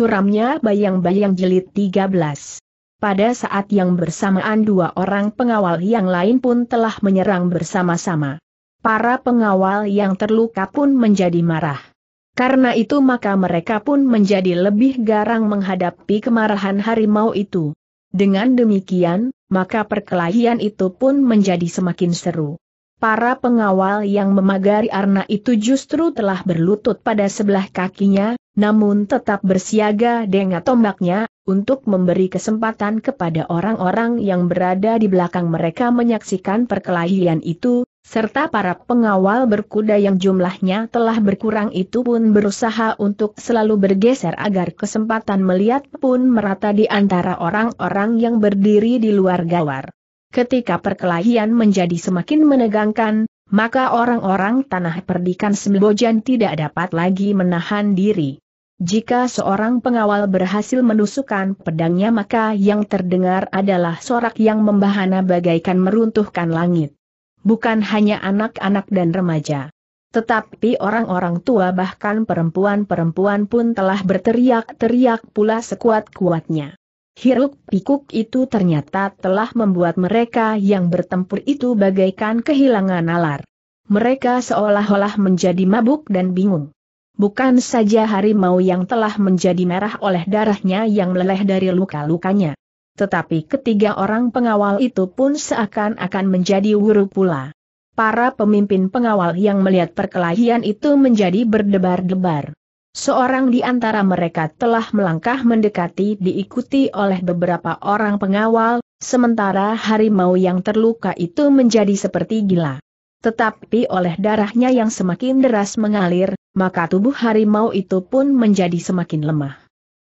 suramnya bayang-bayang jilid 13. Pada saat yang bersamaan dua orang pengawal yang lain pun telah menyerang bersama-sama. Para pengawal yang terluka pun menjadi marah. Karena itu maka mereka pun menjadi lebih garang menghadapi kemarahan harimau itu. Dengan demikian, maka perkelahian itu pun menjadi semakin seru. Para pengawal yang memagari Arna itu justru telah berlutut pada sebelah kakinya, namun tetap bersiaga dengan tombaknya, untuk memberi kesempatan kepada orang-orang yang berada di belakang mereka menyaksikan perkelahian itu, serta para pengawal berkuda yang jumlahnya telah berkurang itu pun berusaha untuk selalu bergeser agar kesempatan melihat pun merata di antara orang-orang yang berdiri di luar gawar. Ketika perkelahian menjadi semakin menegangkan, maka orang-orang tanah perdikan Sembojan tidak dapat lagi menahan diri. Jika seorang pengawal berhasil menusukkan pedangnya maka yang terdengar adalah sorak yang membahana bagaikan meruntuhkan langit. Bukan hanya anak-anak dan remaja. Tetapi orang-orang tua bahkan perempuan-perempuan pun telah berteriak-teriak pula sekuat-kuatnya. Hiruk pikuk itu ternyata telah membuat mereka yang bertempur itu bagaikan kehilangan nalar. Mereka seolah-olah menjadi mabuk dan bingung. Bukan saja harimau yang telah menjadi merah oleh darahnya yang meleleh dari luka-lukanya. Tetapi ketiga orang pengawal itu pun seakan-akan menjadi wuru pula. Para pemimpin pengawal yang melihat perkelahian itu menjadi berdebar-debar. Seorang di antara mereka telah melangkah mendekati diikuti oleh beberapa orang pengawal, sementara harimau yang terluka itu menjadi seperti gila. Tetapi oleh darahnya yang semakin deras mengalir, maka tubuh harimau itu pun menjadi semakin lemah.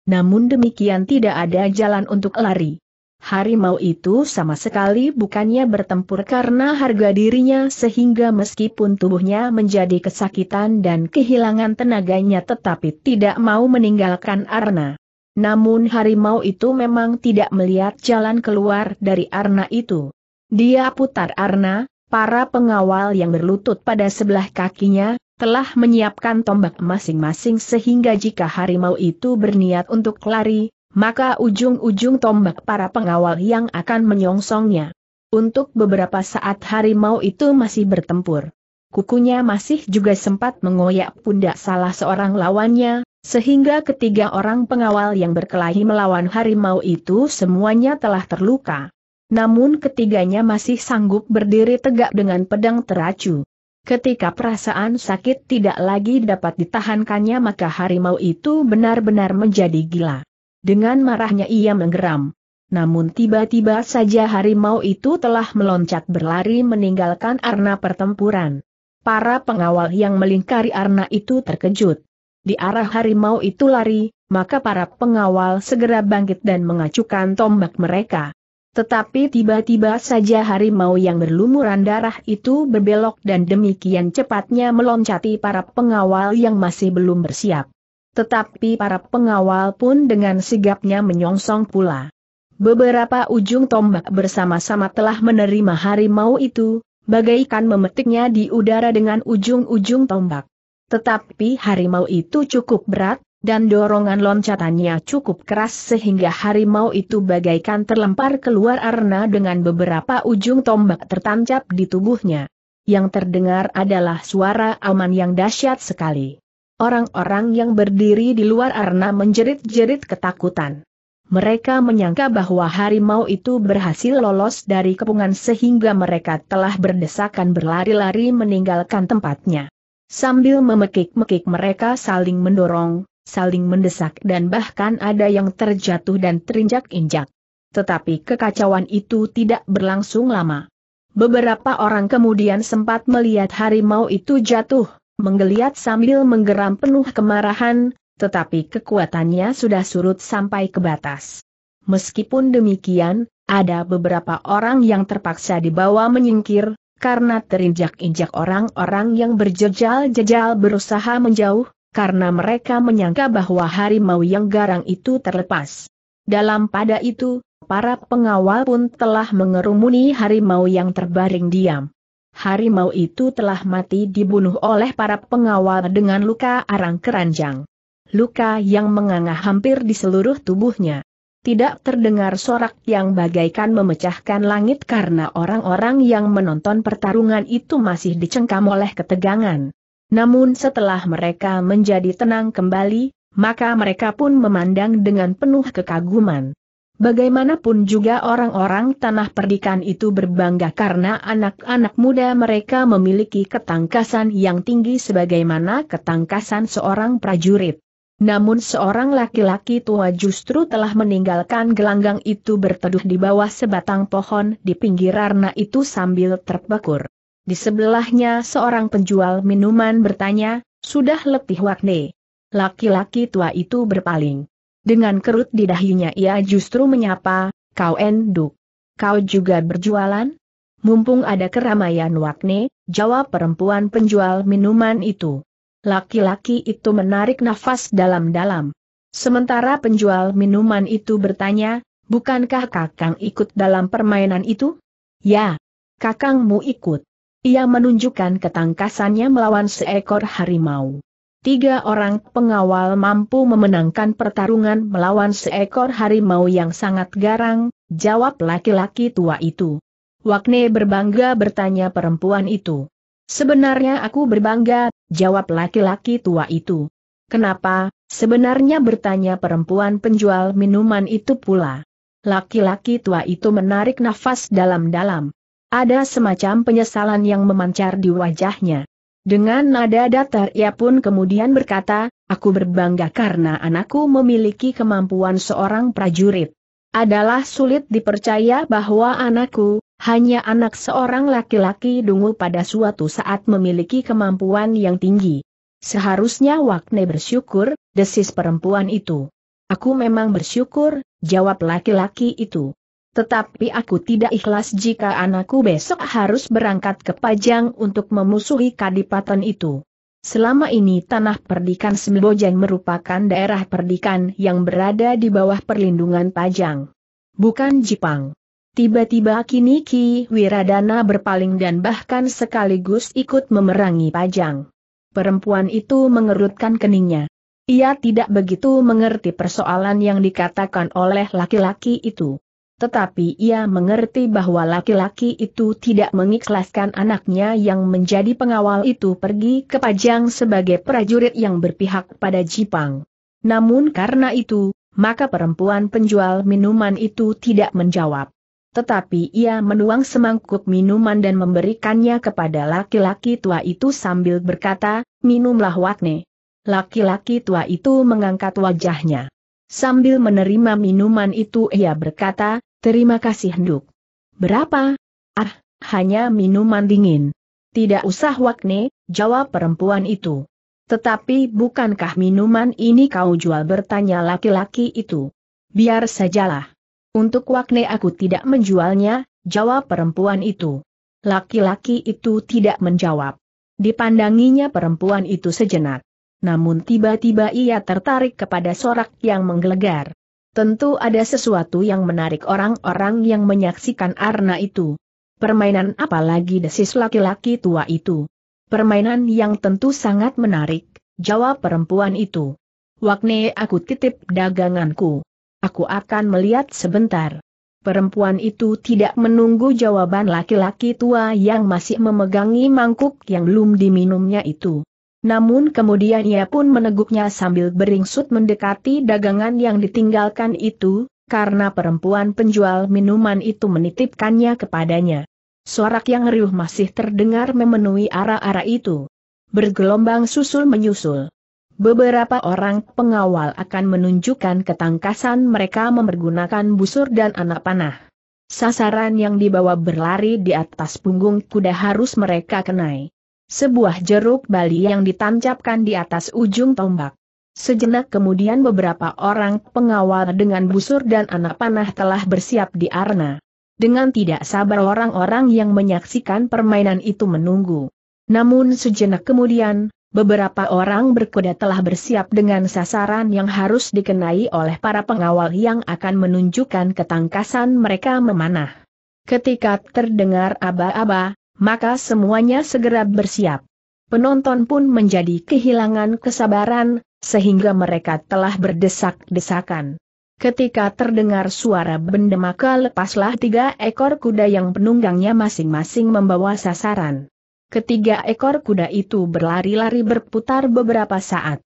Namun demikian tidak ada jalan untuk lari. Harimau itu sama sekali bukannya bertempur karena harga dirinya sehingga meskipun tubuhnya menjadi kesakitan dan kehilangan tenaganya tetapi tidak mau meninggalkan Arna. Namun harimau itu memang tidak melihat jalan keluar dari Arna itu. Dia putar Arna, para pengawal yang berlutut pada sebelah kakinya, telah menyiapkan tombak masing-masing sehingga jika harimau itu berniat untuk lari, maka ujung-ujung tombak para pengawal yang akan menyongsongnya. Untuk beberapa saat harimau itu masih bertempur. Kukunya masih juga sempat mengoyak pundak salah seorang lawannya, sehingga ketiga orang pengawal yang berkelahi melawan harimau itu semuanya telah terluka. Namun ketiganya masih sanggup berdiri tegak dengan pedang teracu. Ketika perasaan sakit tidak lagi dapat ditahankannya maka harimau itu benar-benar menjadi gila. Dengan marahnya ia menggeram. Namun tiba-tiba saja harimau itu telah meloncat berlari meninggalkan arna pertempuran. Para pengawal yang melingkari arna itu terkejut. Di arah harimau itu lari, maka para pengawal segera bangkit dan mengacukan tombak mereka. Tetapi tiba-tiba saja harimau yang berlumuran darah itu berbelok dan demikian cepatnya meloncati para pengawal yang masih belum bersiap. Tetapi para pengawal pun dengan sigapnya menyongsong pula. Beberapa ujung tombak bersama-sama telah menerima harimau itu, bagaikan memetiknya di udara dengan ujung-ujung tombak. Tetapi harimau itu cukup berat, dan dorongan loncatannya cukup keras sehingga harimau itu bagaikan terlempar keluar arena dengan beberapa ujung tombak tertancap di tubuhnya. Yang terdengar adalah suara aman yang dahsyat sekali. Orang-orang yang berdiri di luar arena menjerit-jerit ketakutan. Mereka menyangka bahwa harimau itu berhasil lolos dari kepungan sehingga mereka telah berdesakan berlari-lari meninggalkan tempatnya. Sambil memekik-mekik mereka saling mendorong, saling mendesak dan bahkan ada yang terjatuh dan terinjak-injak. Tetapi kekacauan itu tidak berlangsung lama. Beberapa orang kemudian sempat melihat harimau itu jatuh, menggeliat sambil menggeram penuh kemarahan, tetapi kekuatannya sudah surut sampai ke batas. Meskipun demikian, ada beberapa orang yang terpaksa dibawa menyingkir, karena terinjak-injak orang-orang yang berjejal-jejal berusaha menjauh, karena mereka menyangka bahwa harimau yang garang itu terlepas. Dalam pada itu, para pengawal pun telah mengerumuni harimau yang terbaring diam harimau itu telah mati dibunuh oleh para pengawal dengan luka arang keranjang. Luka yang menganga hampir di seluruh tubuhnya. Tidak terdengar sorak yang bagaikan memecahkan langit karena orang-orang yang menonton pertarungan itu masih dicengkam oleh ketegangan. Namun setelah mereka menjadi tenang kembali, maka mereka pun memandang dengan penuh kekaguman. Bagaimanapun juga orang-orang tanah perdikan itu berbangga karena anak-anak muda mereka memiliki ketangkasan yang tinggi sebagaimana ketangkasan seorang prajurit. Namun seorang laki-laki tua justru telah meninggalkan gelanggang itu berteduh di bawah sebatang pohon di pinggir arna itu sambil terbakur. Di sebelahnya seorang penjual minuman bertanya, sudah letih wakne. Laki-laki tua itu berpaling. Dengan kerut di dahinya ia justru menyapa, kau enduk. Kau juga berjualan? Mumpung ada keramaian wakne, jawab perempuan penjual minuman itu. Laki-laki itu menarik nafas dalam-dalam. Sementara penjual minuman itu bertanya, bukankah kakang ikut dalam permainan itu? Ya, kakangmu ikut. Ia menunjukkan ketangkasannya melawan seekor harimau tiga orang pengawal mampu memenangkan pertarungan melawan seekor harimau yang sangat garang, jawab laki-laki tua itu. Wakne berbangga bertanya perempuan itu. Sebenarnya aku berbangga, jawab laki-laki tua itu. Kenapa, sebenarnya bertanya perempuan penjual minuman itu pula. Laki-laki tua itu menarik nafas dalam-dalam. Ada semacam penyesalan yang memancar di wajahnya. Dengan nada datar ia pun kemudian berkata, aku berbangga karena anakku memiliki kemampuan seorang prajurit. Adalah sulit dipercaya bahwa anakku, hanya anak seorang laki-laki dungu pada suatu saat memiliki kemampuan yang tinggi. Seharusnya Wakne bersyukur, desis perempuan itu. Aku memang bersyukur, jawab laki-laki itu. Tetapi aku tidak ikhlas jika anakku besok harus berangkat ke Pajang untuk memusuhi kadipaten itu. Selama ini tanah perdikan Sembojang merupakan daerah perdikan yang berada di bawah perlindungan Pajang. Bukan Jepang. Tiba-tiba kini Ki Wiradana berpaling dan bahkan sekaligus ikut memerangi Pajang. Perempuan itu mengerutkan keningnya. Ia tidak begitu mengerti persoalan yang dikatakan oleh laki-laki itu. Tetapi ia mengerti bahwa laki-laki itu tidak mengikhlaskan anaknya yang menjadi pengawal itu pergi ke Pajang sebagai prajurit yang berpihak pada Jipang. Namun karena itu, maka perempuan penjual minuman itu tidak menjawab. Tetapi ia menuang semangkuk minuman dan memberikannya kepada laki-laki tua itu sambil berkata, minumlah wakne. Laki-laki tua itu mengangkat wajahnya. Sambil menerima minuman itu ia berkata, Terima kasih Henduk. Berapa? Ah, hanya minuman dingin. Tidak usah Wakne, jawab perempuan itu. Tetapi bukankah minuman ini kau jual bertanya laki-laki itu? Biar sajalah. Untuk Wakne aku tidak menjualnya, jawab perempuan itu. Laki-laki itu tidak menjawab. Dipandanginya perempuan itu sejenak. Namun tiba-tiba ia tertarik kepada sorak yang menggelegar. Tentu ada sesuatu yang menarik orang-orang yang menyaksikan Arna itu. Permainan apalagi desis laki-laki tua itu. Permainan yang tentu sangat menarik, jawab perempuan itu. Wakne aku titip daganganku. Aku akan melihat sebentar. Perempuan itu tidak menunggu jawaban laki-laki tua yang masih memegangi mangkuk yang belum diminumnya itu. Namun kemudian ia pun meneguknya sambil beringsut mendekati dagangan yang ditinggalkan itu, karena perempuan penjual minuman itu menitipkannya kepadanya. Suara yang riuh masih terdengar memenuhi arah-arah itu. Bergelombang susul menyusul. Beberapa orang pengawal akan menunjukkan ketangkasan mereka mempergunakan busur dan anak panah. Sasaran yang dibawa berlari di atas punggung kuda harus mereka kenai. Sebuah jeruk bali yang ditancapkan di atas ujung tombak. Sejenak kemudian beberapa orang pengawal dengan busur dan anak panah telah bersiap di arena. Dengan tidak sabar orang-orang yang menyaksikan permainan itu menunggu. Namun sejenak kemudian, beberapa orang berkuda telah bersiap dengan sasaran yang harus dikenai oleh para pengawal yang akan menunjukkan ketangkasan mereka memanah. Ketika terdengar aba-aba, maka semuanya segera bersiap. Penonton pun menjadi kehilangan kesabaran, sehingga mereka telah berdesak-desakan. Ketika terdengar suara benda maka lepaslah tiga ekor kuda yang penunggangnya masing-masing membawa sasaran. Ketiga ekor kuda itu berlari-lari berputar beberapa saat.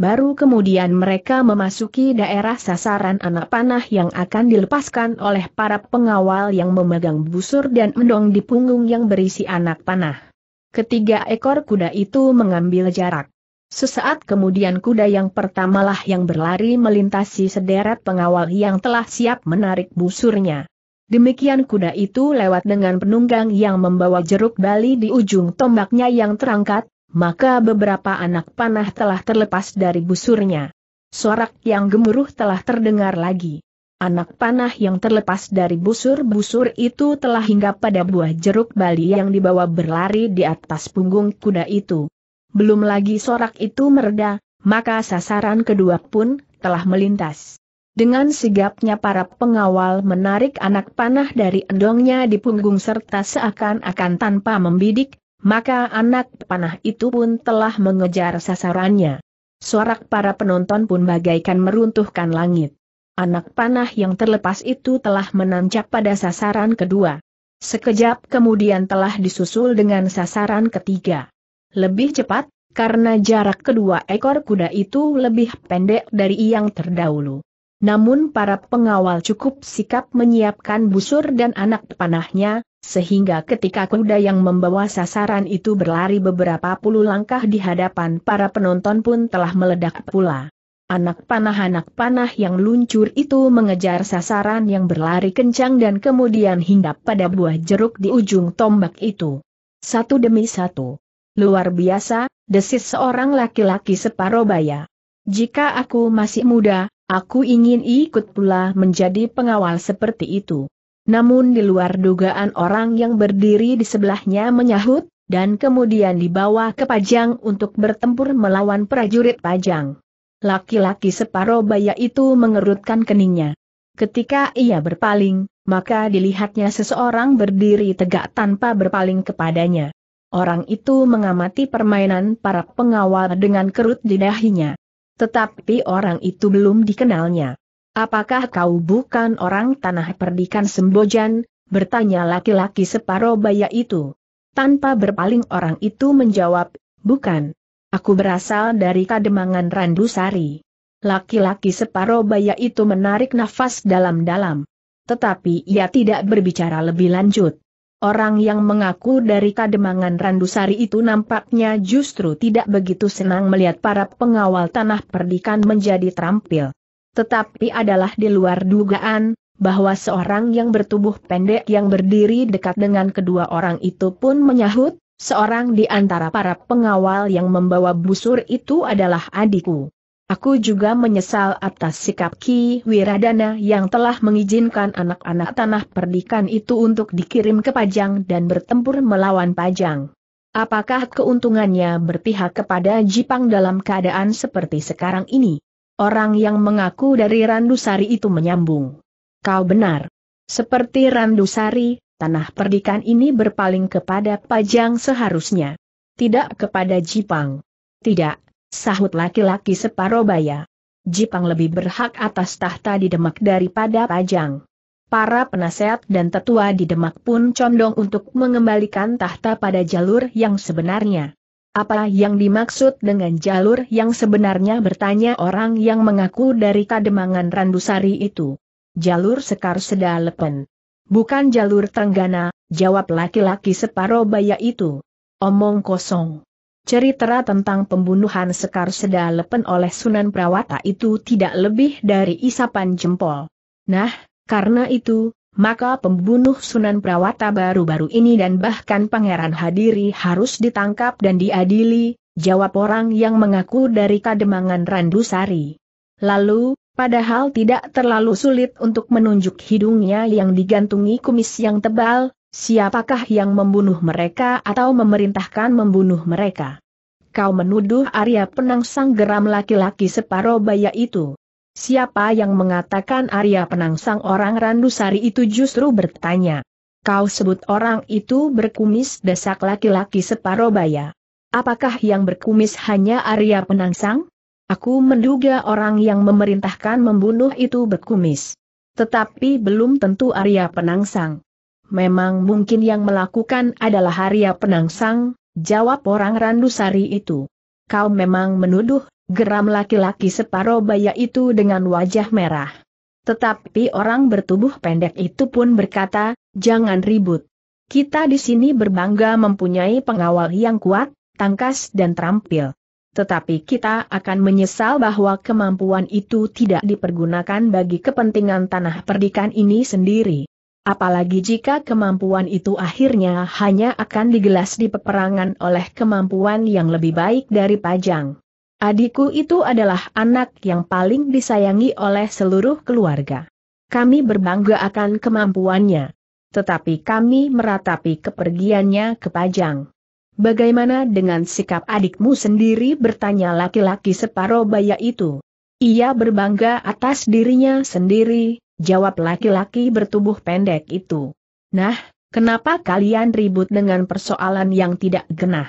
Baru kemudian mereka memasuki daerah sasaran anak panah yang akan dilepaskan oleh para pengawal yang memegang busur dan mendong di punggung yang berisi anak panah. Ketiga ekor kuda itu mengambil jarak. Sesaat kemudian kuda yang pertamalah yang berlari melintasi sederet pengawal yang telah siap menarik busurnya. Demikian kuda itu lewat dengan penunggang yang membawa jeruk bali di ujung tombaknya yang terangkat, maka beberapa anak panah telah terlepas dari busurnya. Sorak yang gemuruh telah terdengar lagi. Anak panah yang terlepas dari busur-busur itu telah hingga pada buah jeruk bali yang dibawa berlari di atas punggung kuda itu. Belum lagi sorak itu mereda, maka sasaran kedua pun telah melintas. Dengan sigapnya para pengawal menarik anak panah dari endongnya di punggung serta seakan-akan tanpa membidik, maka anak panah itu pun telah mengejar sasarannya. Sorak para penonton pun bagaikan meruntuhkan langit. Anak panah yang terlepas itu telah menancap pada sasaran kedua. Sekejap kemudian telah disusul dengan sasaran ketiga. Lebih cepat, karena jarak kedua ekor kuda itu lebih pendek dari yang terdahulu. Namun para pengawal cukup sikap menyiapkan busur dan anak panahnya, sehingga ketika kuda yang membawa sasaran itu berlari beberapa puluh langkah di hadapan para penonton pun telah meledak pula. Anak panah-anak panah yang luncur itu mengejar sasaran yang berlari kencang dan kemudian hinggap pada buah jeruk di ujung tombak itu. Satu demi satu. Luar biasa, desis seorang laki-laki separobaya. Jika aku masih muda, Aku ingin ikut pula menjadi pengawal seperti itu. Namun di luar dugaan orang yang berdiri di sebelahnya menyahut, dan kemudian dibawa ke Pajang untuk bertempur melawan prajurit Pajang. Laki-laki separoh baya itu mengerutkan keningnya. Ketika ia berpaling, maka dilihatnya seseorang berdiri tegak tanpa berpaling kepadanya. Orang itu mengamati permainan para pengawal dengan kerut di dahinya. Tetapi orang itu belum dikenalnya. Apakah kau bukan orang tanah perdikan Sembojan? Bertanya laki-laki separobaya itu. Tanpa berpaling orang itu menjawab, bukan. Aku berasal dari Kademangan Randusari. Laki-laki separobaya itu menarik nafas dalam-dalam. Tetapi ia tidak berbicara lebih lanjut. Orang yang mengaku dari Kademangan Randusari itu nampaknya justru tidak begitu senang melihat para pengawal tanah perdikan menjadi terampil. Tetapi adalah di luar dugaan, bahwa seorang yang bertubuh pendek yang berdiri dekat dengan kedua orang itu pun menyahut, seorang di antara para pengawal yang membawa busur itu adalah adikku. Aku juga menyesal atas sikap Ki Wiradana yang telah mengizinkan anak-anak tanah perdikan itu untuk dikirim ke Pajang dan bertempur melawan Pajang. Apakah keuntungannya berpihak kepada Jipang dalam keadaan seperti sekarang ini? Orang yang mengaku dari Randusari itu menyambung. Kau benar. Seperti Randusari, tanah perdikan ini berpaling kepada Pajang seharusnya. Tidak kepada Jipang. Tidak, Sahut laki-laki baya. Jipang lebih berhak atas tahta di Demak daripada Pajang. Para penasehat dan tetua di Demak pun condong untuk mengembalikan tahta pada jalur yang sebenarnya. Apa yang dimaksud dengan jalur yang sebenarnya bertanya orang yang mengaku dari Kademangan Randusari itu. Jalur Sekar Sedalepen. Bukan jalur Tenggana, jawab laki-laki baya itu. Omong kosong. Cerita tentang pembunuhan Sekar Seda Lepen oleh Sunan Prawata itu tidak lebih dari isapan jempol. Nah, karena itu, maka pembunuh Sunan Prawata baru-baru ini dan bahkan Pangeran Hadiri harus ditangkap dan diadili, jawab orang yang mengaku dari Kademangan Randusari. Lalu, padahal tidak terlalu sulit untuk menunjuk hidungnya yang digantungi kumis yang tebal, Siapakah yang membunuh mereka atau memerintahkan membunuh mereka? Kau menuduh Arya Penangsang geram laki-laki separoh baya itu. Siapa yang mengatakan Arya Penangsang orang Randusari itu justru bertanya. Kau sebut orang itu berkumis desak laki-laki separoh baya. Apakah yang berkumis hanya Arya Penangsang? Aku menduga orang yang memerintahkan membunuh itu berkumis. Tetapi belum tentu Arya Penangsang. Memang mungkin yang melakukan adalah Arya Penangsang, jawab orang Randusari itu. Kau memang menuduh, geram laki-laki separuh baya itu dengan wajah merah. Tetapi orang bertubuh pendek itu pun berkata, jangan ribut. Kita di sini berbangga mempunyai pengawal yang kuat, tangkas dan terampil. Tetapi kita akan menyesal bahwa kemampuan itu tidak dipergunakan bagi kepentingan tanah perdikan ini sendiri apalagi jika kemampuan itu akhirnya hanya akan digelas di peperangan oleh kemampuan yang lebih baik dari Pajang. Adikku itu adalah anak yang paling disayangi oleh seluruh keluarga. Kami berbangga akan kemampuannya. Tetapi kami meratapi kepergiannya ke Pajang. Bagaimana dengan sikap adikmu sendiri bertanya laki-laki separoh baya itu? Ia berbangga atas dirinya sendiri, jawab laki-laki bertubuh pendek itu. Nah, kenapa kalian ribut dengan persoalan yang tidak genah?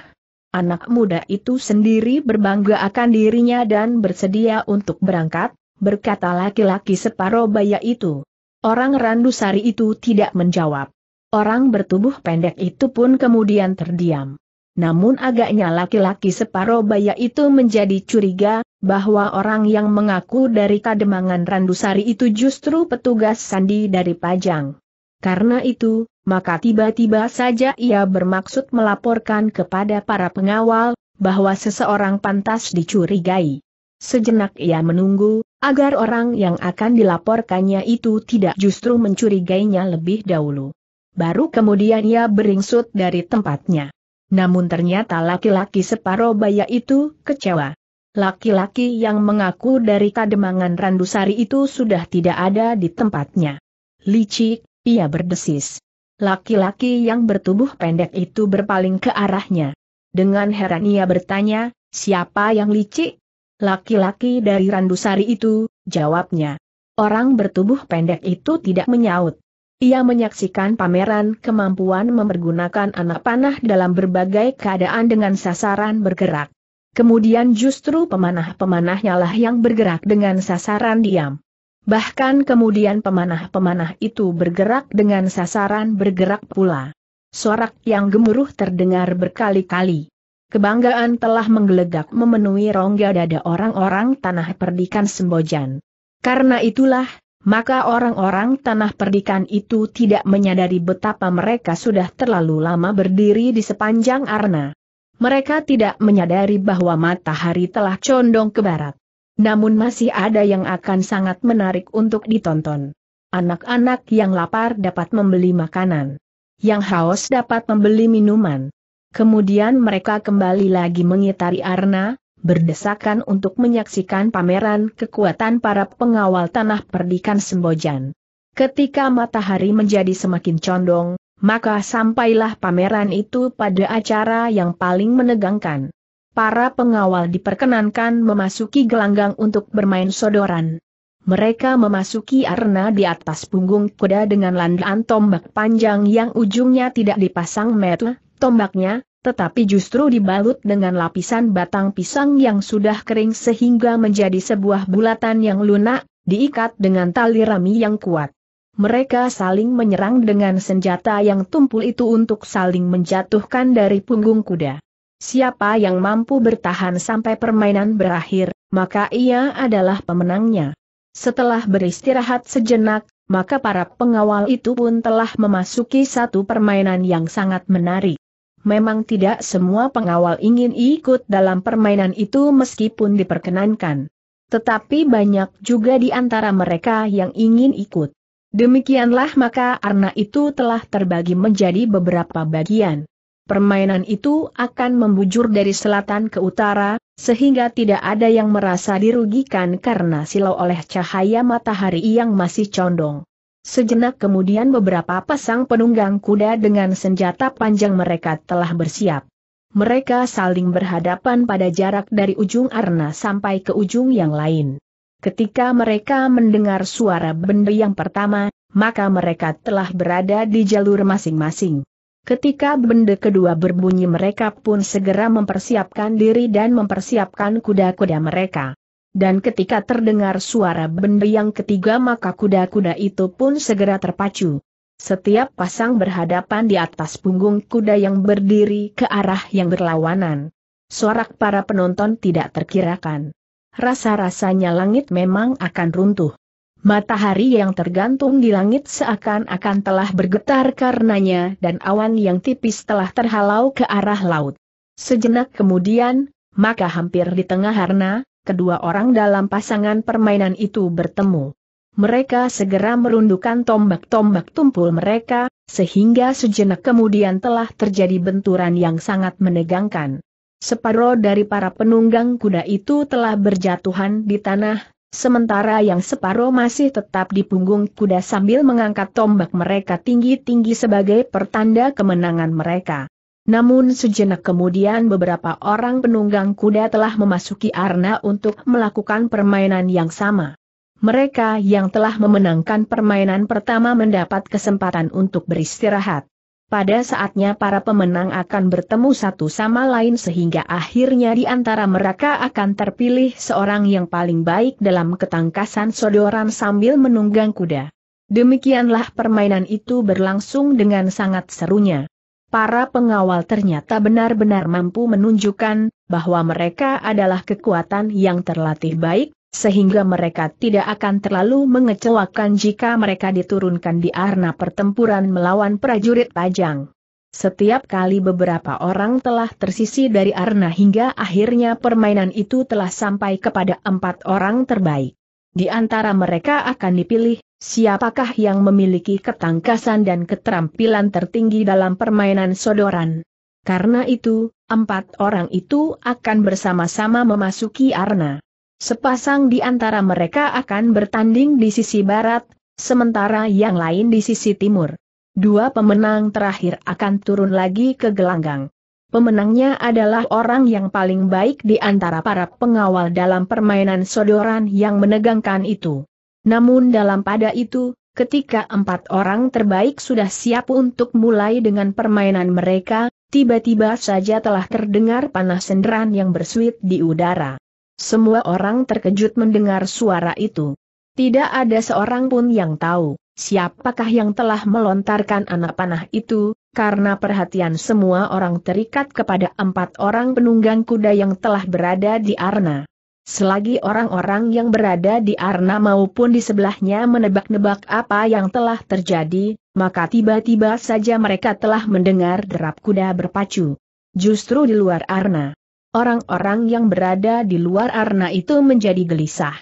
Anak muda itu sendiri berbangga akan dirinya dan bersedia untuk berangkat, berkata laki-laki separuh baya itu. Orang Randusari itu tidak menjawab. Orang bertubuh pendek itu pun kemudian terdiam namun agaknya laki-laki separoh baya itu menjadi curiga, bahwa orang yang mengaku dari Kademangan Randusari itu justru petugas sandi dari Pajang. Karena itu, maka tiba-tiba saja ia bermaksud melaporkan kepada para pengawal, bahwa seseorang pantas dicurigai. Sejenak ia menunggu, agar orang yang akan dilaporkannya itu tidak justru mencurigainya lebih dahulu. Baru kemudian ia beringsut dari tempatnya. Namun ternyata laki-laki separoh baya itu kecewa. Laki-laki yang mengaku dari kademangan Randusari itu sudah tidak ada di tempatnya. Licik, ia berdesis. Laki-laki yang bertubuh pendek itu berpaling ke arahnya. Dengan heran ia bertanya, siapa yang licik? Laki-laki dari Randusari itu, jawabnya. Orang bertubuh pendek itu tidak menyaut. Ia menyaksikan pameran kemampuan mempergunakan anak panah dalam berbagai keadaan dengan sasaran bergerak. Kemudian justru pemanah-pemanahnya lah yang bergerak dengan sasaran diam. Bahkan kemudian pemanah-pemanah itu bergerak dengan sasaran bergerak pula. Sorak yang gemuruh terdengar berkali-kali. Kebanggaan telah menggelegak memenuhi rongga dada orang-orang tanah perdikan Sembojan. Karena itulah, maka orang-orang tanah perdikan itu tidak menyadari betapa mereka sudah terlalu lama berdiri di sepanjang arna. Mereka tidak menyadari bahwa matahari telah condong ke barat. Namun masih ada yang akan sangat menarik untuk ditonton. Anak-anak yang lapar dapat membeli makanan. Yang haus dapat membeli minuman. Kemudian mereka kembali lagi mengitari arna, berdesakan untuk menyaksikan pameran kekuatan para pengawal tanah perdikan Sembojan. Ketika matahari menjadi semakin condong, maka sampailah pameran itu pada acara yang paling menegangkan. Para pengawal diperkenankan memasuki gelanggang untuk bermain sodoran. Mereka memasuki arena di atas punggung kuda dengan landaan tombak panjang yang ujungnya tidak dipasang metel, tombaknya, tetapi justru dibalut dengan lapisan batang pisang yang sudah kering sehingga menjadi sebuah bulatan yang lunak, diikat dengan tali rami yang kuat. Mereka saling menyerang dengan senjata yang tumpul itu untuk saling menjatuhkan dari punggung kuda. Siapa yang mampu bertahan sampai permainan berakhir, maka ia adalah pemenangnya. Setelah beristirahat sejenak, maka para pengawal itu pun telah memasuki satu permainan yang sangat menarik memang tidak semua pengawal ingin ikut dalam permainan itu meskipun diperkenankan. Tetapi banyak juga di antara mereka yang ingin ikut. Demikianlah maka arna itu telah terbagi menjadi beberapa bagian. Permainan itu akan membujur dari selatan ke utara, sehingga tidak ada yang merasa dirugikan karena silau oleh cahaya matahari yang masih condong. Sejenak kemudian beberapa pasang penunggang kuda dengan senjata panjang mereka telah bersiap. Mereka saling berhadapan pada jarak dari ujung arena sampai ke ujung yang lain. Ketika mereka mendengar suara benda yang pertama, maka mereka telah berada di jalur masing-masing. Ketika benda kedua berbunyi mereka pun segera mempersiapkan diri dan mempersiapkan kuda-kuda mereka dan ketika terdengar suara benda yang ketiga maka kuda-kuda itu pun segera terpacu. Setiap pasang berhadapan di atas punggung kuda yang berdiri ke arah yang berlawanan. Sorak para penonton tidak terkirakan. Rasa-rasanya langit memang akan runtuh. Matahari yang tergantung di langit seakan-akan telah bergetar karenanya dan awan yang tipis telah terhalau ke arah laut. Sejenak kemudian, maka hampir di tengah harna, kedua orang dalam pasangan permainan itu bertemu. Mereka segera merundukkan tombak-tombak tumpul mereka, sehingga sejenak kemudian telah terjadi benturan yang sangat menegangkan. Separuh dari para penunggang kuda itu telah berjatuhan di tanah, sementara yang separuh masih tetap di punggung kuda sambil mengangkat tombak mereka tinggi-tinggi sebagai pertanda kemenangan mereka. Namun sejenak kemudian beberapa orang penunggang kuda telah memasuki arena untuk melakukan permainan yang sama. Mereka yang telah memenangkan permainan pertama mendapat kesempatan untuk beristirahat. Pada saatnya para pemenang akan bertemu satu sama lain sehingga akhirnya di antara mereka akan terpilih seorang yang paling baik dalam ketangkasan sodoran sambil menunggang kuda. Demikianlah permainan itu berlangsung dengan sangat serunya para pengawal ternyata benar-benar mampu menunjukkan bahwa mereka adalah kekuatan yang terlatih baik, sehingga mereka tidak akan terlalu mengecewakan jika mereka diturunkan di arena pertempuran melawan prajurit Pajang. Setiap kali beberapa orang telah tersisi dari arena hingga akhirnya permainan itu telah sampai kepada empat orang terbaik. Di antara mereka akan dipilih, siapakah yang memiliki ketangkasan dan keterampilan tertinggi dalam permainan sodoran. Karena itu, empat orang itu akan bersama-sama memasuki arena. Sepasang di antara mereka akan bertanding di sisi barat, sementara yang lain di sisi timur. Dua pemenang terakhir akan turun lagi ke gelanggang. Pemenangnya adalah orang yang paling baik di antara para pengawal dalam permainan sodoran yang menegangkan itu. Namun dalam pada itu, ketika empat orang terbaik sudah siap untuk mulai dengan permainan mereka, tiba-tiba saja telah terdengar panah senderan yang bersuit di udara. Semua orang terkejut mendengar suara itu. Tidak ada seorang pun yang tahu siapakah yang telah melontarkan anak panah itu, karena perhatian semua orang terikat kepada empat orang penunggang kuda yang telah berada di Arna. Selagi orang-orang yang berada di Arna maupun di sebelahnya menebak-nebak apa yang telah terjadi, maka tiba-tiba saja mereka telah mendengar derap kuda berpacu. Justru di luar Arna. Orang-orang yang berada di luar Arna itu menjadi gelisah.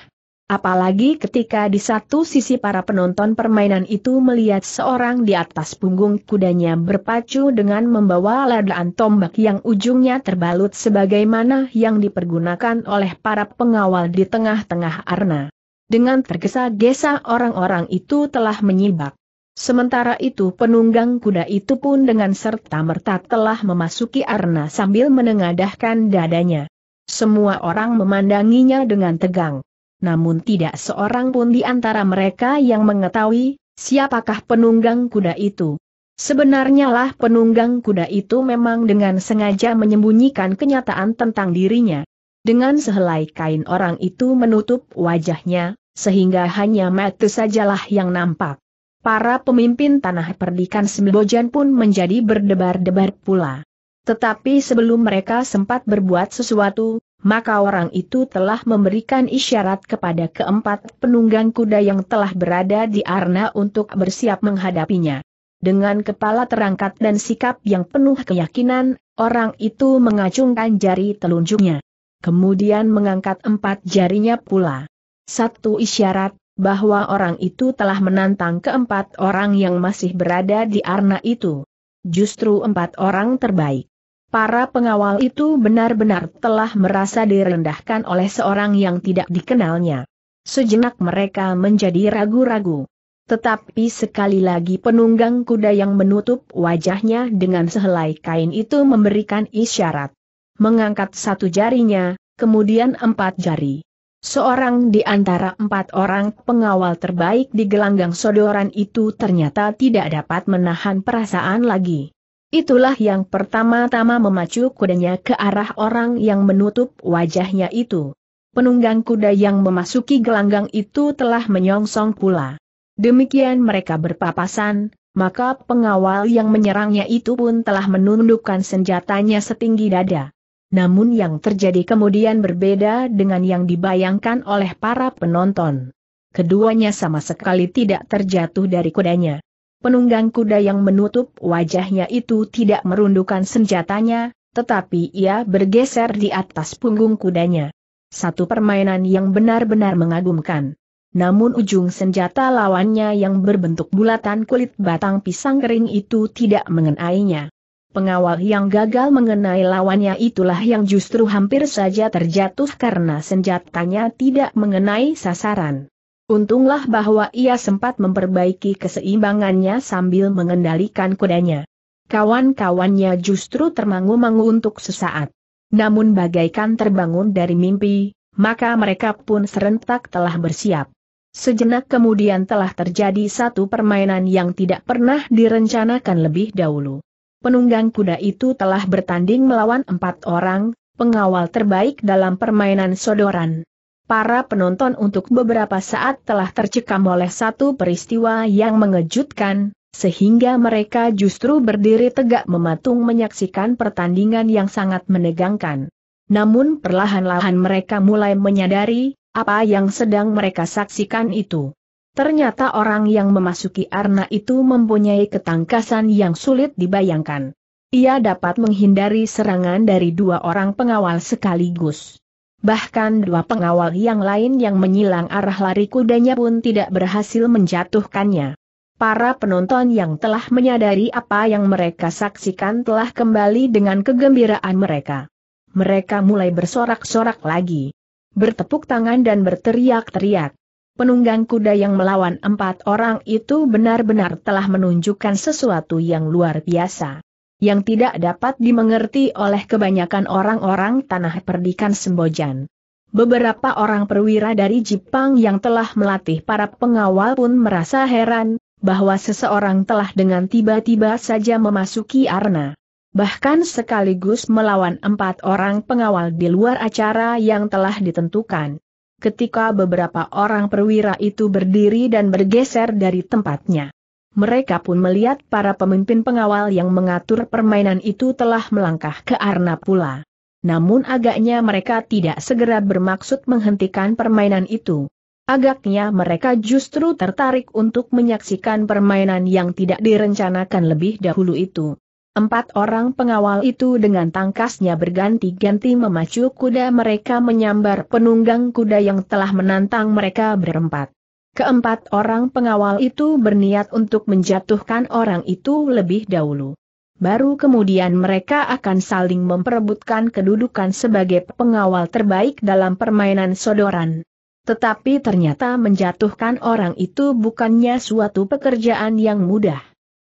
Apalagi ketika di satu sisi para penonton permainan itu melihat seorang di atas punggung kudanya berpacu dengan membawa ladaan tombak yang ujungnya terbalut sebagaimana yang dipergunakan oleh para pengawal di tengah-tengah arna. Dengan tergesa-gesa orang-orang itu telah menyibak. Sementara itu penunggang kuda itu pun dengan serta-merta telah memasuki arna sambil menengadahkan dadanya. Semua orang memandanginya dengan tegang namun tidak seorang pun di antara mereka yang mengetahui siapakah penunggang kuda itu. Sebenarnya lah penunggang kuda itu memang dengan sengaja menyembunyikan kenyataan tentang dirinya. Dengan sehelai kain orang itu menutup wajahnya, sehingga hanya mata sajalah yang nampak. Para pemimpin tanah perdikan Sembojan pun menjadi berdebar-debar pula. Tetapi sebelum mereka sempat berbuat sesuatu, maka orang itu telah memberikan isyarat kepada keempat penunggang kuda yang telah berada di arna untuk bersiap menghadapinya. Dengan kepala terangkat dan sikap yang penuh keyakinan, orang itu mengacungkan jari telunjuknya. Kemudian mengangkat empat jarinya pula. Satu isyarat, bahwa orang itu telah menantang keempat orang yang masih berada di arna itu. Justru empat orang terbaik. Para pengawal itu benar-benar telah merasa direndahkan oleh seorang yang tidak dikenalnya. Sejenak mereka menjadi ragu-ragu. Tetapi sekali lagi penunggang kuda yang menutup wajahnya dengan sehelai kain itu memberikan isyarat. Mengangkat satu jarinya, kemudian empat jari. Seorang di antara empat orang pengawal terbaik di gelanggang sodoran itu ternyata tidak dapat menahan perasaan lagi. Itulah yang pertama-tama memacu kudanya ke arah orang yang menutup wajahnya itu. Penunggang kuda yang memasuki gelanggang itu telah menyongsong pula. Demikian mereka berpapasan, maka pengawal yang menyerangnya itu pun telah menundukkan senjatanya setinggi dada. Namun yang terjadi kemudian berbeda dengan yang dibayangkan oleh para penonton. Keduanya sama sekali tidak terjatuh dari kudanya. Penunggang kuda yang menutup wajahnya itu tidak merundukkan senjatanya, tetapi ia bergeser di atas punggung kudanya. Satu permainan yang benar-benar mengagumkan. Namun ujung senjata lawannya yang berbentuk bulatan kulit batang pisang kering itu tidak mengenainya. Pengawal yang gagal mengenai lawannya itulah yang justru hampir saja terjatuh karena senjatanya tidak mengenai sasaran. Untunglah bahwa ia sempat memperbaiki keseimbangannya sambil mengendalikan kudanya. Kawan-kawannya justru termangu-mangu untuk sesaat. Namun bagaikan terbangun dari mimpi, maka mereka pun serentak telah bersiap. Sejenak kemudian telah terjadi satu permainan yang tidak pernah direncanakan lebih dahulu. Penunggang kuda itu telah bertanding melawan empat orang, pengawal terbaik dalam permainan sodoran para penonton untuk beberapa saat telah tercekam oleh satu peristiwa yang mengejutkan, sehingga mereka justru berdiri tegak mematung menyaksikan pertandingan yang sangat menegangkan. Namun perlahan-lahan mereka mulai menyadari, apa yang sedang mereka saksikan itu. Ternyata orang yang memasuki arna itu mempunyai ketangkasan yang sulit dibayangkan. Ia dapat menghindari serangan dari dua orang pengawal sekaligus. Bahkan dua pengawal yang lain yang menyilang arah lari kudanya pun tidak berhasil menjatuhkannya. Para penonton yang telah menyadari apa yang mereka saksikan telah kembali dengan kegembiraan mereka. Mereka mulai bersorak-sorak lagi. Bertepuk tangan dan berteriak-teriak. Penunggang kuda yang melawan empat orang itu benar-benar telah menunjukkan sesuatu yang luar biasa yang tidak dapat dimengerti oleh kebanyakan orang-orang tanah perdikan Sembojan. Beberapa orang perwira dari Jepang yang telah melatih para pengawal pun merasa heran, bahwa seseorang telah dengan tiba-tiba saja memasuki arena. Bahkan sekaligus melawan empat orang pengawal di luar acara yang telah ditentukan. Ketika beberapa orang perwira itu berdiri dan bergeser dari tempatnya. Mereka pun melihat para pemimpin pengawal yang mengatur permainan itu telah melangkah ke arna pula. Namun agaknya mereka tidak segera bermaksud menghentikan permainan itu. Agaknya mereka justru tertarik untuk menyaksikan permainan yang tidak direncanakan lebih dahulu itu. Empat orang pengawal itu dengan tangkasnya berganti-ganti memacu kuda mereka menyambar penunggang kuda yang telah menantang mereka berempat. Keempat orang pengawal itu berniat untuk menjatuhkan orang itu lebih dahulu. Baru kemudian mereka akan saling memperebutkan kedudukan sebagai pengawal terbaik dalam permainan sodoran. Tetapi ternyata menjatuhkan orang itu bukannya suatu pekerjaan yang mudah.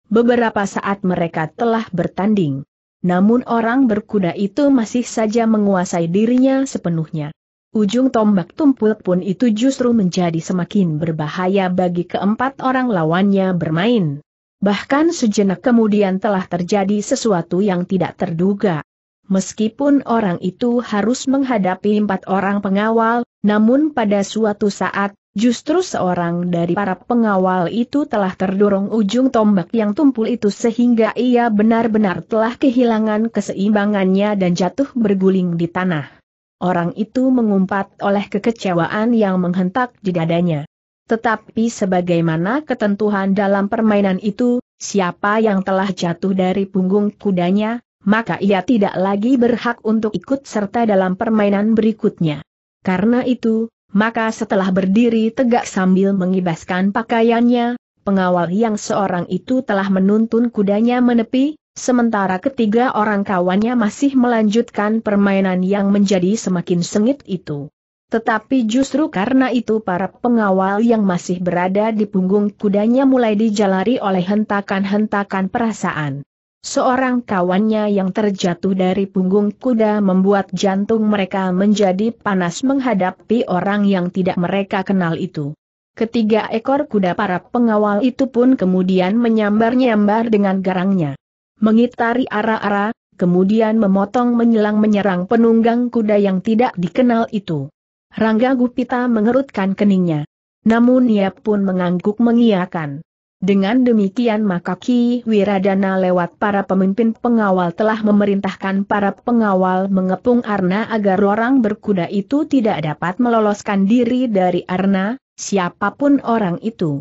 Beberapa saat mereka telah bertanding. Namun orang berkuda itu masih saja menguasai dirinya sepenuhnya. Ujung tombak tumpul pun itu justru menjadi semakin berbahaya bagi keempat orang lawannya bermain. Bahkan sejenak kemudian telah terjadi sesuatu yang tidak terduga. Meskipun orang itu harus menghadapi empat orang pengawal, namun pada suatu saat, justru seorang dari para pengawal itu telah terdorong ujung tombak yang tumpul itu sehingga ia benar-benar telah kehilangan keseimbangannya dan jatuh berguling di tanah. Orang itu mengumpat oleh kekecewaan yang menghentak di dadanya. Tetapi sebagaimana ketentuan dalam permainan itu, siapa yang telah jatuh dari punggung kudanya, maka ia tidak lagi berhak untuk ikut serta dalam permainan berikutnya. Karena itu, maka setelah berdiri tegak sambil mengibaskan pakaiannya, pengawal yang seorang itu telah menuntun kudanya menepi, sementara ketiga orang kawannya masih melanjutkan permainan yang menjadi semakin sengit itu. Tetapi justru karena itu para pengawal yang masih berada di punggung kudanya mulai dijalari oleh hentakan-hentakan perasaan. Seorang kawannya yang terjatuh dari punggung kuda membuat jantung mereka menjadi panas menghadapi orang yang tidak mereka kenal itu. Ketiga ekor kuda para pengawal itu pun kemudian menyambar-nyambar dengan garangnya mengitari arah-arah, kemudian memotong menyelang menyerang penunggang kuda yang tidak dikenal itu. Rangga Gupita mengerutkan keningnya. Namun ia pun mengangguk mengiakan. Dengan demikian maka Ki Wiradana lewat para pemimpin pengawal telah memerintahkan para pengawal mengepung Arna agar orang berkuda itu tidak dapat meloloskan diri dari Arna, siapapun orang itu.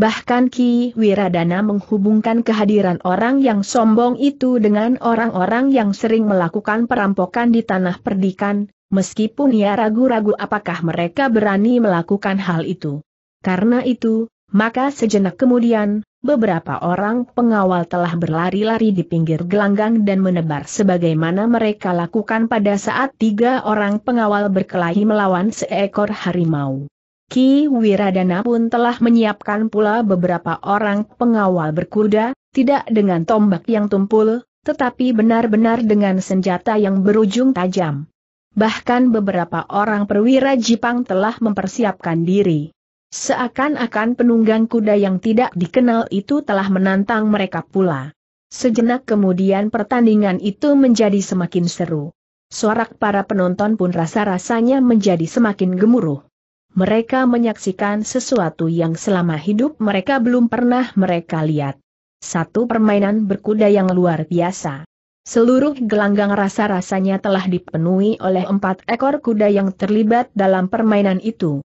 Bahkan Ki Wiradana menghubungkan kehadiran orang yang sombong itu dengan orang-orang yang sering melakukan perampokan di tanah perdikan, meskipun ia ragu-ragu apakah mereka berani melakukan hal itu. Karena itu, maka sejenak kemudian, beberapa orang pengawal telah berlari-lari di pinggir gelanggang dan menebar sebagaimana mereka lakukan pada saat tiga orang pengawal berkelahi melawan seekor harimau. Ki Wiradana pun telah menyiapkan pula beberapa orang pengawal berkuda, tidak dengan tombak yang tumpul, tetapi benar-benar dengan senjata yang berujung tajam. Bahkan beberapa orang perwira Jipang telah mempersiapkan diri. Seakan-akan penunggang kuda yang tidak dikenal itu telah menantang mereka pula. Sejenak kemudian pertandingan itu menjadi semakin seru. Sorak para penonton pun rasa-rasanya menjadi semakin gemuruh mereka menyaksikan sesuatu yang selama hidup mereka belum pernah mereka lihat. Satu permainan berkuda yang luar biasa. Seluruh gelanggang rasa-rasanya telah dipenuhi oleh empat ekor kuda yang terlibat dalam permainan itu.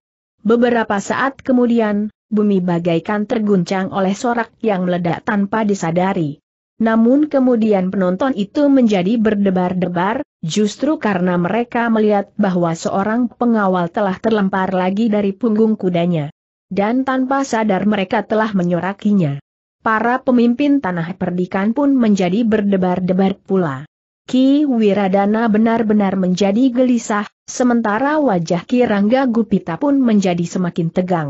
Beberapa saat kemudian, bumi bagaikan terguncang oleh sorak yang meledak tanpa disadari. Namun kemudian penonton itu menjadi berdebar-debar, justru karena mereka melihat bahwa seorang pengawal telah terlempar lagi dari punggung kudanya. Dan tanpa sadar mereka telah menyorakinya. Para pemimpin tanah perdikan pun menjadi berdebar-debar pula. Ki Wiradana benar-benar menjadi gelisah, sementara wajah Ki Rangga Gupita pun menjadi semakin tegang.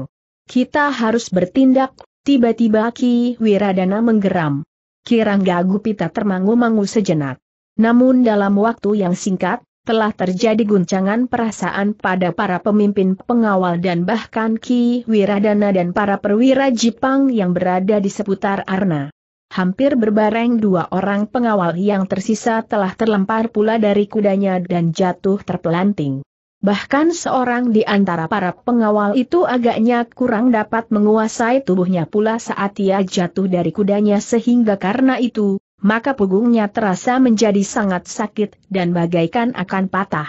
Kita harus bertindak, tiba-tiba Ki Wiradana menggeram. Kirangga Gupita termangu-mangu sejenak. Namun dalam waktu yang singkat, telah terjadi guncangan perasaan pada para pemimpin pengawal dan bahkan Ki Wiradana dan para perwira Jipang yang berada di seputar Arna. Hampir berbareng dua orang pengawal yang tersisa telah terlempar pula dari kudanya dan jatuh terpelanting. Bahkan seorang di antara para pengawal itu agaknya kurang dapat menguasai tubuhnya pula saat ia jatuh dari kudanya sehingga karena itu, maka punggungnya terasa menjadi sangat sakit dan bagaikan akan patah.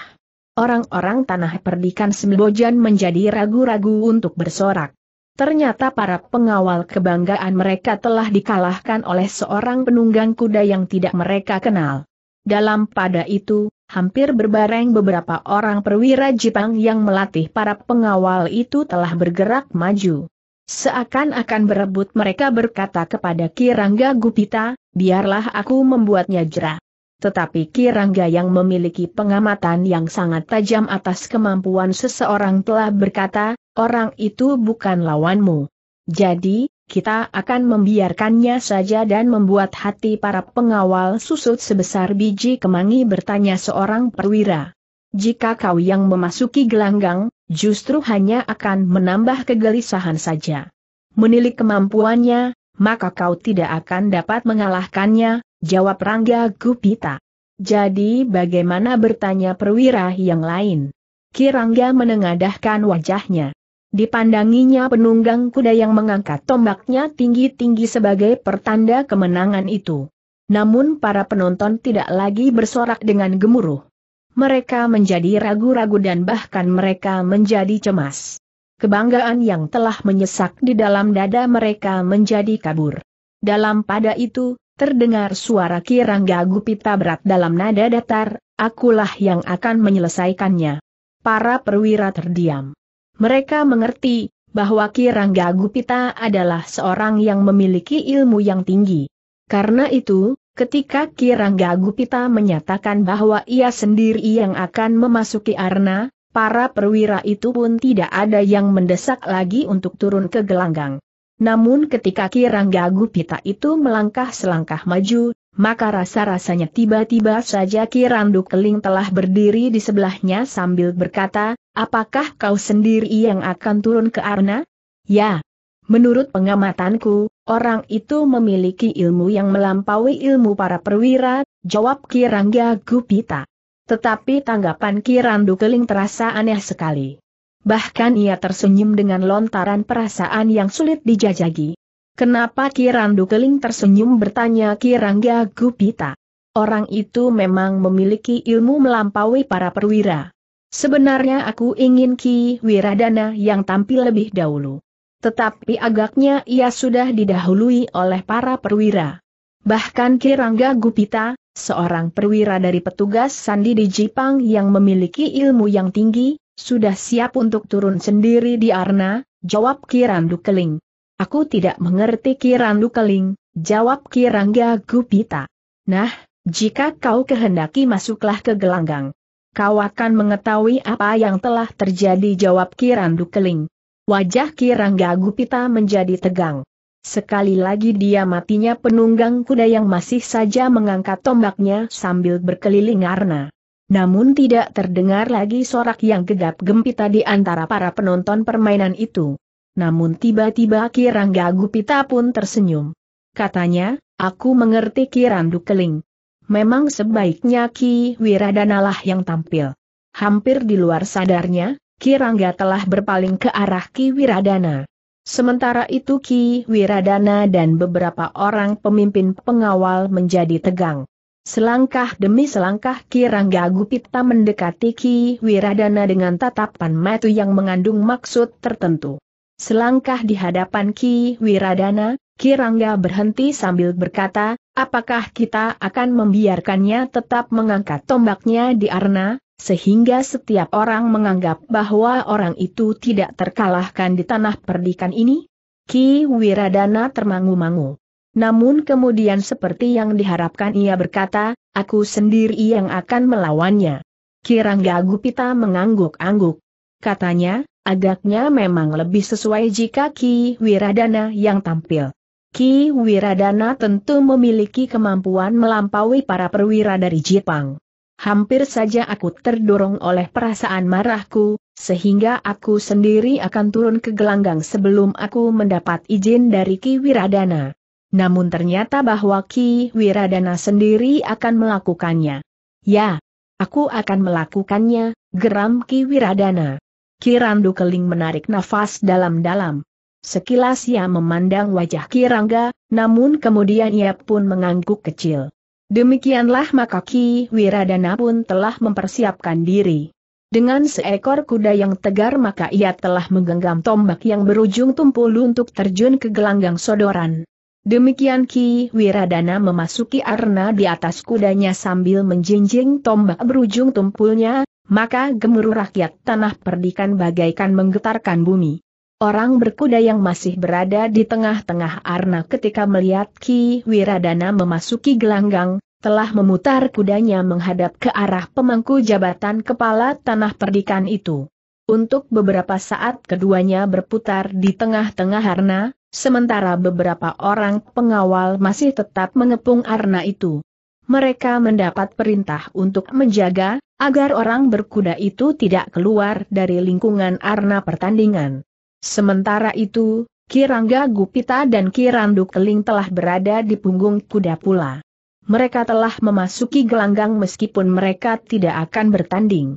Orang-orang tanah perdikan Sembojan menjadi ragu-ragu untuk bersorak. Ternyata para pengawal kebanggaan mereka telah dikalahkan oleh seorang penunggang kuda yang tidak mereka kenal. Dalam pada itu, hampir berbareng beberapa orang perwira Jepang yang melatih para pengawal itu telah bergerak maju. Seakan-akan berebut mereka berkata kepada Kirangga Gupita, biarlah aku membuatnya jera. Tetapi Kirangga yang memiliki pengamatan yang sangat tajam atas kemampuan seseorang telah berkata, orang itu bukan lawanmu. Jadi, kita akan membiarkannya saja dan membuat hati para pengawal susut sebesar biji kemangi bertanya seorang perwira. Jika kau yang memasuki gelanggang, justru hanya akan menambah kegelisahan saja. Menilik kemampuannya, maka kau tidak akan dapat mengalahkannya, jawab Rangga Gupita. Jadi bagaimana bertanya perwira yang lain? Kirangga menengadahkan wajahnya. Dipandanginya penunggang kuda yang mengangkat tombaknya tinggi-tinggi sebagai pertanda kemenangan itu. Namun para penonton tidak lagi bersorak dengan gemuruh. Mereka menjadi ragu-ragu dan bahkan mereka menjadi cemas. Kebanggaan yang telah menyesak di dalam dada mereka menjadi kabur. Dalam pada itu, terdengar suara Kirangga Gupita berat dalam nada datar, akulah yang akan menyelesaikannya. Para perwira terdiam. Mereka mengerti bahwa Kirangga Gupita adalah seorang yang memiliki ilmu yang tinggi. Karena itu, ketika Kirangga Gupita menyatakan bahwa ia sendiri yang akan memasuki Arna, para perwira itu pun tidak ada yang mendesak lagi untuk turun ke gelanggang. Namun ketika Kirangga Gupita itu melangkah selangkah maju, maka rasa-rasanya tiba-tiba saja Randu Keling telah berdiri di sebelahnya sambil berkata, apakah kau sendiri yang akan turun ke Arna? Ya. Menurut pengamatanku, orang itu memiliki ilmu yang melampaui ilmu para perwira, jawab Kirangga Gupita. Tetapi tanggapan Kirandu Keling terasa aneh sekali. Bahkan ia tersenyum dengan lontaran perasaan yang sulit dijajagi. Kenapa Kirandu Keling tersenyum bertanya Kirangga Gupita? Orang itu memang memiliki ilmu melampaui para perwira. Sebenarnya aku ingin Ki Wiradana yang tampil lebih dahulu. Tetapi agaknya ia sudah didahului oleh para perwira. Bahkan Kirangga Gupita, seorang perwira dari petugas sandi di Jipang yang memiliki ilmu yang tinggi, sudah siap untuk turun sendiri di Arna, jawab Kirandu Keling. Aku tidak mengerti Kirandu Keling, jawab Kirangga Gupita. Nah, jika kau kehendaki masuklah ke gelanggang. Kau akan mengetahui apa yang telah terjadi jawab Kirandu Keling. Wajah Kirangga Gupita menjadi tegang. Sekali lagi dia matinya penunggang kuda yang masih saja mengangkat tombaknya sambil berkeliling arna. Namun tidak terdengar lagi sorak yang gegap gempita di antara para penonton permainan itu. Namun tiba-tiba Kirangga Gupita pun tersenyum. Katanya, aku mengerti Kirandu Keling. Memang sebaiknya Ki Wiradana lah yang tampil. Hampir di luar sadarnya, Kirangga telah berpaling ke arah Ki Wiradana. Sementara itu Ki Wiradana dan beberapa orang pemimpin pengawal menjadi tegang. Selangkah demi selangkah Kirangga Gupita mendekati Ki Wiradana dengan tatapan mata yang mengandung maksud tertentu. Selangkah di hadapan Ki Wiradana, Kirangga berhenti sambil berkata, apakah kita akan membiarkannya tetap mengangkat tombaknya di arna, sehingga setiap orang menganggap bahwa orang itu tidak terkalahkan di tanah perdikan ini? Ki Wiradana termangu-mangu. Namun kemudian seperti yang diharapkan ia berkata, aku sendiri yang akan melawannya. Kirangga Gupita mengangguk-angguk. Katanya, Agaknya memang lebih sesuai jika Ki Wiradana yang tampil. Ki Wiradana tentu memiliki kemampuan melampaui para perwira dari Jepang. Hampir saja aku terdorong oleh perasaan marahku, sehingga aku sendiri akan turun ke gelanggang sebelum aku mendapat izin dari Ki Wiradana. Namun ternyata bahwa Ki Wiradana sendiri akan melakukannya. Ya, aku akan melakukannya, geram Ki Wiradana. Kirandu Keling menarik nafas dalam-dalam. Sekilas ia memandang wajah Kirangga, namun kemudian ia pun mengangguk kecil. Demikianlah maka Ki Wiradana pun telah mempersiapkan diri. Dengan seekor kuda yang tegar maka ia telah menggenggam tombak yang berujung tumpul untuk terjun ke gelanggang sodoran. Demikian Ki Wiradana memasuki arena di atas kudanya sambil menjinjing tombak berujung tumpulnya, maka gemuruh rakyat tanah perdikan bagaikan menggetarkan bumi. Orang berkuda yang masih berada di tengah-tengah Arna ketika melihat Ki Wiradana memasuki gelanggang, telah memutar kudanya menghadap ke arah pemangku jabatan kepala tanah perdikan itu. Untuk beberapa saat keduanya berputar di tengah-tengah Arna, sementara beberapa orang pengawal masih tetap mengepung Arna itu mereka mendapat perintah untuk menjaga, agar orang berkuda itu tidak keluar dari lingkungan arena pertandingan. Sementara itu, Kirangga Gupita dan Kirandu Keling telah berada di punggung kuda pula. Mereka telah memasuki gelanggang meskipun mereka tidak akan bertanding.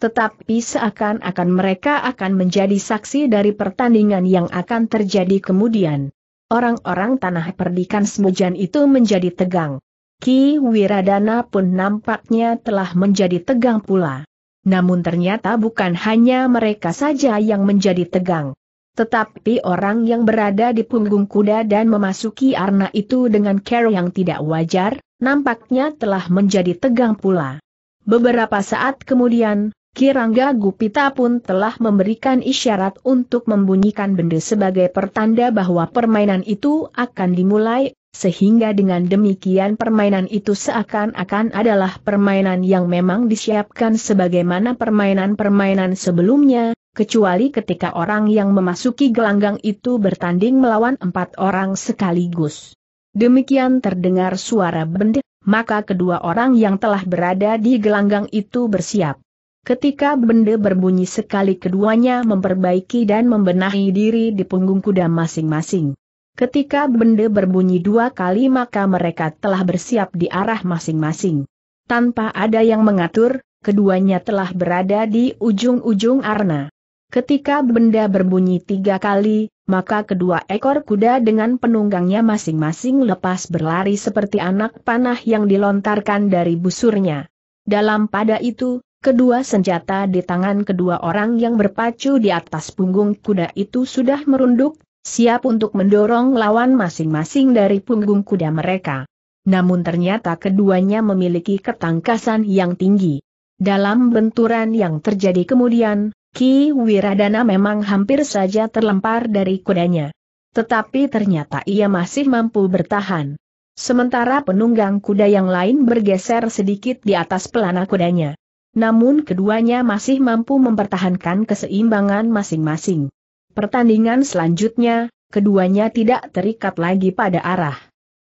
Tetapi seakan-akan mereka akan menjadi saksi dari pertandingan yang akan terjadi kemudian. Orang-orang tanah perdikan Semujan itu menjadi tegang. Ki Wiradana pun nampaknya telah menjadi tegang pula. Namun ternyata bukan hanya mereka saja yang menjadi tegang. Tetapi orang yang berada di punggung kuda dan memasuki arna itu dengan care yang tidak wajar, nampaknya telah menjadi tegang pula. Beberapa saat kemudian, Kirangga Gupita pun telah memberikan isyarat untuk membunyikan benda sebagai pertanda bahwa permainan itu akan dimulai sehingga dengan demikian permainan itu seakan-akan adalah permainan yang memang disiapkan sebagaimana permainan-permainan sebelumnya, kecuali ketika orang yang memasuki gelanggang itu bertanding melawan empat orang sekaligus. Demikian terdengar suara benda, maka kedua orang yang telah berada di gelanggang itu bersiap. Ketika benda berbunyi sekali keduanya memperbaiki dan membenahi diri di punggung kuda masing-masing. Ketika benda berbunyi dua kali maka mereka telah bersiap di arah masing-masing. Tanpa ada yang mengatur, keduanya telah berada di ujung-ujung arna. Ketika benda berbunyi tiga kali, maka kedua ekor kuda dengan penunggangnya masing-masing lepas berlari seperti anak panah yang dilontarkan dari busurnya. Dalam pada itu, Kedua senjata di tangan kedua orang yang berpacu di atas punggung kuda itu sudah merunduk, siap untuk mendorong lawan masing-masing dari punggung kuda mereka. Namun ternyata keduanya memiliki ketangkasan yang tinggi. Dalam benturan yang terjadi kemudian, Ki Wiradana memang hampir saja terlempar dari kudanya. Tetapi ternyata ia masih mampu bertahan. Sementara penunggang kuda yang lain bergeser sedikit di atas pelana kudanya. Namun keduanya masih mampu mempertahankan keseimbangan masing-masing. Pertandingan selanjutnya, keduanya tidak terikat lagi pada arah.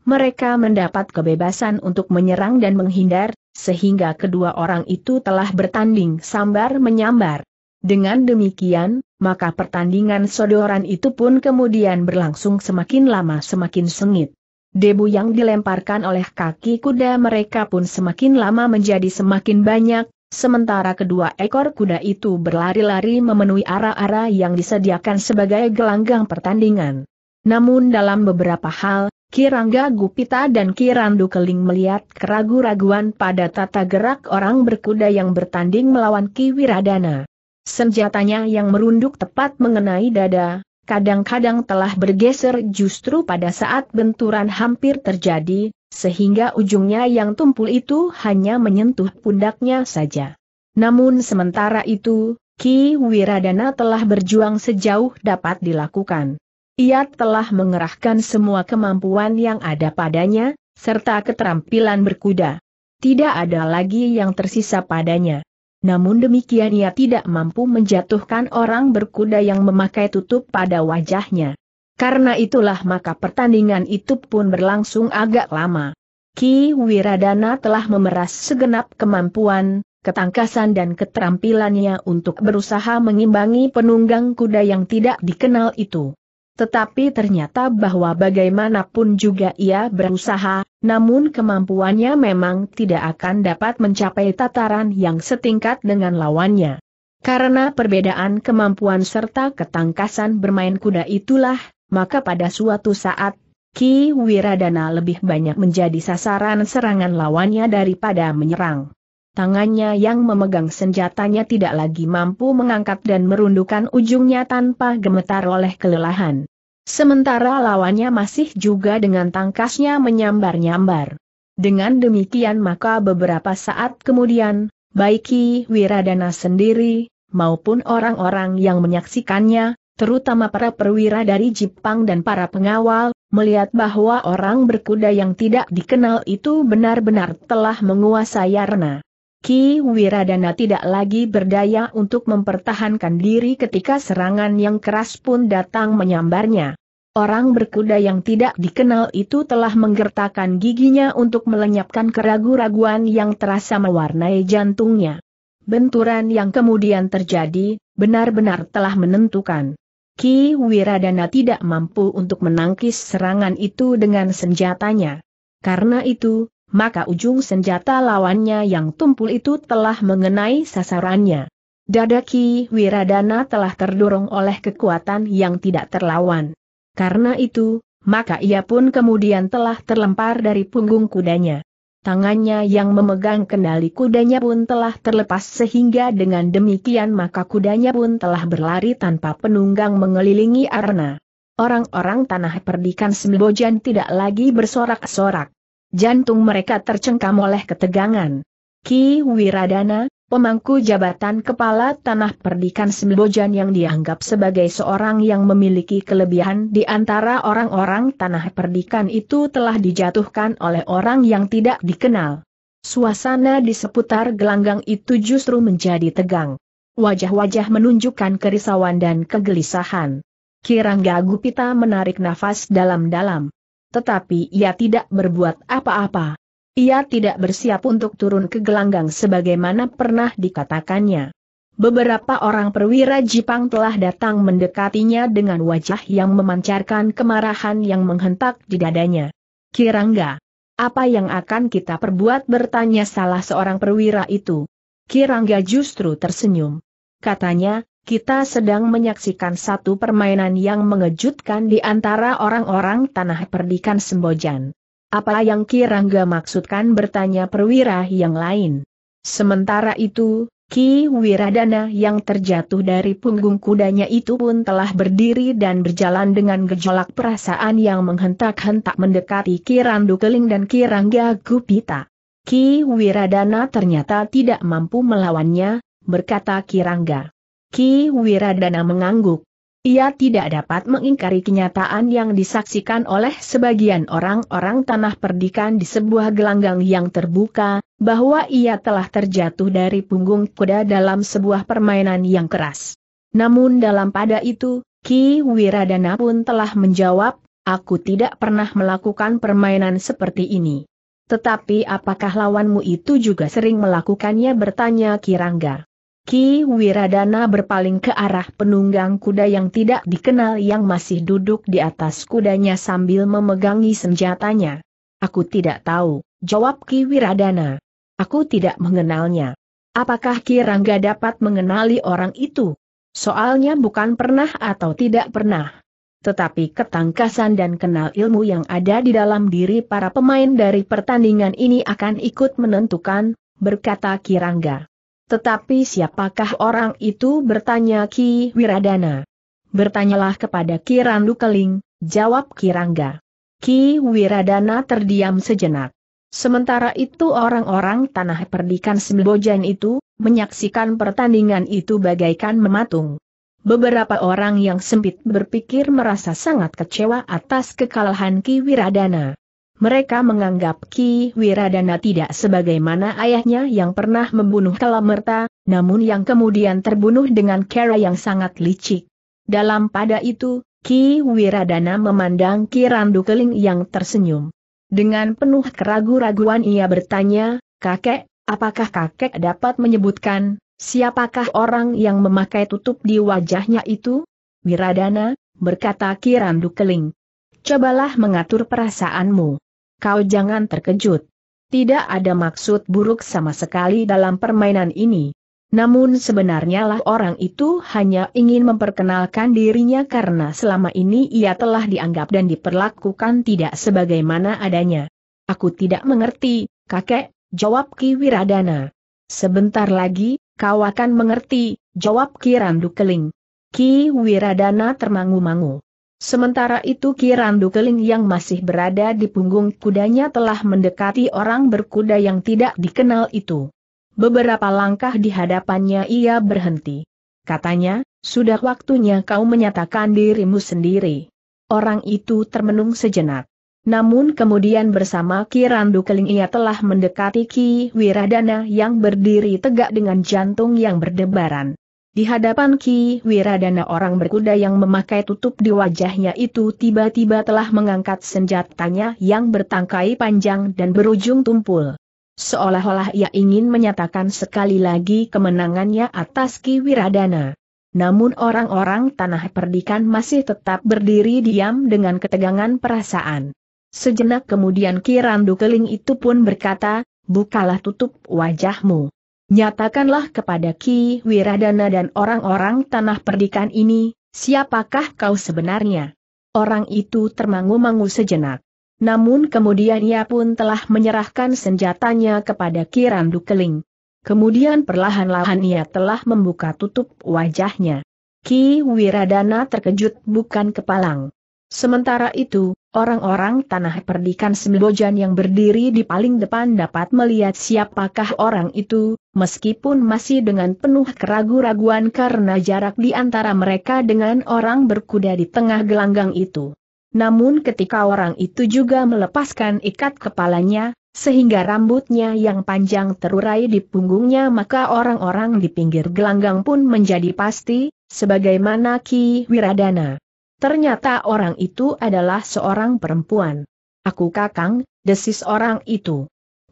Mereka mendapat kebebasan untuk menyerang dan menghindar, sehingga kedua orang itu telah bertanding sambar menyambar. Dengan demikian, maka pertandingan sodoran itu pun kemudian berlangsung semakin lama semakin sengit. Debu yang dilemparkan oleh kaki kuda mereka pun semakin lama menjadi semakin banyak, Sementara kedua ekor kuda itu berlari-lari memenuhi arah-arah yang disediakan sebagai gelanggang pertandingan. Namun dalam beberapa hal, Kirangga Gupita dan Kirandu Keling melihat keraguan raguan pada tata gerak orang berkuda yang bertanding melawan Ki Wiradana. Senjatanya yang merunduk tepat mengenai dada, kadang-kadang telah bergeser justru pada saat benturan hampir terjadi, sehingga ujungnya yang tumpul itu hanya menyentuh pundaknya saja. Namun sementara itu, Ki Wiradana telah berjuang sejauh dapat dilakukan. Ia telah mengerahkan semua kemampuan yang ada padanya, serta keterampilan berkuda. Tidak ada lagi yang tersisa padanya namun demikian ia tidak mampu menjatuhkan orang berkuda yang memakai tutup pada wajahnya. Karena itulah maka pertandingan itu pun berlangsung agak lama. Ki Wiradana telah memeras segenap kemampuan, ketangkasan dan keterampilannya untuk berusaha mengimbangi penunggang kuda yang tidak dikenal itu. Tetapi ternyata bahwa bagaimanapun juga ia berusaha, namun kemampuannya memang tidak akan dapat mencapai tataran yang setingkat dengan lawannya. Karena perbedaan kemampuan serta ketangkasan bermain kuda itulah, maka pada suatu saat, Ki Wiradana lebih banyak menjadi sasaran serangan lawannya daripada menyerang tangannya yang memegang senjatanya tidak lagi mampu mengangkat dan merundukkan ujungnya tanpa gemetar oleh kelelahan. Sementara lawannya masih juga dengan tangkasnya menyambar-nyambar. Dengan demikian maka beberapa saat kemudian, baiki Wiradana sendiri, maupun orang-orang yang menyaksikannya, terutama para perwira dari Jepang dan para pengawal, melihat bahwa orang berkuda yang tidak dikenal itu benar-benar telah menguasai Yarna. Ki Wiradana tidak lagi berdaya untuk mempertahankan diri ketika serangan yang keras pun datang menyambarnya. Orang berkuda yang tidak dikenal itu telah menggertakkan giginya untuk melenyapkan keraguan-raguan yang terasa mewarnai jantungnya. Benturan yang kemudian terjadi, benar-benar telah menentukan. Ki Wiradana tidak mampu untuk menangkis serangan itu dengan senjatanya. Karena itu, maka ujung senjata lawannya yang tumpul itu telah mengenai sasarannya. Dadaki Wiradana telah terdorong oleh kekuatan yang tidak terlawan. Karena itu, maka ia pun kemudian telah terlempar dari punggung kudanya. Tangannya yang memegang kendali kudanya pun telah terlepas sehingga dengan demikian maka kudanya pun telah berlari tanpa penunggang mengelilingi arena. Orang-orang tanah perdikan Sembojan tidak lagi bersorak-sorak. Jantung mereka tercengkam oleh ketegangan. Ki Wiradana, pemangku jabatan kepala tanah perdikan Sembojan yang dianggap sebagai seorang yang memiliki kelebihan di antara orang-orang tanah perdikan itu telah dijatuhkan oleh orang yang tidak dikenal. Suasana di seputar gelanggang itu justru menjadi tegang. Wajah-wajah menunjukkan kerisauan dan kegelisahan. Kirangga Gupita menarik nafas dalam-dalam. Tetapi ia tidak berbuat apa-apa. Ia tidak bersiap untuk turun ke gelanggang sebagaimana pernah dikatakannya. Beberapa orang perwira Jepang telah datang mendekatinya dengan wajah yang memancarkan kemarahan yang menghentak di dadanya. Kirangga, apa yang akan kita perbuat bertanya salah seorang perwira itu. Kirangga justru tersenyum. Katanya, kita sedang menyaksikan satu permainan yang mengejutkan di antara orang-orang tanah perdikan Sembojan. Apa yang Kirangga maksudkan bertanya perwira yang lain. Sementara itu, Ki Wiradana yang terjatuh dari punggung kudanya itu pun telah berdiri dan berjalan dengan gejolak perasaan yang menghentak-hentak mendekati Kirandu Keling dan Kirangga Gupita. Ki Wiradana ternyata tidak mampu melawannya, berkata Kirangga. Ki Wiradana mengangguk. Ia tidak dapat mengingkari kenyataan yang disaksikan oleh sebagian orang-orang tanah perdikan di sebuah gelanggang yang terbuka, bahwa ia telah terjatuh dari punggung kuda dalam sebuah permainan yang keras. Namun dalam pada itu, Ki Wiradana pun telah menjawab, aku tidak pernah melakukan permainan seperti ini. Tetapi apakah lawanmu itu juga sering melakukannya bertanya Kirangga. Ki Wiradana berpaling ke arah penunggang kuda yang tidak dikenal yang masih duduk di atas kudanya sambil memegangi senjatanya. Aku tidak tahu, jawab Ki Wiradana. Aku tidak mengenalnya. Apakah Ki Rangga dapat mengenali orang itu? Soalnya bukan pernah atau tidak pernah. Tetapi ketangkasan dan kenal ilmu yang ada di dalam diri para pemain dari pertandingan ini akan ikut menentukan, berkata Ki Rangga. Tetapi siapakah orang itu bertanya Ki Wiradana? Bertanyalah kepada Kirandu Keling, jawab Rangga. Ki Wiradana terdiam sejenak. Sementara itu orang-orang tanah perdikan Sembojan itu, menyaksikan pertandingan itu bagaikan mematung. Beberapa orang yang sempit berpikir merasa sangat kecewa atas kekalahan Ki Wiradana. Mereka menganggap Ki Wiradana tidak sebagaimana ayahnya yang pernah membunuh Kalamerta, namun yang kemudian terbunuh dengan cara yang sangat licik. Dalam pada itu, Ki Wiradana memandang Ki Randu Keling yang tersenyum. Dengan penuh keraguan-raguan ia bertanya, Kakek, apakah kakek dapat menyebutkan, siapakah orang yang memakai tutup di wajahnya itu? Wiradana, berkata Ki Randu Keling. Cobalah mengatur perasaanmu kau jangan terkejut. Tidak ada maksud buruk sama sekali dalam permainan ini. Namun sebenarnya lah orang itu hanya ingin memperkenalkan dirinya karena selama ini ia telah dianggap dan diperlakukan tidak sebagaimana adanya. Aku tidak mengerti, kakek, jawab Ki Wiradana. Sebentar lagi, kau akan mengerti, jawab Ki Randu Keling. Ki Wiradana termangu-mangu. Sementara itu Kirandu Keling yang masih berada di punggung kudanya telah mendekati orang berkuda yang tidak dikenal itu. Beberapa langkah di hadapannya ia berhenti. Katanya, sudah waktunya kau menyatakan dirimu sendiri. Orang itu termenung sejenak. Namun kemudian bersama Kirandu Keling ia telah mendekati Ki Wiradana yang berdiri tegak dengan jantung yang berdebaran. Di hadapan Ki Wiradana orang berkuda yang memakai tutup di wajahnya itu tiba-tiba telah mengangkat senjatanya yang bertangkai panjang dan berujung tumpul. Seolah-olah ia ingin menyatakan sekali lagi kemenangannya atas Ki Wiradana. Namun orang-orang tanah perdikan masih tetap berdiri diam dengan ketegangan perasaan. Sejenak kemudian Ki Randu Keling itu pun berkata, bukalah tutup wajahmu. Nyatakanlah kepada Ki Wiradana dan orang-orang tanah perdikan ini, siapakah kau sebenarnya? Orang itu termangu-mangu sejenak. Namun kemudian ia pun telah menyerahkan senjatanya kepada Ki Randu Keling. Kemudian perlahan-lahan ia telah membuka tutup wajahnya. Ki Wiradana terkejut bukan kepalang. Sementara itu, orang-orang tanah perdikan Sembojan yang berdiri di paling depan dapat melihat siapakah orang itu, meskipun masih dengan penuh keraguan-raguan karena jarak di antara mereka dengan orang berkuda di tengah gelanggang itu. Namun ketika orang itu juga melepaskan ikat kepalanya, sehingga rambutnya yang panjang terurai di punggungnya maka orang-orang di pinggir gelanggang pun menjadi pasti, sebagaimana Ki Wiradana. Ternyata orang itu adalah seorang perempuan. Aku kakang, desis orang itu.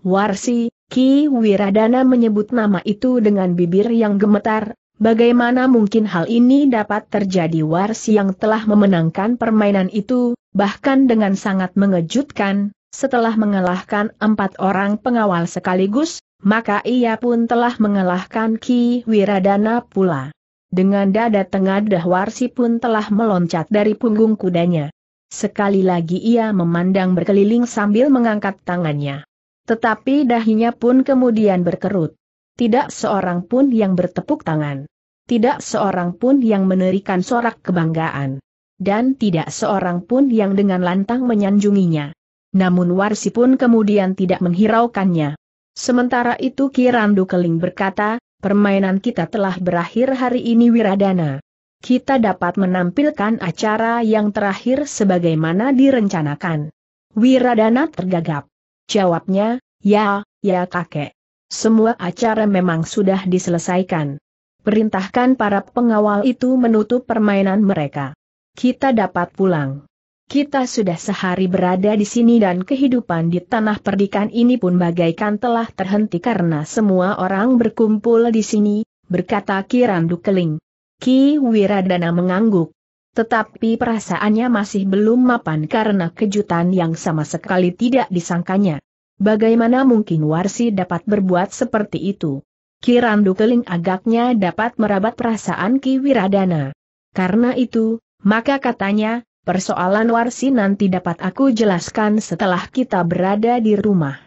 Warsi, Ki Wiradana menyebut nama itu dengan bibir yang gemetar, bagaimana mungkin hal ini dapat terjadi Warsi yang telah memenangkan permainan itu, bahkan dengan sangat mengejutkan, setelah mengalahkan empat orang pengawal sekaligus, maka ia pun telah mengalahkan Ki Wiradana pula. Dengan dada tengadah Warsi pun telah meloncat dari punggung kudanya. Sekali lagi ia memandang berkeliling sambil mengangkat tangannya. Tetapi dahinya pun kemudian berkerut. Tidak seorang pun yang bertepuk tangan. Tidak seorang pun yang menerikan sorak kebanggaan. Dan tidak seorang pun yang dengan lantang menyanjunginya. Namun Warsi pun kemudian tidak menghiraukannya. Sementara itu Kirandu Keling berkata, permainan kita telah berakhir hari ini Wiradana. Kita dapat menampilkan acara yang terakhir sebagaimana direncanakan. Wiradana tergagap. Jawabnya, ya, ya kakek. Semua acara memang sudah diselesaikan. Perintahkan para pengawal itu menutup permainan mereka. Kita dapat pulang. Kita sudah sehari berada di sini dan kehidupan di tanah perdikan ini pun bagaikan telah terhenti karena semua orang berkumpul di sini, berkata Kirandu Keling. Ki Wiradana mengangguk. Tetapi perasaannya masih belum mapan karena kejutan yang sama sekali tidak disangkanya. Bagaimana mungkin Warsi dapat berbuat seperti itu? Kirandu Keling agaknya dapat merabat perasaan Ki Wiradana. Karena itu, maka katanya, persoalan Warsi nanti dapat aku jelaskan setelah kita berada di rumah.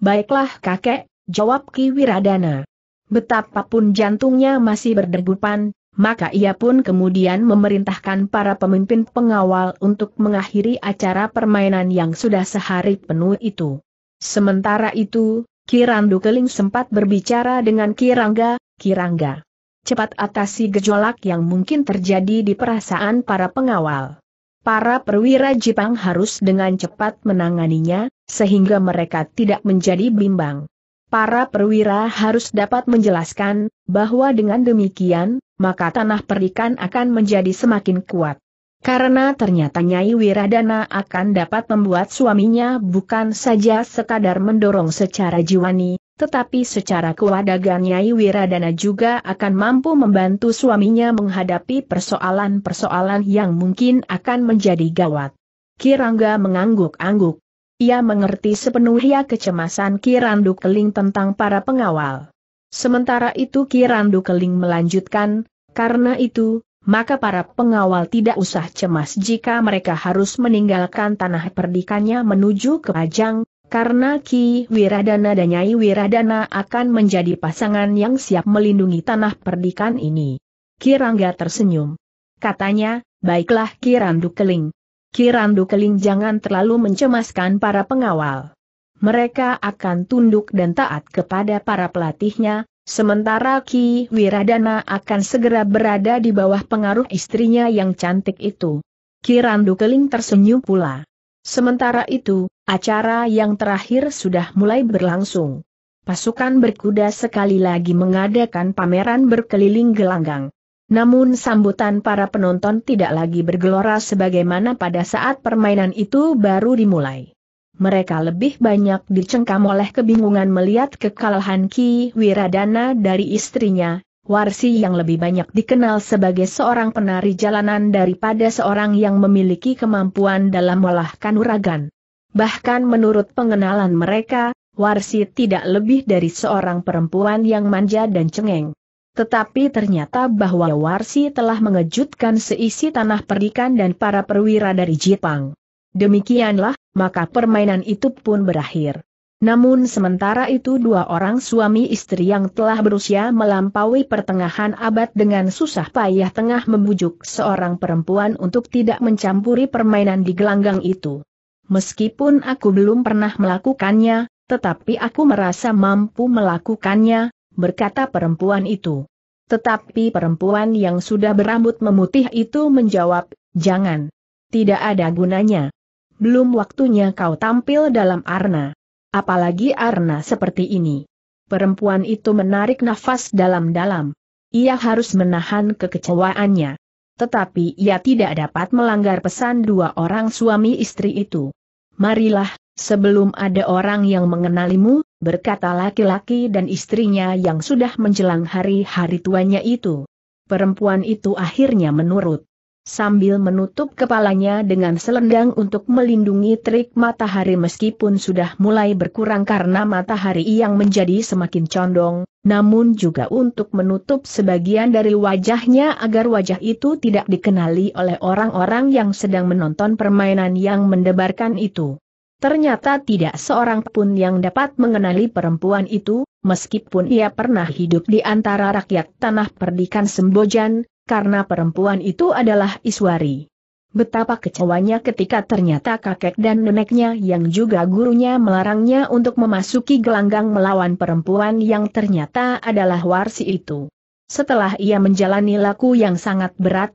Baiklah kakek, jawab Ki Wiradana. Betapapun jantungnya masih berdegupan, maka ia pun kemudian memerintahkan para pemimpin pengawal untuk mengakhiri acara permainan yang sudah sehari penuh itu. Sementara itu, Kirandu Keling sempat berbicara dengan Kirangga, Kirangga. Cepat atasi gejolak yang mungkin terjadi di perasaan para pengawal. Para perwira Jepang harus dengan cepat menanganinya, sehingga mereka tidak menjadi bimbang para perwira harus dapat menjelaskan, bahwa dengan demikian, maka tanah perikan akan menjadi semakin kuat. Karena ternyata Nyai Wiradana akan dapat membuat suaminya bukan saja sekadar mendorong secara jiwani, tetapi secara kewadagan Nyai Wiradana juga akan mampu membantu suaminya menghadapi persoalan-persoalan yang mungkin akan menjadi gawat. Kirangga mengangguk-angguk, ia mengerti sepenuhnya kecemasan Kirandu Keling tentang para pengawal. Sementara itu Kirandu Keling melanjutkan, karena itu, maka para pengawal tidak usah cemas jika mereka harus meninggalkan tanah perdikannya menuju ke Pajang, karena Ki Wiradana dan Nyai Wiradana akan menjadi pasangan yang siap melindungi tanah perdikan ini. Kirangga tersenyum. Katanya, baiklah Kirandu Keling, Kirandu Keling jangan terlalu mencemaskan para pengawal. Mereka akan tunduk dan taat kepada para pelatihnya, sementara Ki Wiradana akan segera berada di bawah pengaruh istrinya yang cantik itu. Kirandu Keling tersenyum pula. Sementara itu, acara yang terakhir sudah mulai berlangsung. Pasukan berkuda sekali lagi mengadakan pameran berkeliling gelanggang. Namun sambutan para penonton tidak lagi bergelora sebagaimana pada saat permainan itu baru dimulai. Mereka lebih banyak dicengkam oleh kebingungan melihat kekalahan Ki Wiradana dari istrinya, Warsi yang lebih banyak dikenal sebagai seorang penari jalanan daripada seorang yang memiliki kemampuan dalam melahkan uragan. Bahkan menurut pengenalan mereka, Warsi tidak lebih dari seorang perempuan yang manja dan cengeng. Tetapi ternyata bahwa Warsi telah mengejutkan seisi tanah perdikan dan para perwira dari Jepang. Demikianlah, maka permainan itu pun berakhir. Namun sementara itu dua orang suami istri yang telah berusia melampaui pertengahan abad dengan susah payah tengah membujuk seorang perempuan untuk tidak mencampuri permainan di gelanggang itu. Meskipun aku belum pernah melakukannya, tetapi aku merasa mampu melakukannya, berkata perempuan itu. Tetapi perempuan yang sudah berambut memutih itu menjawab, jangan. Tidak ada gunanya. Belum waktunya kau tampil dalam arna. Apalagi arna seperti ini. Perempuan itu menarik nafas dalam-dalam. Ia harus menahan kekecewaannya. Tetapi ia tidak dapat melanggar pesan dua orang suami istri itu. Marilah, Sebelum ada orang yang mengenalimu, berkata laki-laki dan istrinya yang sudah menjelang hari-hari tuanya itu. Perempuan itu akhirnya menurut. Sambil menutup kepalanya dengan selendang untuk melindungi trik matahari meskipun sudah mulai berkurang karena matahari yang menjadi semakin condong, namun juga untuk menutup sebagian dari wajahnya agar wajah itu tidak dikenali oleh orang-orang yang sedang menonton permainan yang mendebarkan itu. Ternyata tidak seorang pun yang dapat mengenali perempuan itu, meskipun ia pernah hidup di antara rakyat tanah perdikan Sembojan, karena perempuan itu adalah Iswari. Betapa kecewanya ketika ternyata kakek dan neneknya yang juga gurunya melarangnya untuk memasuki gelanggang melawan perempuan yang ternyata adalah Warsi itu. Setelah ia menjalani laku yang sangat berat,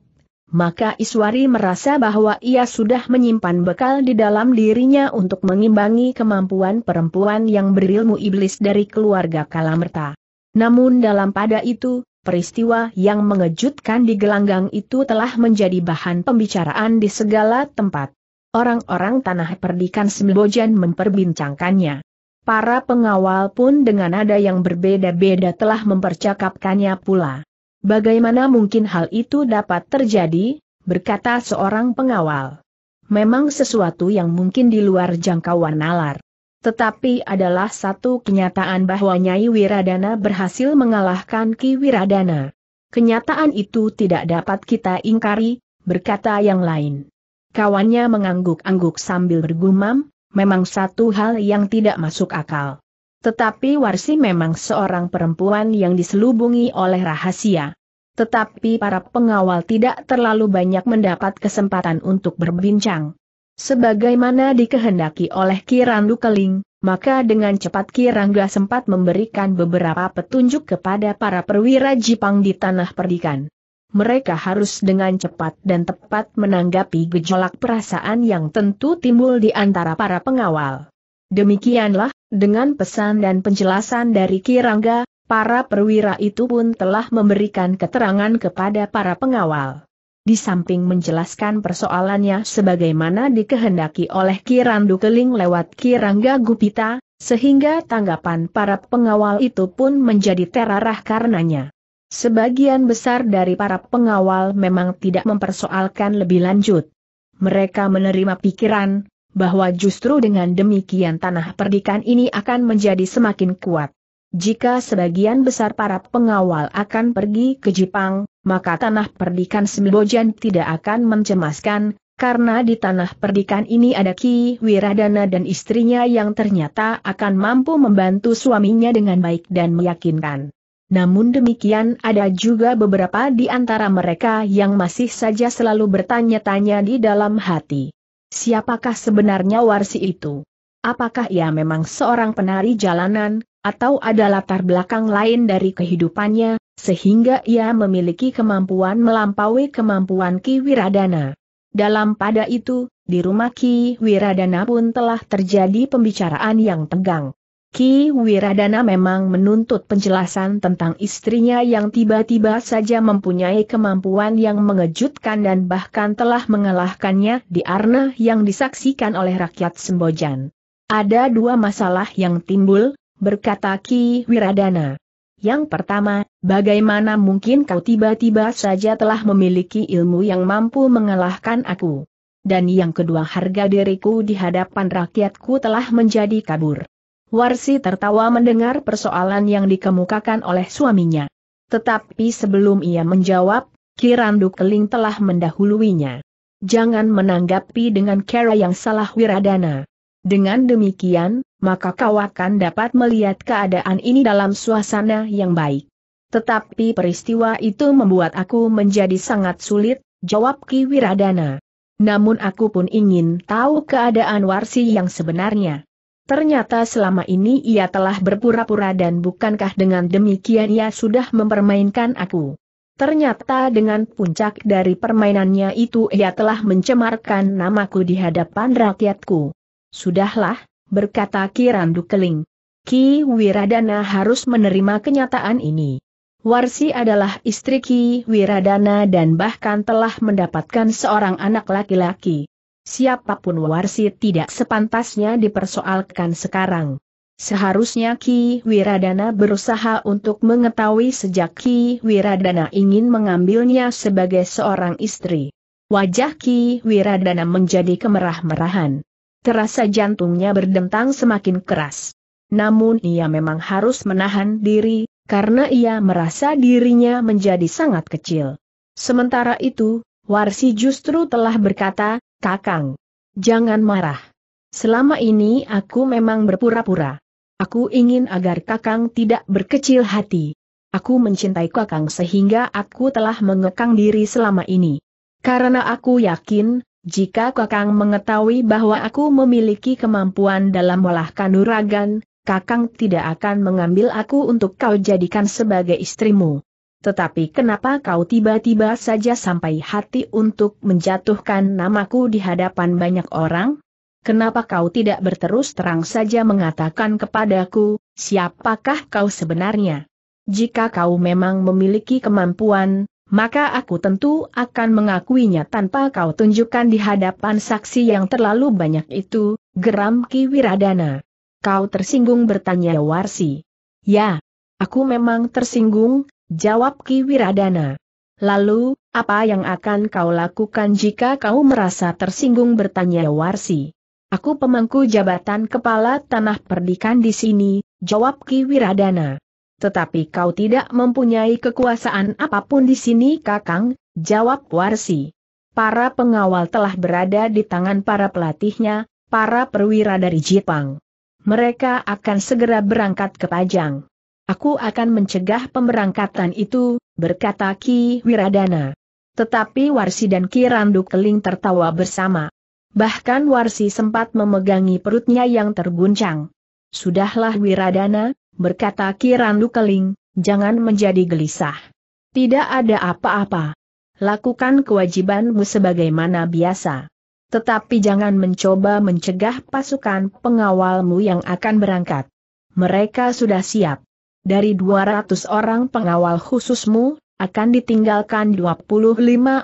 maka Iswari merasa bahwa ia sudah menyimpan bekal di dalam dirinya untuk mengimbangi kemampuan perempuan yang berilmu iblis dari keluarga Kalamerta. Namun dalam pada itu, peristiwa yang mengejutkan di gelanggang itu telah menjadi bahan pembicaraan di segala tempat. Orang-orang tanah perdikan Sembojan memperbincangkannya. Para pengawal pun dengan nada yang berbeda-beda telah mempercakapkannya pula. Bagaimana mungkin hal itu dapat terjadi, berkata seorang pengawal. Memang sesuatu yang mungkin di luar jangkauan nalar. Tetapi adalah satu kenyataan bahwa Nyai Wiradana berhasil mengalahkan Ki Wiradana. Kenyataan itu tidak dapat kita ingkari, berkata yang lain. Kawannya mengangguk-angguk sambil bergumam, memang satu hal yang tidak masuk akal. Tetapi Warsi memang seorang perempuan yang diselubungi oleh rahasia. Tetapi para pengawal tidak terlalu banyak mendapat kesempatan untuk berbincang. Sebagaimana dikehendaki oleh Kiran Lukeling, maka dengan cepat Kirangga sempat memberikan beberapa petunjuk kepada para perwira Jipang di tanah perdikan mereka harus dengan cepat dan tepat menanggapi gejolak perasaan yang tentu timbul di antara para pengawal. Demikianlah, dengan pesan dan penjelasan dari Kirangga, para perwira itu pun telah memberikan keterangan kepada para pengawal. Di samping menjelaskan persoalannya sebagaimana dikehendaki oleh Kirandu Keling lewat Kirangga Gupita, sehingga tanggapan para pengawal itu pun menjadi terarah karenanya. Sebagian besar dari para pengawal memang tidak mempersoalkan lebih lanjut. Mereka menerima pikiran, bahwa justru dengan demikian tanah perdikan ini akan menjadi semakin kuat. Jika sebagian besar para pengawal akan pergi ke Jepang, maka tanah perdikan Sembojan tidak akan mencemaskan, karena di tanah perdikan ini ada Ki Wiradana dan istrinya yang ternyata akan mampu membantu suaminya dengan baik dan meyakinkan. Namun demikian ada juga beberapa di antara mereka yang masih saja selalu bertanya-tanya di dalam hati. Siapakah sebenarnya Warsi itu? Apakah ia memang seorang penari jalanan, atau ada latar belakang lain dari kehidupannya, sehingga ia memiliki kemampuan melampaui kemampuan Ki Wiradana? Dalam pada itu, di rumah Ki Wiradana pun telah terjadi pembicaraan yang tegang. Ki Wiradana memang menuntut penjelasan tentang istrinya yang tiba-tiba saja mempunyai kemampuan yang mengejutkan dan bahkan telah mengalahkannya di arna yang disaksikan oleh rakyat Sembojan. Ada dua masalah yang timbul, berkata Ki Wiradana. Yang pertama, bagaimana mungkin kau tiba-tiba saja telah memiliki ilmu yang mampu mengalahkan aku? Dan yang kedua harga diriku di hadapan rakyatku telah menjadi kabur. Warsi tertawa mendengar persoalan yang dikemukakan oleh suaminya. Tetapi sebelum ia menjawab, Kirandu Keling telah mendahuluinya. Jangan menanggapi dengan cara yang salah Wiradana. Dengan demikian, maka kau akan dapat melihat keadaan ini dalam suasana yang baik. Tetapi peristiwa itu membuat aku menjadi sangat sulit, jawab Ki Wiradana. Namun aku pun ingin tahu keadaan Warsi yang sebenarnya. Ternyata selama ini ia telah berpura-pura dan bukankah dengan demikian ia sudah mempermainkan aku. Ternyata dengan puncak dari permainannya itu ia telah mencemarkan namaku di hadapan rakyatku. Sudahlah, berkata Kirandu Keling. Ki Wiradana harus menerima kenyataan ini. Warsi adalah istri Ki Wiradana dan bahkan telah mendapatkan seorang anak laki-laki. Siapapun warsi tidak sepantasnya dipersoalkan sekarang. Seharusnya Ki Wiradana berusaha untuk mengetahui sejak Ki Wiradana ingin mengambilnya sebagai seorang istri. Wajah Ki Wiradana menjadi kemerah-merahan. Terasa jantungnya berdentang semakin keras. Namun ia memang harus menahan diri, karena ia merasa dirinya menjadi sangat kecil. Sementara itu, Warsi justru telah berkata, Kakang. Jangan marah. Selama ini aku memang berpura-pura. Aku ingin agar Kakang tidak berkecil hati. Aku mencintai Kakang sehingga aku telah mengekang diri selama ini. Karena aku yakin, jika Kakang mengetahui bahwa aku memiliki kemampuan dalam olah kanuragan, Kakang tidak akan mengambil aku untuk kau jadikan sebagai istrimu. Tetapi kenapa kau tiba-tiba saja sampai hati untuk menjatuhkan namaku di hadapan banyak orang? Kenapa kau tidak berterus terang saja mengatakan kepadaku, siapakah kau sebenarnya? Jika kau memang memiliki kemampuan, maka aku tentu akan mengakuinya tanpa kau tunjukkan di hadapan saksi yang terlalu banyak itu, geram Ki Wiradana. Kau tersinggung bertanya Warsi. Ya, aku memang tersinggung, Jawab Ki Wiradana. Lalu, apa yang akan kau lakukan jika kau merasa tersinggung bertanya Warsi? Aku pemangku jabatan kepala tanah perdikan di sini, jawab Ki Wiradana. Tetapi kau tidak mempunyai kekuasaan apapun di sini Kakang, jawab Warsi. Para pengawal telah berada di tangan para pelatihnya, para perwira dari Jepang. Mereka akan segera berangkat ke Pajang. Aku akan mencegah pemberangkatan itu, berkata Ki Wiradana. Tetapi Warsi dan Ki Randu Keling tertawa bersama. Bahkan Warsi sempat memegangi perutnya yang terguncang. Sudahlah Wiradana, berkata Ki Randu Keling, jangan menjadi gelisah. Tidak ada apa-apa. Lakukan kewajibanmu sebagaimana biasa. Tetapi jangan mencoba mencegah pasukan pengawalmu yang akan berangkat. Mereka sudah siap. Dari 200 orang pengawal khususmu, akan ditinggalkan 25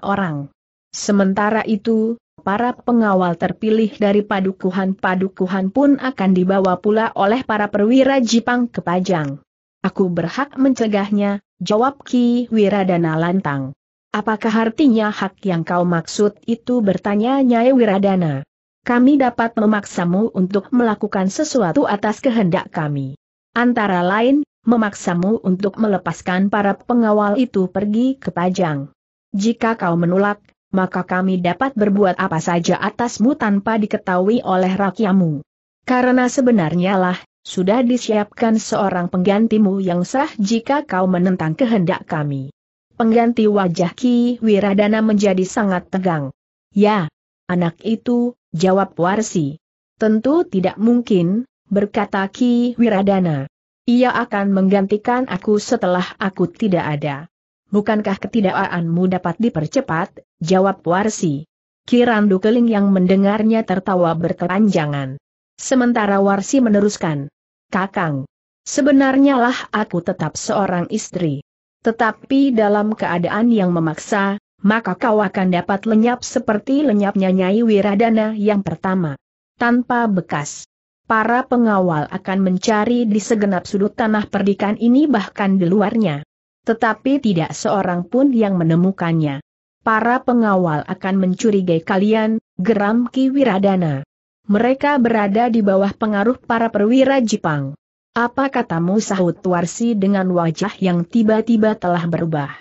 orang. Sementara itu, para pengawal terpilih dari padukuhan-padukuhan pun akan dibawa pula oleh para perwira Jipang ke Pajang. Aku berhak mencegahnya, jawab Ki Wiradana lantang. Apakah artinya hak yang kau maksud itu bertanya Nyai Wiradana? Kami dapat memaksamu untuk melakukan sesuatu atas kehendak kami. Antara lain, memaksamu untuk melepaskan para pengawal itu pergi ke Pajang. Jika kau menolak, maka kami dapat berbuat apa saja atasmu tanpa diketahui oleh rakyamu. Karena sebenarnya lah, sudah disiapkan seorang penggantimu yang sah jika kau menentang kehendak kami. Pengganti wajah Ki Wiradana menjadi sangat tegang. Ya, anak itu, jawab Warsi. Tentu tidak mungkin, berkata Ki Wiradana. Ia akan menggantikan aku setelah aku tidak ada. Bukankah ketidakaanmu dapat dipercepat, jawab Warsi. Kirandu Keling yang mendengarnya tertawa berkepanjangan. Sementara Warsi meneruskan. Kakang, sebenarnya lah aku tetap seorang istri. Tetapi dalam keadaan yang memaksa, maka kau akan dapat lenyap seperti lenyapnya Nyai Wiradana yang pertama. Tanpa bekas para pengawal akan mencari di segenap sudut tanah perdikan ini bahkan di luarnya. Tetapi tidak seorang pun yang menemukannya. Para pengawal akan mencurigai kalian, geram Ki Wiradana. Mereka berada di bawah pengaruh para perwira Jepang. Apa katamu sahut Warsi dengan wajah yang tiba-tiba telah berubah?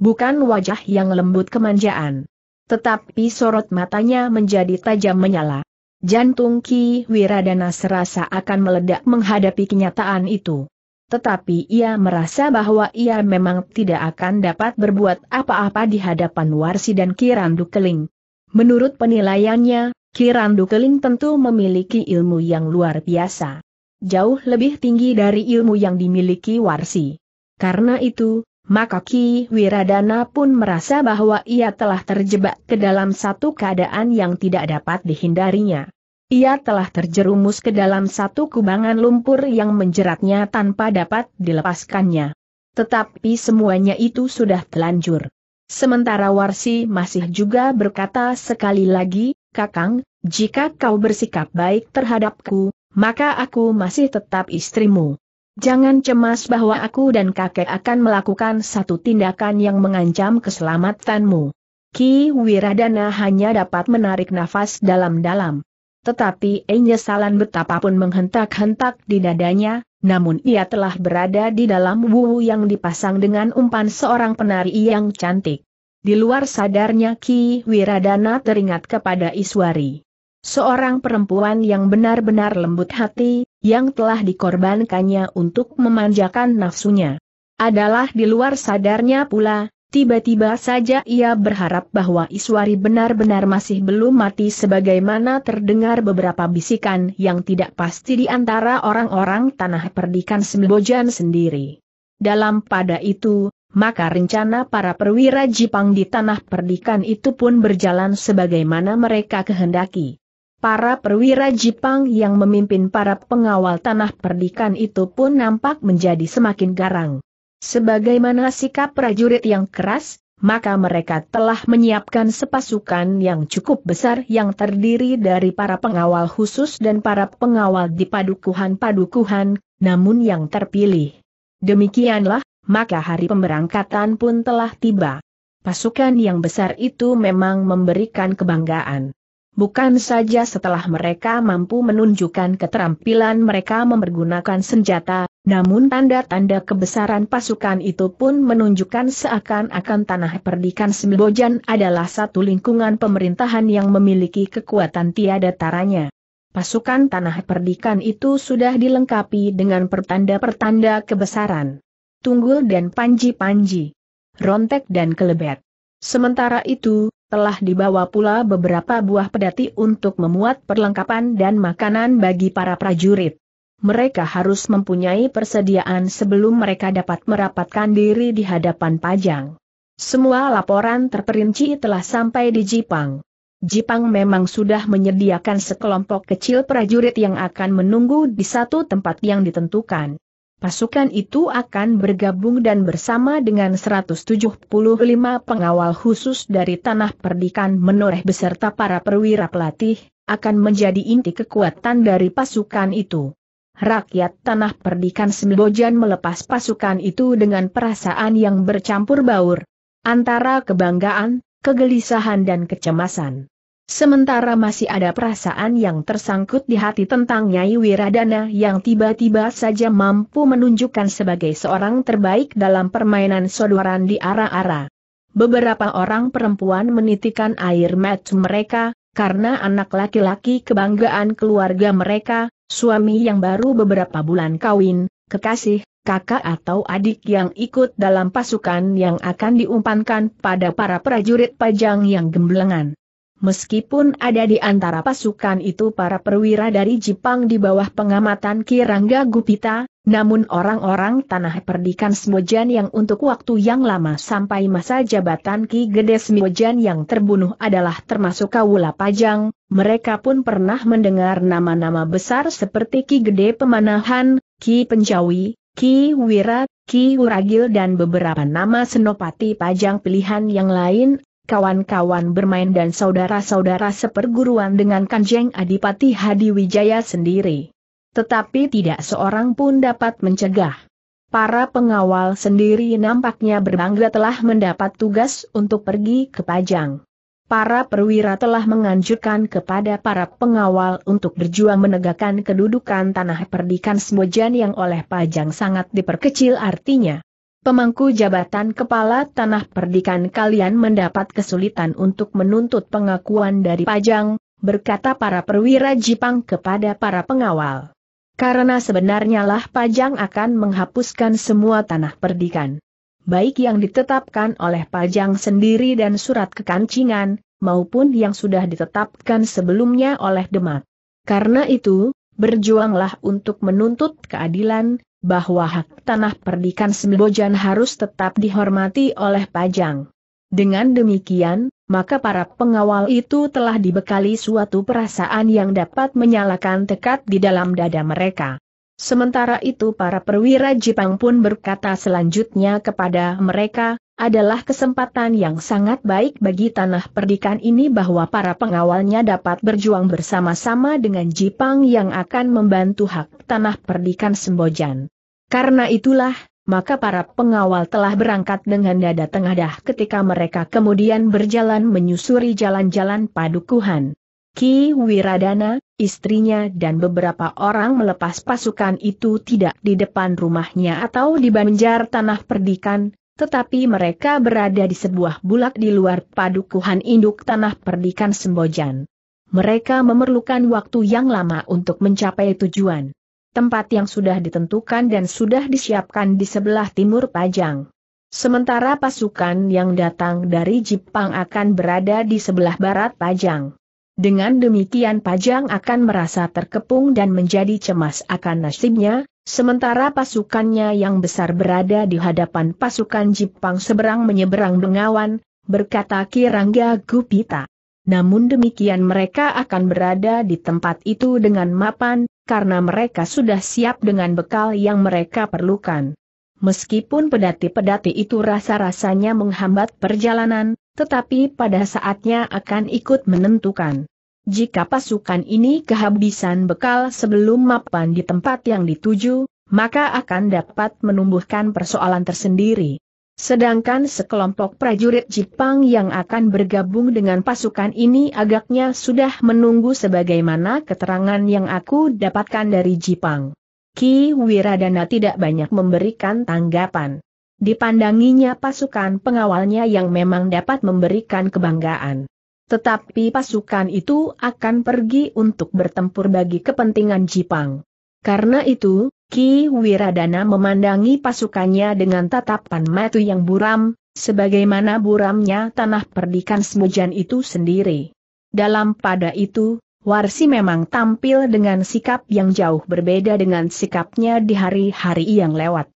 Bukan wajah yang lembut kemanjaan. Tetapi sorot matanya menjadi tajam menyala. Jantung Ki Wiradana serasa akan meledak menghadapi kenyataan itu. Tetapi ia merasa bahwa ia memang tidak akan dapat berbuat apa-apa di hadapan Warsi dan Kirandu Keling. Menurut penilaiannya, Kirandu Keling tentu memiliki ilmu yang luar biasa. Jauh lebih tinggi dari ilmu yang dimiliki Warsi. Karena itu, maka Ki Wiradana pun merasa bahwa ia telah terjebak ke dalam satu keadaan yang tidak dapat dihindarinya. Ia telah terjerumus ke dalam satu kubangan lumpur yang menjeratnya tanpa dapat dilepaskannya. Tetapi semuanya itu sudah telanjur. Sementara Warsi masih juga berkata sekali lagi, Kakang, jika kau bersikap baik terhadapku, maka aku masih tetap istrimu. Jangan cemas bahwa aku dan kakek akan melakukan satu tindakan yang mengancam keselamatanmu. Ki Wiradana hanya dapat menarik nafas dalam-dalam. Tetapi penyesalan betapapun menghentak-hentak di dadanya, namun ia telah berada di dalam wuhu yang dipasang dengan umpan seorang penari yang cantik. Di luar sadarnya Ki Wiradana teringat kepada Iswari. Seorang perempuan yang benar-benar lembut hati, yang telah dikorbankannya untuk memanjakan nafsunya. Adalah di luar sadarnya pula, tiba-tiba saja ia berharap bahwa Iswari benar-benar masih belum mati sebagaimana terdengar beberapa bisikan yang tidak pasti di antara orang-orang tanah perdikan Sembojan sendiri. Dalam pada itu, maka rencana para perwira Jipang di tanah perdikan itu pun berjalan sebagaimana mereka kehendaki. Para perwira Jepang yang memimpin para pengawal tanah perdikan itu pun nampak menjadi semakin garang. Sebagaimana sikap prajurit yang keras, maka mereka telah menyiapkan sepasukan yang cukup besar yang terdiri dari para pengawal khusus dan para pengawal di padukuhan-padukuhan, namun yang terpilih. Demikianlah, maka hari pemberangkatan pun telah tiba. Pasukan yang besar itu memang memberikan kebanggaan. Bukan saja setelah mereka mampu menunjukkan keterampilan mereka mempergunakan senjata, namun tanda-tanda kebesaran pasukan itu pun menunjukkan seakan-akan tanah perdikan Sembojan adalah satu lingkungan pemerintahan yang memiliki kekuatan tiada taranya. Pasukan tanah perdikan itu sudah dilengkapi dengan pertanda-pertanda kebesaran. Tunggul dan panji-panji. Rontek dan kelebet. Sementara itu, telah dibawa pula beberapa buah pedati untuk memuat perlengkapan dan makanan bagi para prajurit. Mereka harus mempunyai persediaan sebelum mereka dapat merapatkan diri di hadapan pajang. Semua laporan terperinci telah sampai di Jipang. Jipang memang sudah menyediakan sekelompok kecil prajurit yang akan menunggu di satu tempat yang ditentukan pasukan itu akan bergabung dan bersama dengan 175 pengawal khusus dari Tanah Perdikan Menoreh beserta para perwira pelatih, akan menjadi inti kekuatan dari pasukan itu. Rakyat Tanah Perdikan Sembojan melepas pasukan itu dengan perasaan yang bercampur baur, antara kebanggaan, kegelisahan dan kecemasan. Sementara masih ada perasaan yang tersangkut di hati tentang Nyai Wiradana yang tiba-tiba saja mampu menunjukkan sebagai seorang terbaik dalam permainan sodoran di ara-ara. Beberapa orang perempuan menitikan air mat mereka, karena anak laki-laki kebanggaan keluarga mereka, suami yang baru beberapa bulan kawin, kekasih, kakak atau adik yang ikut dalam pasukan yang akan diumpankan pada para prajurit pajang yang gemblengan. Meskipun ada di antara pasukan itu para perwira dari Jepang di bawah pengamatan Kirangga Gupita, namun orang-orang tanah perdikan Smojan yang untuk waktu yang lama sampai masa jabatan Ki Gede Smojan yang terbunuh adalah termasuk Kawula Pajang, mereka pun pernah mendengar nama-nama besar seperti Ki Gede Pemanahan, Ki Penjawi, Ki Wirat, Ki Uragil dan beberapa nama senopati pajang pilihan yang lain, kawan-kawan bermain dan saudara-saudara seperguruan dengan Kanjeng Adipati Hadi Wijaya sendiri. Tetapi tidak seorang pun dapat mencegah. Para pengawal sendiri nampaknya berbangga telah mendapat tugas untuk pergi ke Pajang. Para perwira telah menganjurkan kepada para pengawal untuk berjuang menegakkan kedudukan tanah perdikan Smojan yang oleh Pajang sangat diperkecil artinya pemangku jabatan kepala tanah perdikan kalian mendapat kesulitan untuk menuntut pengakuan dari Pajang, berkata para perwira Jipang kepada para pengawal. Karena sebenarnya lah Pajang akan menghapuskan semua tanah perdikan. Baik yang ditetapkan oleh Pajang sendiri dan surat kekancingan, maupun yang sudah ditetapkan sebelumnya oleh Demak. Karena itu, berjuanglah untuk menuntut keadilan, bahwa hak tanah perdikan Sembojan harus tetap dihormati oleh Pajang. Dengan demikian, maka para pengawal itu telah dibekali suatu perasaan yang dapat menyalakan tekad di dalam dada mereka. Sementara itu para perwira Jepang pun berkata selanjutnya kepada mereka, adalah kesempatan yang sangat baik bagi tanah perdikan ini bahwa para pengawalnya dapat berjuang bersama-sama dengan Jipang yang akan membantu hak tanah perdikan Sembojan. Karena itulah, maka para pengawal telah berangkat dengan dada tengadah ketika mereka kemudian berjalan menyusuri jalan-jalan padukuhan. Ki Wiradana, istrinya dan beberapa orang melepas pasukan itu tidak di depan rumahnya atau di banjar tanah perdikan, tetapi mereka berada di sebuah bulak di luar padukuhan induk tanah perdikan Sembojan. Mereka memerlukan waktu yang lama untuk mencapai tujuan. Tempat yang sudah ditentukan dan sudah disiapkan di sebelah timur Pajang. Sementara pasukan yang datang dari Jepang akan berada di sebelah barat Pajang. Dengan demikian Pajang akan merasa terkepung dan menjadi cemas akan nasibnya, sementara pasukannya yang besar berada di hadapan pasukan Jepang seberang menyeberang Bengawan, berkata Kirangga Gupita. Namun demikian mereka akan berada di tempat itu dengan mapan, karena mereka sudah siap dengan bekal yang mereka perlukan. Meskipun pedati-pedati itu rasa-rasanya menghambat perjalanan, tetapi pada saatnya akan ikut menentukan. Jika pasukan ini kehabisan bekal sebelum mapan di tempat yang dituju, maka akan dapat menumbuhkan persoalan tersendiri. Sedangkan sekelompok prajurit Jepang yang akan bergabung dengan pasukan ini agaknya sudah menunggu sebagaimana keterangan yang aku dapatkan dari Jepang. Ki Wiradana tidak banyak memberikan tanggapan dipandanginya pasukan pengawalnya yang memang dapat memberikan kebanggaan. Tetapi pasukan itu akan pergi untuk bertempur bagi kepentingan Jipang. Karena itu, Ki Wiradana memandangi pasukannya dengan tatapan mata yang buram, sebagaimana buramnya tanah perdikan semujan itu sendiri. Dalam pada itu, Warsi memang tampil dengan sikap yang jauh berbeda dengan sikapnya di hari-hari yang lewat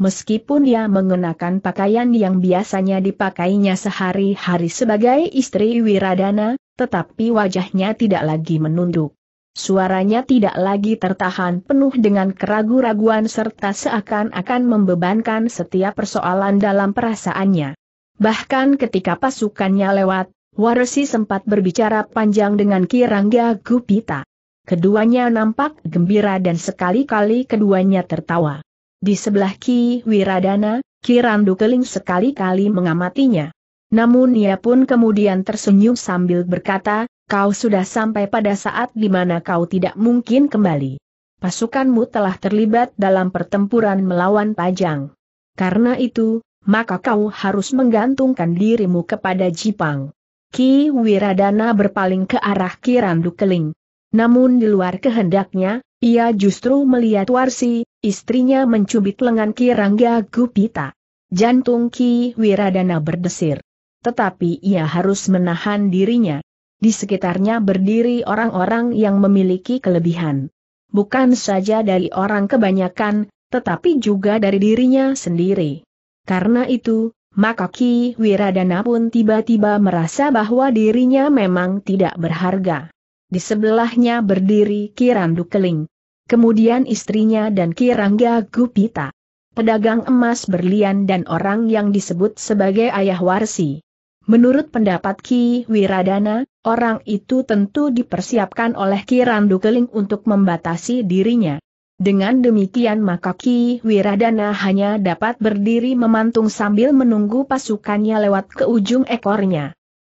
meskipun dia mengenakan pakaian yang biasanya dipakainya sehari-hari sebagai istri Wiradana, tetapi wajahnya tidak lagi menunduk. Suaranya tidak lagi tertahan penuh dengan keragu-raguan serta seakan-akan membebankan setiap persoalan dalam perasaannya. Bahkan ketika pasukannya lewat, Warsi sempat berbicara panjang dengan Kirangga Gupita. Keduanya nampak gembira dan sekali-kali keduanya tertawa. Di sebelah Ki Wiradana, Ki Randu Keling sekali-kali mengamatinya. Namun ia pun kemudian tersenyum sambil berkata, kau sudah sampai pada saat di mana kau tidak mungkin kembali. Pasukanmu telah terlibat dalam pertempuran melawan Pajang. Karena itu, maka kau harus menggantungkan dirimu kepada Jipang. Ki Wiradana berpaling ke arah Ki Randu Keling. Namun di luar kehendaknya, ia justru melihat Warsi, istrinya mencubit lengan Ki Rangga Gupita. Jantung Ki Wiradana berdesir. Tetapi ia harus menahan dirinya. Di sekitarnya berdiri orang-orang yang memiliki kelebihan. Bukan saja dari orang kebanyakan, tetapi juga dari dirinya sendiri. Karena itu, maka Ki Wiradana pun tiba-tiba merasa bahwa dirinya memang tidak berharga. Di sebelahnya berdiri Kirandu Keling. Kemudian istrinya dan Kirangga Gupita. Pedagang emas berlian dan orang yang disebut sebagai ayah warsi. Menurut pendapat Ki Wiradana, orang itu tentu dipersiapkan oleh Kirandu Keling untuk membatasi dirinya. Dengan demikian maka Ki Wiradana hanya dapat berdiri memantung sambil menunggu pasukannya lewat ke ujung ekornya.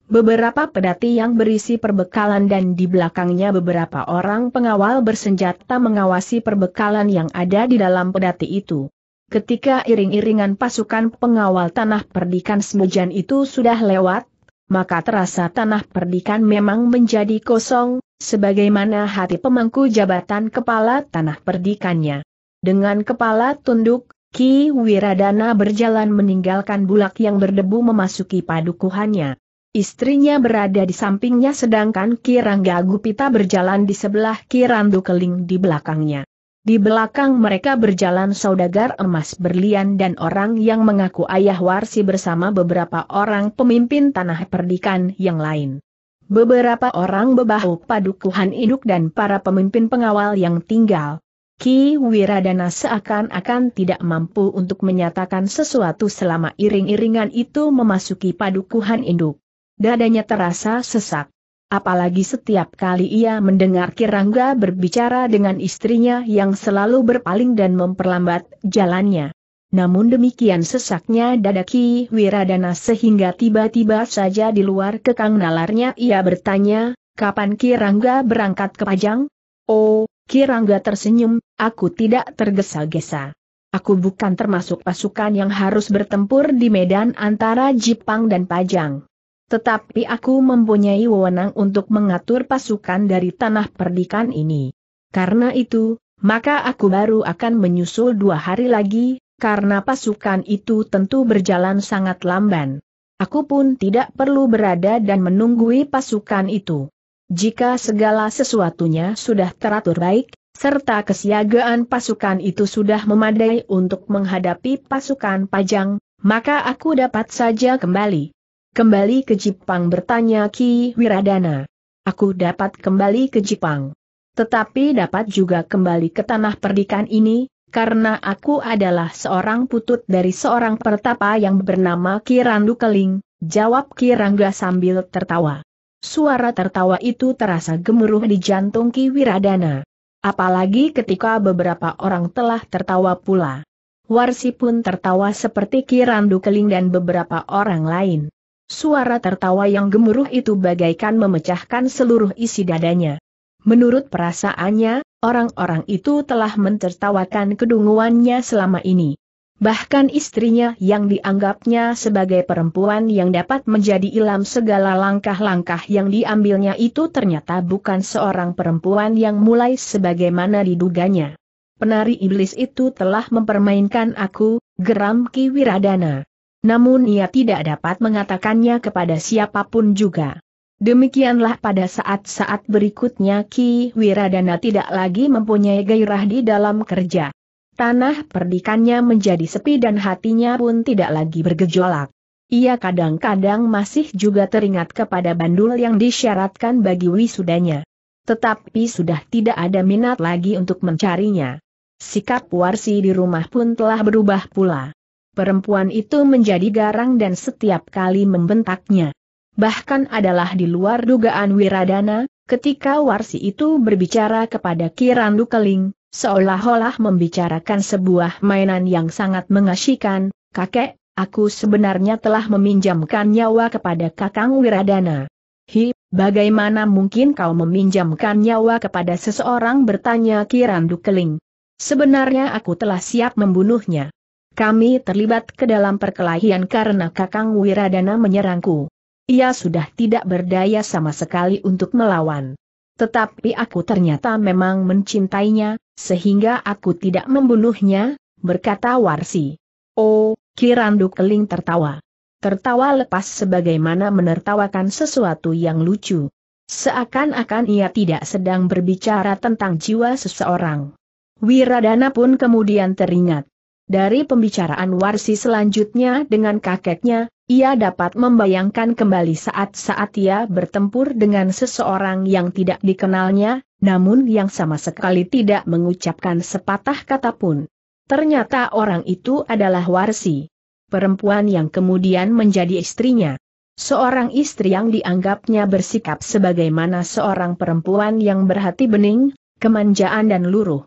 Beberapa pedati yang berisi perbekalan dan di belakangnya beberapa orang pengawal bersenjata mengawasi perbekalan yang ada di dalam pedati itu. Ketika iring-iringan pasukan pengawal tanah perdikan Semujan itu sudah lewat, maka terasa tanah perdikan memang menjadi kosong, sebagaimana hati pemangku jabatan kepala tanah perdikannya. Dengan kepala tunduk, Ki Wiradana berjalan meninggalkan bulak yang berdebu memasuki padukuhannya. Istrinya berada di sampingnya sedangkan Kirangga Gupita berjalan di sebelah Kirandu Keling di belakangnya. Di belakang mereka berjalan saudagar emas berlian dan orang yang mengaku ayah Warsi bersama beberapa orang pemimpin tanah perdikan yang lain. Beberapa orang bebahu padukuhan induk dan para pemimpin pengawal yang tinggal. Ki Wiradana seakan-akan tidak mampu untuk menyatakan sesuatu selama iring-iringan itu memasuki padukuhan induk dadanya terasa sesak. Apalagi setiap kali ia mendengar Kirangga berbicara dengan istrinya yang selalu berpaling dan memperlambat jalannya. Namun demikian sesaknya dada Ki Wiradana sehingga tiba-tiba saja di luar kekang nalarnya ia bertanya, kapan Kirangga berangkat ke Pajang? Oh, Kirangga tersenyum, aku tidak tergesa-gesa. Aku bukan termasuk pasukan yang harus bertempur di medan antara Jepang dan Pajang. Tetapi aku mempunyai wewenang untuk mengatur pasukan dari tanah perdikan ini. Karena itu, maka aku baru akan menyusul dua hari lagi, karena pasukan itu tentu berjalan sangat lamban. Aku pun tidak perlu berada dan menunggui pasukan itu. Jika segala sesuatunya sudah teratur baik, serta kesiagaan pasukan itu sudah memadai untuk menghadapi pasukan pajang, maka aku dapat saja kembali. Kembali ke Jepang bertanya Ki Wiradana. Aku dapat kembali ke Jepang. Tetapi dapat juga kembali ke tanah perdikan ini, karena aku adalah seorang putut dari seorang pertapa yang bernama Randu Keling, jawab Kirangga sambil tertawa. Suara tertawa itu terasa gemuruh di jantung Ki Wiradana. Apalagi ketika beberapa orang telah tertawa pula. Warsi pun tertawa seperti Randu Keling dan beberapa orang lain. Suara tertawa yang gemuruh itu bagaikan memecahkan seluruh isi dadanya. Menurut perasaannya, orang-orang itu telah mentertawakan kedunguannya selama ini. Bahkan istrinya yang dianggapnya sebagai perempuan yang dapat menjadi ilam segala langkah-langkah yang diambilnya itu ternyata bukan seorang perempuan yang mulai sebagaimana diduganya. Penari iblis itu telah mempermainkan aku, geram Ki Wiradana. Namun ia tidak dapat mengatakannya kepada siapapun juga. Demikianlah pada saat-saat berikutnya Ki Wiradana tidak lagi mempunyai gairah di dalam kerja. Tanah perdikannya menjadi sepi dan hatinya pun tidak lagi bergejolak. Ia kadang-kadang masih juga teringat kepada bandul yang disyaratkan bagi wisudanya. Tetapi sudah tidak ada minat lagi untuk mencarinya. Sikap Warsi di rumah pun telah berubah pula perempuan itu menjadi garang dan setiap kali membentaknya. Bahkan adalah di luar dugaan Wiradana, ketika Warsi itu berbicara kepada Kirandu Keling, seolah-olah membicarakan sebuah mainan yang sangat mengasyikan, kakek, aku sebenarnya telah meminjamkan nyawa kepada kakang Wiradana. Hi, bagaimana mungkin kau meminjamkan nyawa kepada seseorang bertanya Kirandu Keling. Sebenarnya aku telah siap membunuhnya. Kami terlibat ke dalam perkelahian karena Kakang Wiradana menyerangku. Ia sudah tidak berdaya sama sekali untuk melawan. Tetapi aku ternyata memang mencintainya, sehingga aku tidak membunuhnya, berkata Warsi. Oh, Kirandu Keling tertawa. Tertawa lepas sebagaimana menertawakan sesuatu yang lucu. Seakan-akan ia tidak sedang berbicara tentang jiwa seseorang. Wiradana pun kemudian teringat. Dari pembicaraan Warsi selanjutnya dengan kakeknya, ia dapat membayangkan kembali saat-saat ia bertempur dengan seseorang yang tidak dikenalnya, namun yang sama sekali tidak mengucapkan sepatah kata pun. Ternyata orang itu adalah Warsi. Perempuan yang kemudian menjadi istrinya. Seorang istri yang dianggapnya bersikap sebagaimana seorang perempuan yang berhati bening, kemanjaan dan luruh.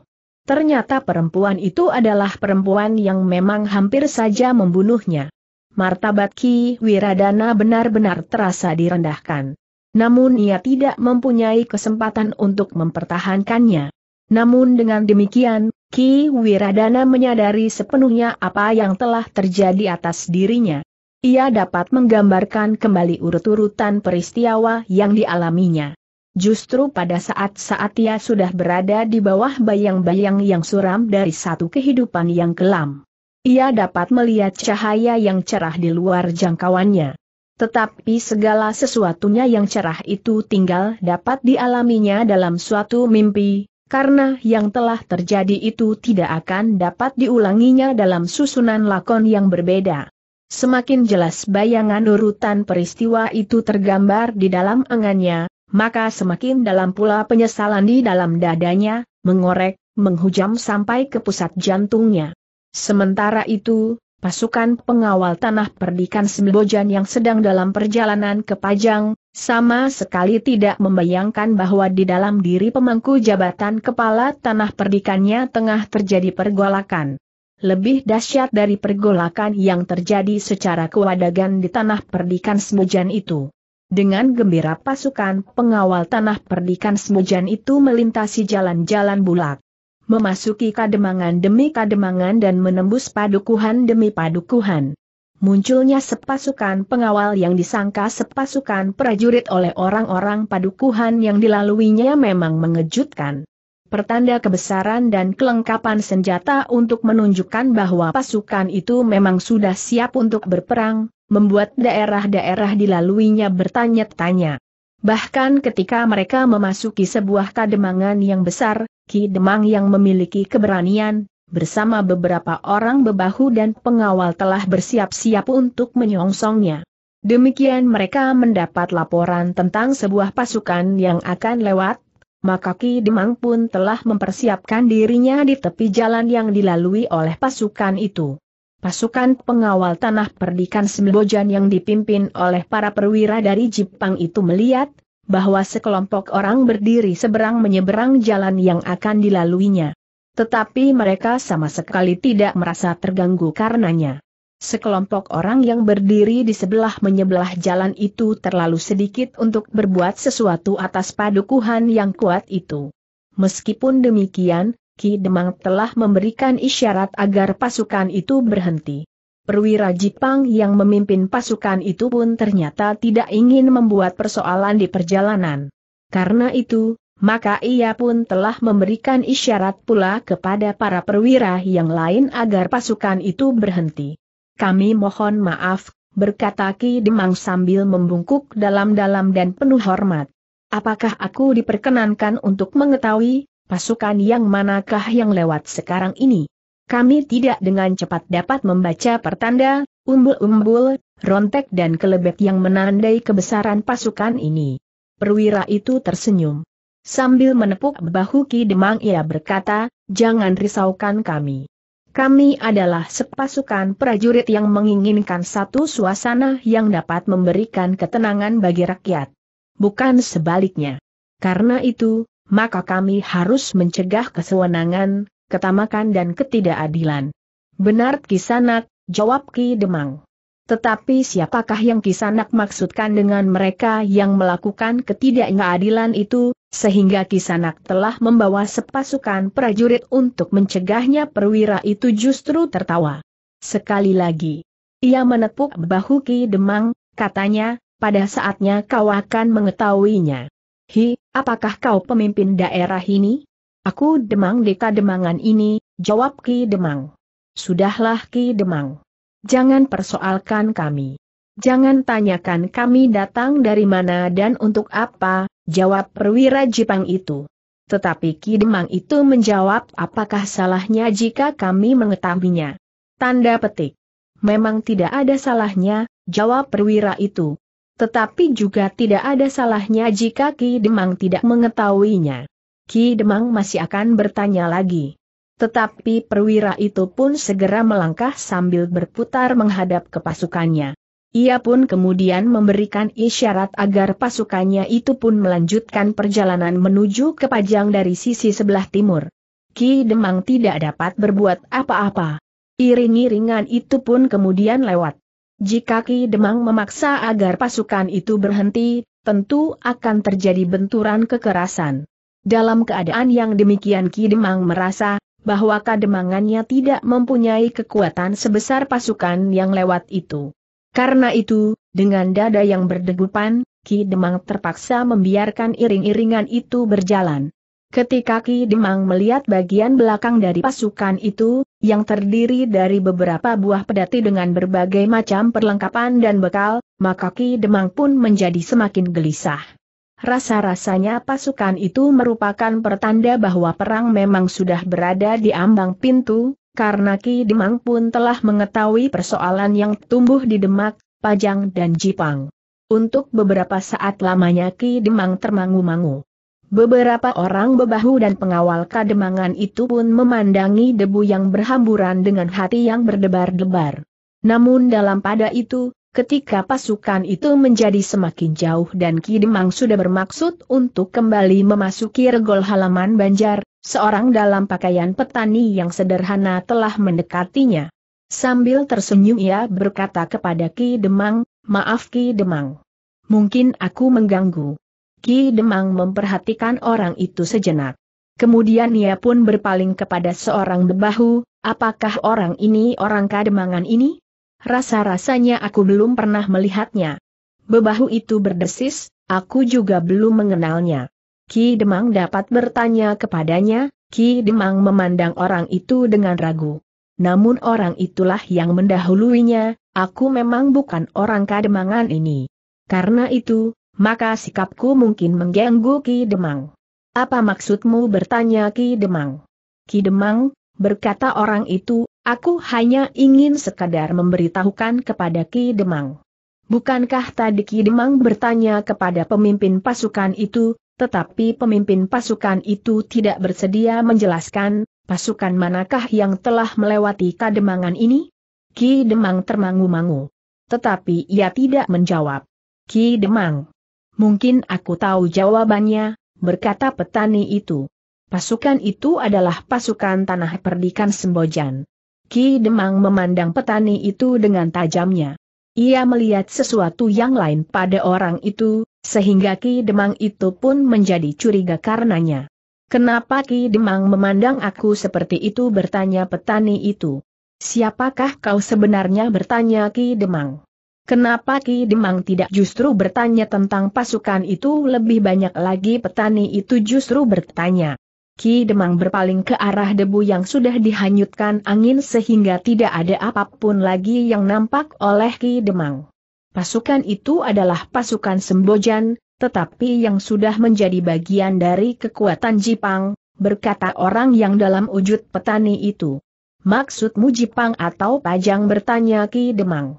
Ternyata perempuan itu adalah perempuan yang memang hampir saja membunuhnya. Martabat Ki Wiradana benar-benar terasa direndahkan. Namun ia tidak mempunyai kesempatan untuk mempertahankannya. Namun dengan demikian, Ki Wiradana menyadari sepenuhnya apa yang telah terjadi atas dirinya. Ia dapat menggambarkan kembali urut-urutan peristiwa yang dialaminya. Justru pada saat-saat ia sudah berada di bawah bayang-bayang yang suram dari satu kehidupan yang kelam. Ia dapat melihat cahaya yang cerah di luar jangkauannya. Tetapi segala sesuatunya yang cerah itu tinggal dapat dialaminya dalam suatu mimpi, karena yang telah terjadi itu tidak akan dapat diulanginya dalam susunan lakon yang berbeda. Semakin jelas bayangan urutan peristiwa itu tergambar di dalam angannya, maka semakin dalam pula penyesalan di dalam dadanya, mengorek, menghujam sampai ke pusat jantungnya. Sementara itu, pasukan pengawal tanah perdikan Sembojan yang sedang dalam perjalanan ke Pajang, sama sekali tidak membayangkan bahwa di dalam diri pemangku jabatan kepala tanah perdikannya tengah terjadi pergolakan. Lebih dahsyat dari pergolakan yang terjadi secara kewadagan di tanah perdikan Sembojan itu. Dengan gembira pasukan pengawal tanah perdikan Semujan itu melintasi jalan-jalan bulak. Memasuki kademangan demi kademangan dan menembus padukuhan demi padukuhan. Munculnya sepasukan pengawal yang disangka sepasukan prajurit oleh orang-orang padukuhan yang dilaluinya memang mengejutkan. Pertanda kebesaran dan kelengkapan senjata untuk menunjukkan bahwa pasukan itu memang sudah siap untuk berperang, membuat daerah-daerah dilaluinya bertanya-tanya. Bahkan ketika mereka memasuki sebuah kademangan yang besar, Ki Demang yang memiliki keberanian, bersama beberapa orang bebahu dan pengawal telah bersiap-siap untuk menyongsongnya. Demikian mereka mendapat laporan tentang sebuah pasukan yang akan lewat, maka Ki Demang pun telah mempersiapkan dirinya di tepi jalan yang dilalui oleh pasukan itu. Pasukan pengawal tanah perdikan Sembojan yang dipimpin oleh para perwira dari Jepang itu melihat, bahwa sekelompok orang berdiri seberang menyeberang jalan yang akan dilaluinya. Tetapi mereka sama sekali tidak merasa terganggu karenanya. Sekelompok orang yang berdiri di sebelah menyebelah jalan itu terlalu sedikit untuk berbuat sesuatu atas padukuhan yang kuat itu. Meskipun demikian, Ki Demang telah memberikan isyarat agar pasukan itu berhenti. Perwira Jipang yang memimpin pasukan itu pun ternyata tidak ingin membuat persoalan di perjalanan. Karena itu, maka ia pun telah memberikan isyarat pula kepada para perwira yang lain agar pasukan itu berhenti. Kami mohon maaf, berkata Ki Demang sambil membungkuk dalam-dalam dan penuh hormat. Apakah aku diperkenankan untuk mengetahui Pasukan yang manakah yang lewat sekarang ini? Kami tidak dengan cepat dapat membaca pertanda, umbul-umbul, rontek dan kelebet yang menandai kebesaran pasukan ini. Perwira itu tersenyum. Sambil menepuk bahu Ki Demang ia berkata, jangan risaukan kami. Kami adalah sepasukan prajurit yang menginginkan satu suasana yang dapat memberikan ketenangan bagi rakyat. Bukan sebaliknya. Karena itu, maka kami harus mencegah kesewenangan, ketamakan dan ketidakadilan. Benar Kisanak, jawab Ki Demang. Tetapi siapakah yang Kisanak maksudkan dengan mereka yang melakukan ketidakadilan itu, sehingga Kisanak telah membawa sepasukan prajurit untuk mencegahnya perwira itu justru tertawa. Sekali lagi, ia menepuk bahu Ki Demang, katanya, pada saatnya kau akan mengetahuinya. Hi, Apakah kau pemimpin daerah ini? Aku Demang Deka Demangan ini, jawab Ki Demang. Sudahlah Ki Demang. Jangan persoalkan kami. Jangan tanyakan kami datang dari mana dan untuk apa, jawab perwira Jepang itu. Tetapi Ki Demang itu menjawab apakah salahnya jika kami mengetahuinya. Tanda petik. Memang tidak ada salahnya, jawab perwira itu, tetapi juga tidak ada salahnya jika Ki Demang tidak mengetahuinya. Ki Demang masih akan bertanya lagi. Tetapi perwira itu pun segera melangkah sambil berputar menghadap ke pasukannya. Ia pun kemudian memberikan isyarat agar pasukannya itu pun melanjutkan perjalanan menuju ke Pajang dari sisi sebelah timur. Ki Demang tidak dapat berbuat apa-apa. Iring-iringan itu pun kemudian lewat. Jika Ki Demang memaksa agar pasukan itu berhenti, tentu akan terjadi benturan kekerasan. Dalam keadaan yang demikian Ki Demang merasa bahwa kademangannya tidak mempunyai kekuatan sebesar pasukan yang lewat itu. Karena itu, dengan dada yang berdegupan, Ki Demang terpaksa membiarkan iring-iringan itu berjalan. Ketika Ki Demang melihat bagian belakang dari pasukan itu, yang terdiri dari beberapa buah pedati dengan berbagai macam perlengkapan dan bekal, maka Ki Demang pun menjadi semakin gelisah. Rasa-rasanya pasukan itu merupakan pertanda bahwa perang memang sudah berada di ambang pintu, karena Ki Demang pun telah mengetahui persoalan yang tumbuh di Demak, Pajang dan Jipang. Untuk beberapa saat lamanya Ki Demang termangu-mangu. Beberapa orang bebahu dan pengawal kademangan itu pun memandangi debu yang berhamburan dengan hati yang berdebar-debar. Namun dalam pada itu, ketika pasukan itu menjadi semakin jauh dan Kidemang sudah bermaksud untuk kembali memasuki regol halaman Banjar, seorang dalam pakaian petani yang sederhana telah mendekatinya. Sambil tersenyum ia berkata kepada Ki Demang, maaf Ki Demang. Mungkin aku mengganggu. Ki Demang memperhatikan orang itu sejenak. Kemudian ia pun berpaling kepada seorang bebahu, apakah orang ini orang kademangan ini? Rasa-rasanya aku belum pernah melihatnya. Bebahu itu berdesis, aku juga belum mengenalnya. Ki Demang dapat bertanya kepadanya, Ki Demang memandang orang itu dengan ragu. Namun orang itulah yang mendahuluinya, aku memang bukan orang kademangan ini. Karena itu, maka sikapku mungkin mengganggu Ki Demang. Apa maksudmu bertanya Ki Demang? Ki Demang, berkata orang itu, aku hanya ingin sekadar memberitahukan kepada Ki Demang. Bukankah tadi Ki Demang bertanya kepada pemimpin pasukan itu, tetapi pemimpin pasukan itu tidak bersedia menjelaskan, pasukan manakah yang telah melewati kademangan ini? Ki Demang termangu-mangu. Tetapi ia tidak menjawab. Ki Demang, Mungkin aku tahu jawabannya, berkata petani itu. Pasukan itu adalah pasukan tanah perdikan Sembojan. Ki Demang memandang petani itu dengan tajamnya. Ia melihat sesuatu yang lain pada orang itu, sehingga Ki Demang itu pun menjadi curiga karenanya. Kenapa Ki Demang memandang aku seperti itu bertanya petani itu. Siapakah kau sebenarnya bertanya Ki Demang? Kenapa Ki Demang tidak justru bertanya tentang pasukan itu lebih banyak lagi petani itu justru bertanya. Ki Demang berpaling ke arah debu yang sudah dihanyutkan angin sehingga tidak ada apapun lagi yang nampak oleh Ki Demang. Pasukan itu adalah pasukan Sembojan, tetapi yang sudah menjadi bagian dari kekuatan Jipang, berkata orang yang dalam wujud petani itu. Maksudmu Jipang atau Pajang bertanya Ki Demang.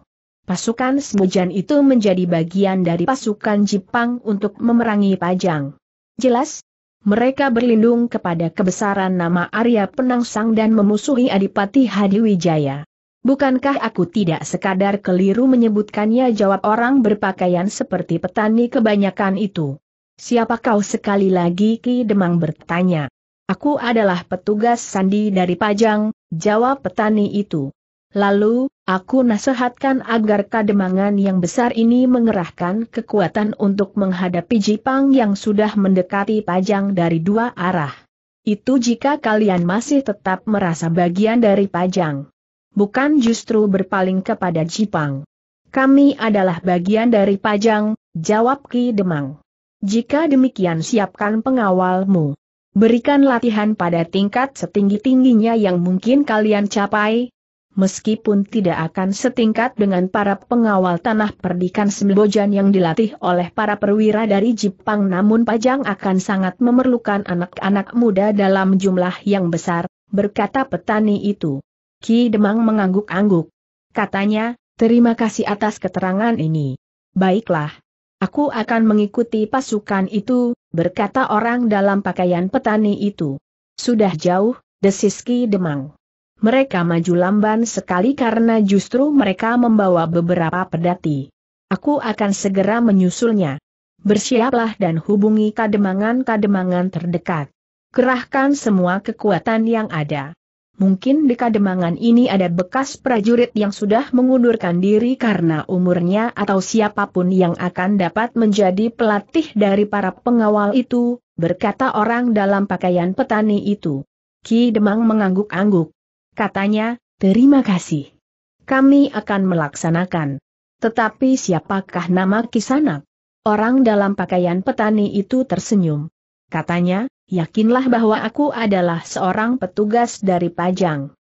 Pasukan Semujan itu menjadi bagian dari pasukan Jepang untuk memerangi Pajang. Jelas, mereka berlindung kepada kebesaran nama Arya Penangsang dan memusuhi Adipati Hadiwijaya. Bukankah aku tidak sekadar keliru menyebutkannya jawab orang berpakaian seperti petani kebanyakan itu? Siapa kau sekali lagi Ki Demang bertanya. Aku adalah petugas sandi dari Pajang, jawab petani itu. Lalu, aku nasihatkan agar kademangan yang besar ini mengerahkan kekuatan untuk menghadapi Jipang yang sudah mendekati Pajang dari dua arah. Itu jika kalian masih tetap merasa bagian dari Pajang. Bukan justru berpaling kepada Jipang. Kami adalah bagian dari Pajang, jawab Ki Demang. Jika demikian siapkan pengawalmu. Berikan latihan pada tingkat setinggi-tingginya yang mungkin kalian capai, meskipun tidak akan setingkat dengan para pengawal tanah perdikan Sembojan yang dilatih oleh para perwira dari Jepang namun Pajang akan sangat memerlukan anak-anak muda dalam jumlah yang besar, berkata petani itu. Ki Demang mengangguk-angguk. Katanya, terima kasih atas keterangan ini. Baiklah. Aku akan mengikuti pasukan itu, berkata orang dalam pakaian petani itu. Sudah jauh, desis Ki Demang. Mereka maju lamban sekali karena justru mereka membawa beberapa pedati. Aku akan segera menyusulnya. Bersiaplah dan hubungi kademangan-kademangan terdekat. Kerahkan semua kekuatan yang ada. Mungkin di kademangan ini ada bekas prajurit yang sudah mengundurkan diri karena umurnya atau siapapun yang akan dapat menjadi pelatih dari para pengawal itu, berkata orang dalam pakaian petani itu. Ki Demang mengangguk-angguk. Katanya, terima kasih. Kami akan melaksanakan. Tetapi siapakah nama Kisanak? Orang dalam pakaian petani itu tersenyum. Katanya, yakinlah bahwa aku adalah seorang petugas dari Pajang.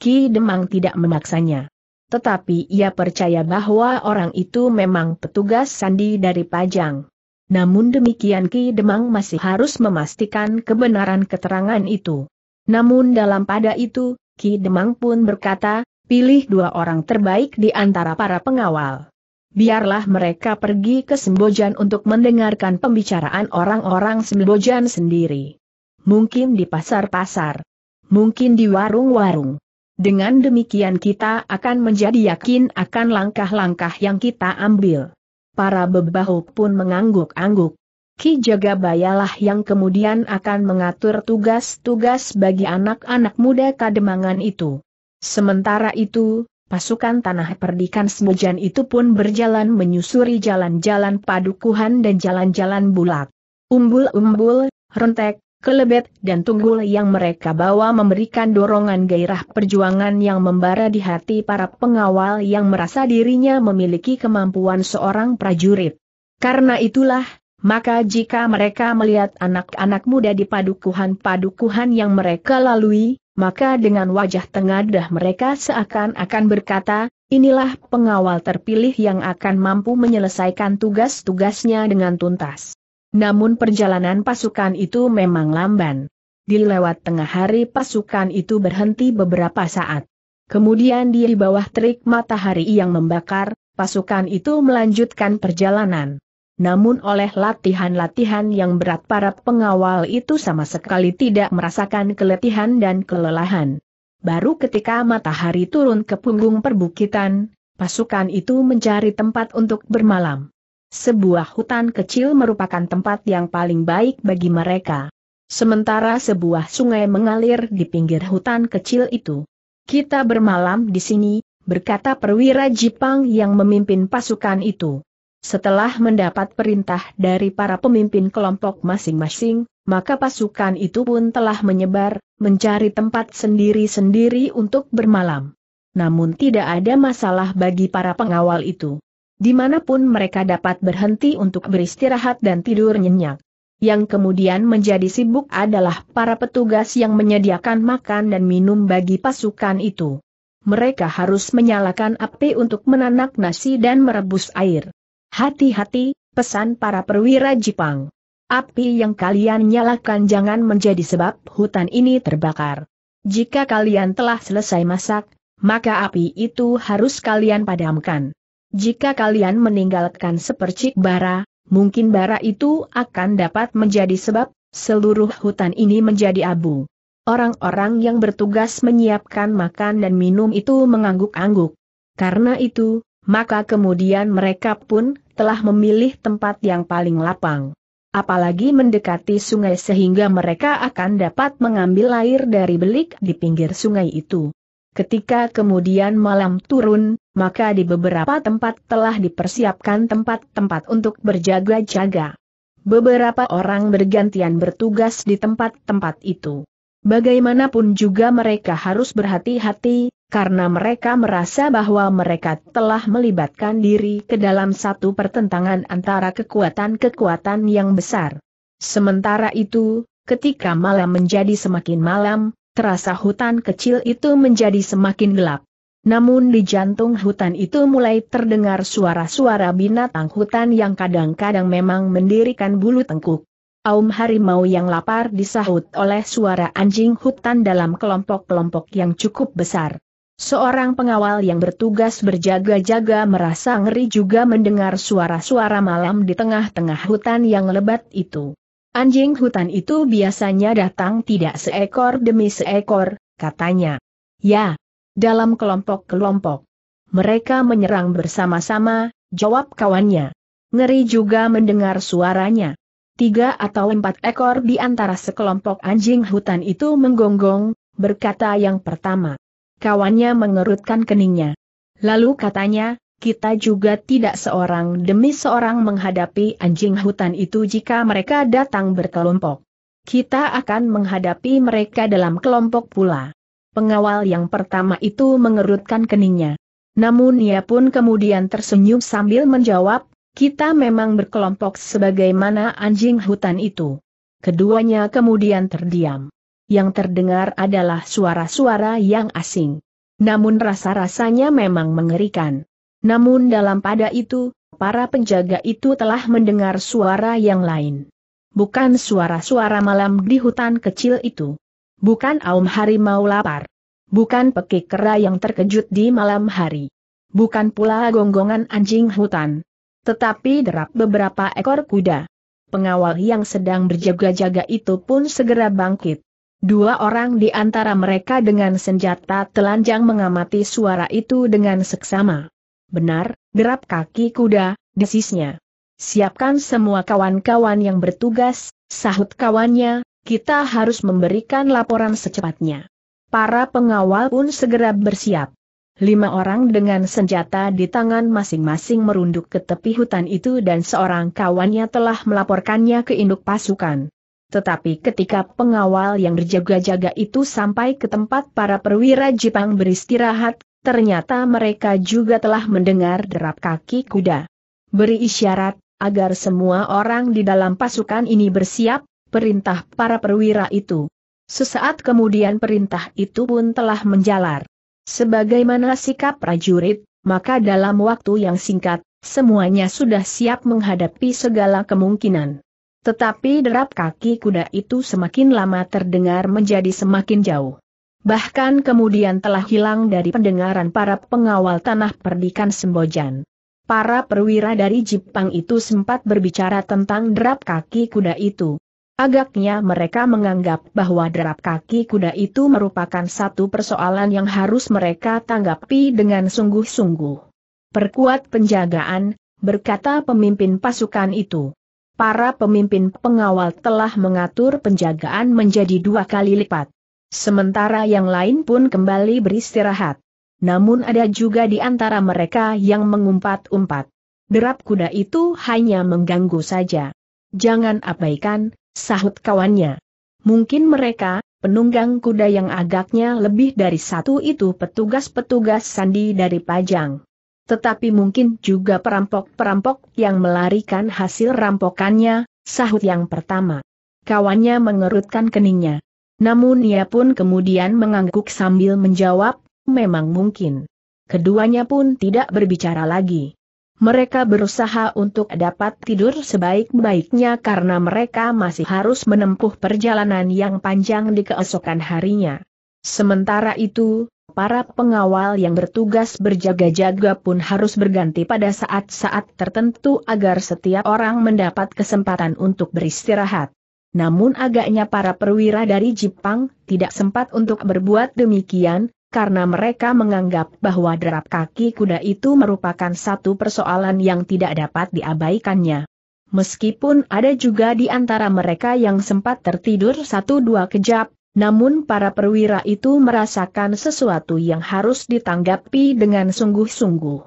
Ki Demang tidak memaksanya. Tetapi ia percaya bahwa orang itu memang petugas sandi dari Pajang. Namun demikian Ki Demang masih harus memastikan kebenaran keterangan itu. Namun dalam pada itu, Ki Demang pun berkata, pilih dua orang terbaik di antara para pengawal. Biarlah mereka pergi ke Sembojan untuk mendengarkan pembicaraan orang-orang Sembojan sendiri. Mungkin di pasar-pasar. Mungkin di warung-warung. Dengan demikian kita akan menjadi yakin akan langkah-langkah yang kita ambil. Para bebahu pun mengangguk-angguk. Ki Jagabayalah yang kemudian akan mengatur tugas-tugas bagi anak-anak muda kademangan itu. Sementara itu, pasukan tanah perdikan Semujan itu pun berjalan menyusuri jalan-jalan padukuhan dan jalan-jalan bulat. Umbul-umbul, rentek, kelebet dan tunggul yang mereka bawa memberikan dorongan gairah perjuangan yang membara di hati para pengawal yang merasa dirinya memiliki kemampuan seorang prajurit. Karena itulah, maka jika mereka melihat anak-anak muda di padukuhan-padukuhan yang mereka lalui, maka dengan wajah tengadah mereka seakan-akan berkata, inilah pengawal terpilih yang akan mampu menyelesaikan tugas-tugasnya dengan tuntas. Namun perjalanan pasukan itu memang lamban. Di lewat tengah hari pasukan itu berhenti beberapa saat. Kemudian di bawah terik matahari yang membakar, pasukan itu melanjutkan perjalanan namun oleh latihan-latihan yang berat para pengawal itu sama sekali tidak merasakan keletihan dan kelelahan. Baru ketika matahari turun ke punggung perbukitan, pasukan itu mencari tempat untuk bermalam. Sebuah hutan kecil merupakan tempat yang paling baik bagi mereka. Sementara sebuah sungai mengalir di pinggir hutan kecil itu. Kita bermalam di sini, berkata perwira Jipang yang memimpin pasukan itu. Setelah mendapat perintah dari para pemimpin kelompok masing-masing, maka pasukan itu pun telah menyebar, mencari tempat sendiri-sendiri untuk bermalam. Namun tidak ada masalah bagi para pengawal itu. Dimanapun mereka dapat berhenti untuk beristirahat dan tidur nyenyak. Yang kemudian menjadi sibuk adalah para petugas yang menyediakan makan dan minum bagi pasukan itu. Mereka harus menyalakan api untuk menanak nasi dan merebus air. Hati-hati, pesan para perwira Jepang. Api yang kalian nyalakan jangan menjadi sebab hutan ini terbakar. Jika kalian telah selesai masak, maka api itu harus kalian padamkan. Jika kalian meninggalkan sepercik bara, mungkin bara itu akan dapat menjadi sebab seluruh hutan ini menjadi abu. Orang-orang yang bertugas menyiapkan makan dan minum itu mengangguk-angguk. Karena itu, maka kemudian mereka pun telah memilih tempat yang paling lapang. Apalagi mendekati sungai sehingga mereka akan dapat mengambil air dari belik di pinggir sungai itu. Ketika kemudian malam turun, maka di beberapa tempat telah dipersiapkan tempat-tempat untuk berjaga-jaga. Beberapa orang bergantian bertugas di tempat-tempat itu. Bagaimanapun juga mereka harus berhati-hati, karena mereka merasa bahwa mereka telah melibatkan diri ke dalam satu pertentangan antara kekuatan-kekuatan yang besar. Sementara itu, ketika malam menjadi semakin malam, terasa hutan kecil itu menjadi semakin gelap. Namun di jantung hutan itu mulai terdengar suara-suara binatang hutan yang kadang-kadang memang mendirikan bulu tengkuk. Aum harimau yang lapar disahut oleh suara anjing hutan dalam kelompok-kelompok yang cukup besar. Seorang pengawal yang bertugas berjaga-jaga merasa ngeri juga mendengar suara-suara malam di tengah-tengah hutan yang lebat itu. Anjing hutan itu biasanya datang tidak seekor demi seekor, katanya. Ya, dalam kelompok-kelompok. Mereka menyerang bersama-sama, jawab kawannya. Ngeri juga mendengar suaranya. Tiga atau empat ekor di antara sekelompok anjing hutan itu menggonggong, berkata yang pertama. Kawannya mengerutkan keningnya. Lalu katanya, kita juga tidak seorang demi seorang menghadapi anjing hutan itu jika mereka datang berkelompok. Kita akan menghadapi mereka dalam kelompok pula. Pengawal yang pertama itu mengerutkan keningnya. Namun ia pun kemudian tersenyum sambil menjawab, kita memang berkelompok sebagaimana anjing hutan itu. Keduanya kemudian terdiam yang terdengar adalah suara-suara yang asing. Namun rasa-rasanya memang mengerikan. Namun dalam pada itu, para penjaga itu telah mendengar suara yang lain. Bukan suara-suara malam di hutan kecil itu. Bukan aum harimau lapar. Bukan pekik kera yang terkejut di malam hari. Bukan pula gonggongan anjing hutan. Tetapi derap beberapa ekor kuda. Pengawal yang sedang berjaga-jaga itu pun segera bangkit. Dua orang di antara mereka dengan senjata telanjang mengamati suara itu dengan seksama. Benar, derap kaki kuda, desisnya. Siapkan semua kawan-kawan yang bertugas, sahut kawannya, kita harus memberikan laporan secepatnya. Para pengawal pun segera bersiap. Lima orang dengan senjata di tangan masing-masing merunduk ke tepi hutan itu dan seorang kawannya telah melaporkannya ke induk pasukan. Tetapi ketika pengawal yang berjaga-jaga itu sampai ke tempat para perwira Jepang beristirahat, ternyata mereka juga telah mendengar derap kaki kuda. Beri isyarat, agar semua orang di dalam pasukan ini bersiap, perintah para perwira itu. Sesaat kemudian perintah itu pun telah menjalar. Sebagaimana sikap prajurit, maka dalam waktu yang singkat, semuanya sudah siap menghadapi segala kemungkinan. Tetapi derap kaki kuda itu semakin lama terdengar menjadi semakin jauh. Bahkan kemudian telah hilang dari pendengaran para pengawal tanah perdikan Sembojan. Para perwira dari Jepang itu sempat berbicara tentang derap kaki kuda itu. Agaknya mereka menganggap bahwa derap kaki kuda itu merupakan satu persoalan yang harus mereka tanggapi dengan sungguh-sungguh. Perkuat penjagaan, berkata pemimpin pasukan itu para pemimpin pengawal telah mengatur penjagaan menjadi dua kali lipat. Sementara yang lain pun kembali beristirahat. Namun ada juga di antara mereka yang mengumpat-umpat. Derap kuda itu hanya mengganggu saja. Jangan abaikan, sahut kawannya. Mungkin mereka, penunggang kuda yang agaknya lebih dari satu itu petugas-petugas sandi dari Pajang tetapi mungkin juga perampok-perampok yang melarikan hasil rampokannya, sahut yang pertama. Kawannya mengerutkan keningnya. Namun ia pun kemudian mengangguk sambil menjawab, memang mungkin. Keduanya pun tidak berbicara lagi. Mereka berusaha untuk dapat tidur sebaik-baiknya karena mereka masih harus menempuh perjalanan yang panjang di keesokan harinya. Sementara itu, para pengawal yang bertugas berjaga-jaga pun harus berganti pada saat-saat tertentu agar setiap orang mendapat kesempatan untuk beristirahat. Namun agaknya para perwira dari Jepang tidak sempat untuk berbuat demikian, karena mereka menganggap bahwa derap kaki kuda itu merupakan satu persoalan yang tidak dapat diabaikannya. Meskipun ada juga di antara mereka yang sempat tertidur satu dua kejap, namun para perwira itu merasakan sesuatu yang harus ditanggapi dengan sungguh-sungguh.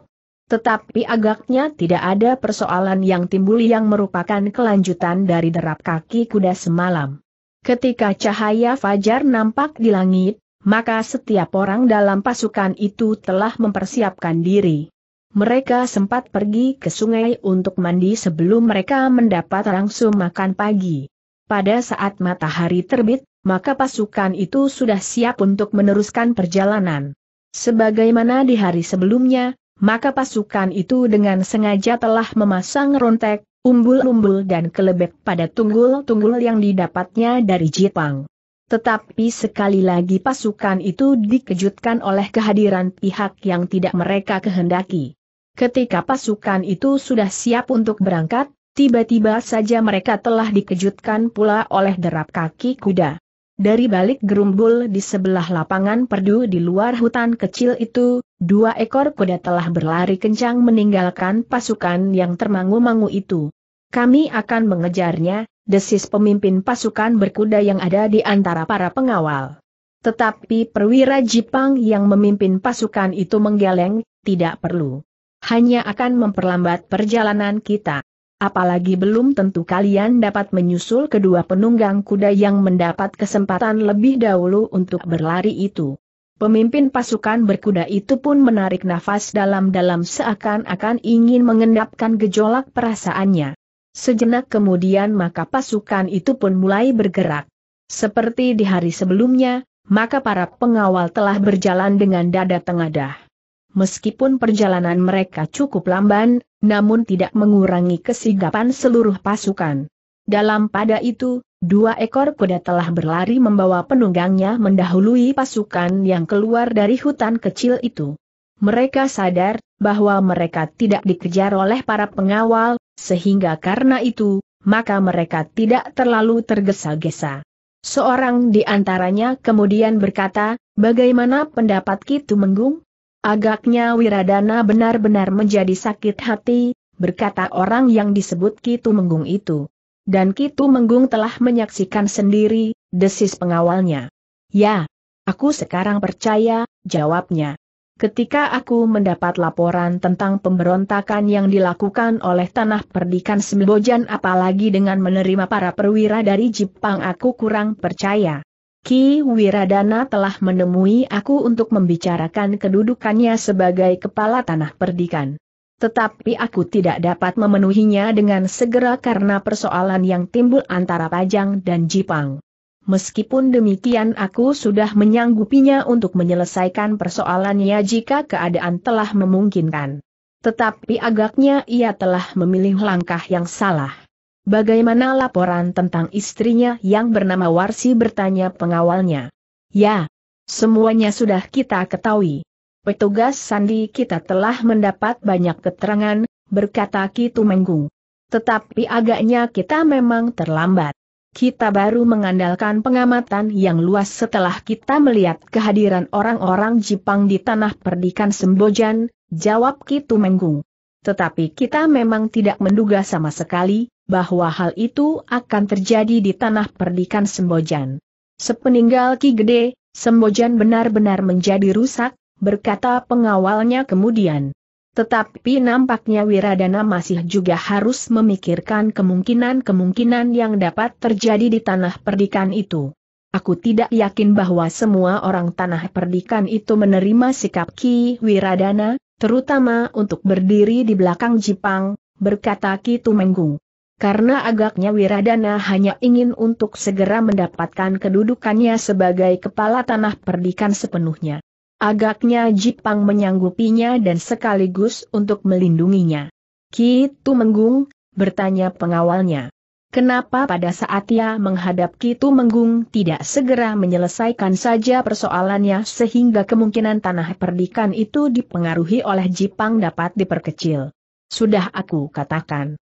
Tetapi agaknya tidak ada persoalan yang timbul yang merupakan kelanjutan dari derap kaki kuda semalam. Ketika cahaya fajar nampak di langit, maka setiap orang dalam pasukan itu telah mempersiapkan diri. Mereka sempat pergi ke sungai untuk mandi sebelum mereka mendapat langsung makan pagi. Pada saat matahari terbit, maka pasukan itu sudah siap untuk meneruskan perjalanan. Sebagaimana di hari sebelumnya, maka pasukan itu dengan sengaja telah memasang rontek, umbul-umbul dan kelebek pada tunggul-tunggul yang didapatnya dari Jepang. Tetapi sekali lagi pasukan itu dikejutkan oleh kehadiran pihak yang tidak mereka kehendaki. Ketika pasukan itu sudah siap untuk berangkat, tiba-tiba saja mereka telah dikejutkan pula oleh derap kaki kuda. Dari balik gerumbul di sebelah lapangan perdu di luar hutan kecil itu, dua ekor kuda telah berlari kencang meninggalkan pasukan yang termangu-mangu itu. Kami akan mengejarnya, desis pemimpin pasukan berkuda yang ada di antara para pengawal. Tetapi perwira Jipang yang memimpin pasukan itu menggeleng, tidak perlu. Hanya akan memperlambat perjalanan kita apalagi belum tentu kalian dapat menyusul kedua penunggang kuda yang mendapat kesempatan lebih dahulu untuk berlari itu. Pemimpin pasukan berkuda itu pun menarik nafas dalam-dalam seakan-akan ingin mengendapkan gejolak perasaannya. Sejenak kemudian maka pasukan itu pun mulai bergerak. Seperti di hari sebelumnya, maka para pengawal telah berjalan dengan dada tengadah. Meskipun perjalanan mereka cukup lamban, namun tidak mengurangi kesigapan seluruh pasukan. Dalam pada itu, dua ekor kuda telah berlari membawa penunggangnya mendahului pasukan yang keluar dari hutan kecil itu. Mereka sadar bahwa mereka tidak dikejar oleh para pengawal, sehingga karena itu, maka mereka tidak terlalu tergesa-gesa. Seorang di antaranya kemudian berkata, Bagaimana pendapat kita Menggung? Agaknya Wiradana benar-benar menjadi sakit hati, berkata orang yang disebut Kitu Menggung itu. Dan Kitu Menggung telah menyaksikan sendiri, desis pengawalnya. Ya, aku sekarang percaya, jawabnya. Ketika aku mendapat laporan tentang pemberontakan yang dilakukan oleh Tanah Perdikan Sembojan apalagi dengan menerima para perwira dari Jepang aku kurang percaya. Ki Wiradana telah menemui aku untuk membicarakan kedudukannya sebagai kepala tanah perdikan. Tetapi aku tidak dapat memenuhinya dengan segera karena persoalan yang timbul antara Pajang dan Jipang. Meskipun demikian aku sudah menyanggupinya untuk menyelesaikan persoalannya jika keadaan telah memungkinkan. Tetapi agaknya ia telah memilih langkah yang salah. Bagaimana laporan tentang istrinya yang bernama Warsi bertanya pengawalnya. Ya, semuanya sudah kita ketahui. Petugas sandi kita telah mendapat banyak keterangan, berkata Kitu Menggung. Tetapi agaknya kita memang terlambat. Kita baru mengandalkan pengamatan yang luas setelah kita melihat kehadiran orang-orang Jepang di tanah perdikan Sembojan, jawab Kitu Menggung. Tetapi kita memang tidak menduga sama sekali, bahwa hal itu akan terjadi di tanah perdikan Sembojan. Sepeninggal Ki Gede, Sembojan benar-benar menjadi rusak, berkata pengawalnya kemudian. Tetapi nampaknya Wiradana masih juga harus memikirkan kemungkinan-kemungkinan yang dapat terjadi di tanah perdikan itu. Aku tidak yakin bahwa semua orang tanah perdikan itu menerima sikap Ki Wiradana, terutama untuk berdiri di belakang Jipang, berkata Ki Tumenggung karena agaknya Wiradana hanya ingin untuk segera mendapatkan kedudukannya sebagai kepala tanah perdikan sepenuhnya. Agaknya Jipang menyanggupinya dan sekaligus untuk melindunginya. Kitu Menggung bertanya pengawalnya. Kenapa pada saat ia menghadap Kitu Menggung tidak segera menyelesaikan saja persoalannya sehingga kemungkinan tanah perdikan itu dipengaruhi oleh Jipang dapat diperkecil. Sudah aku katakan.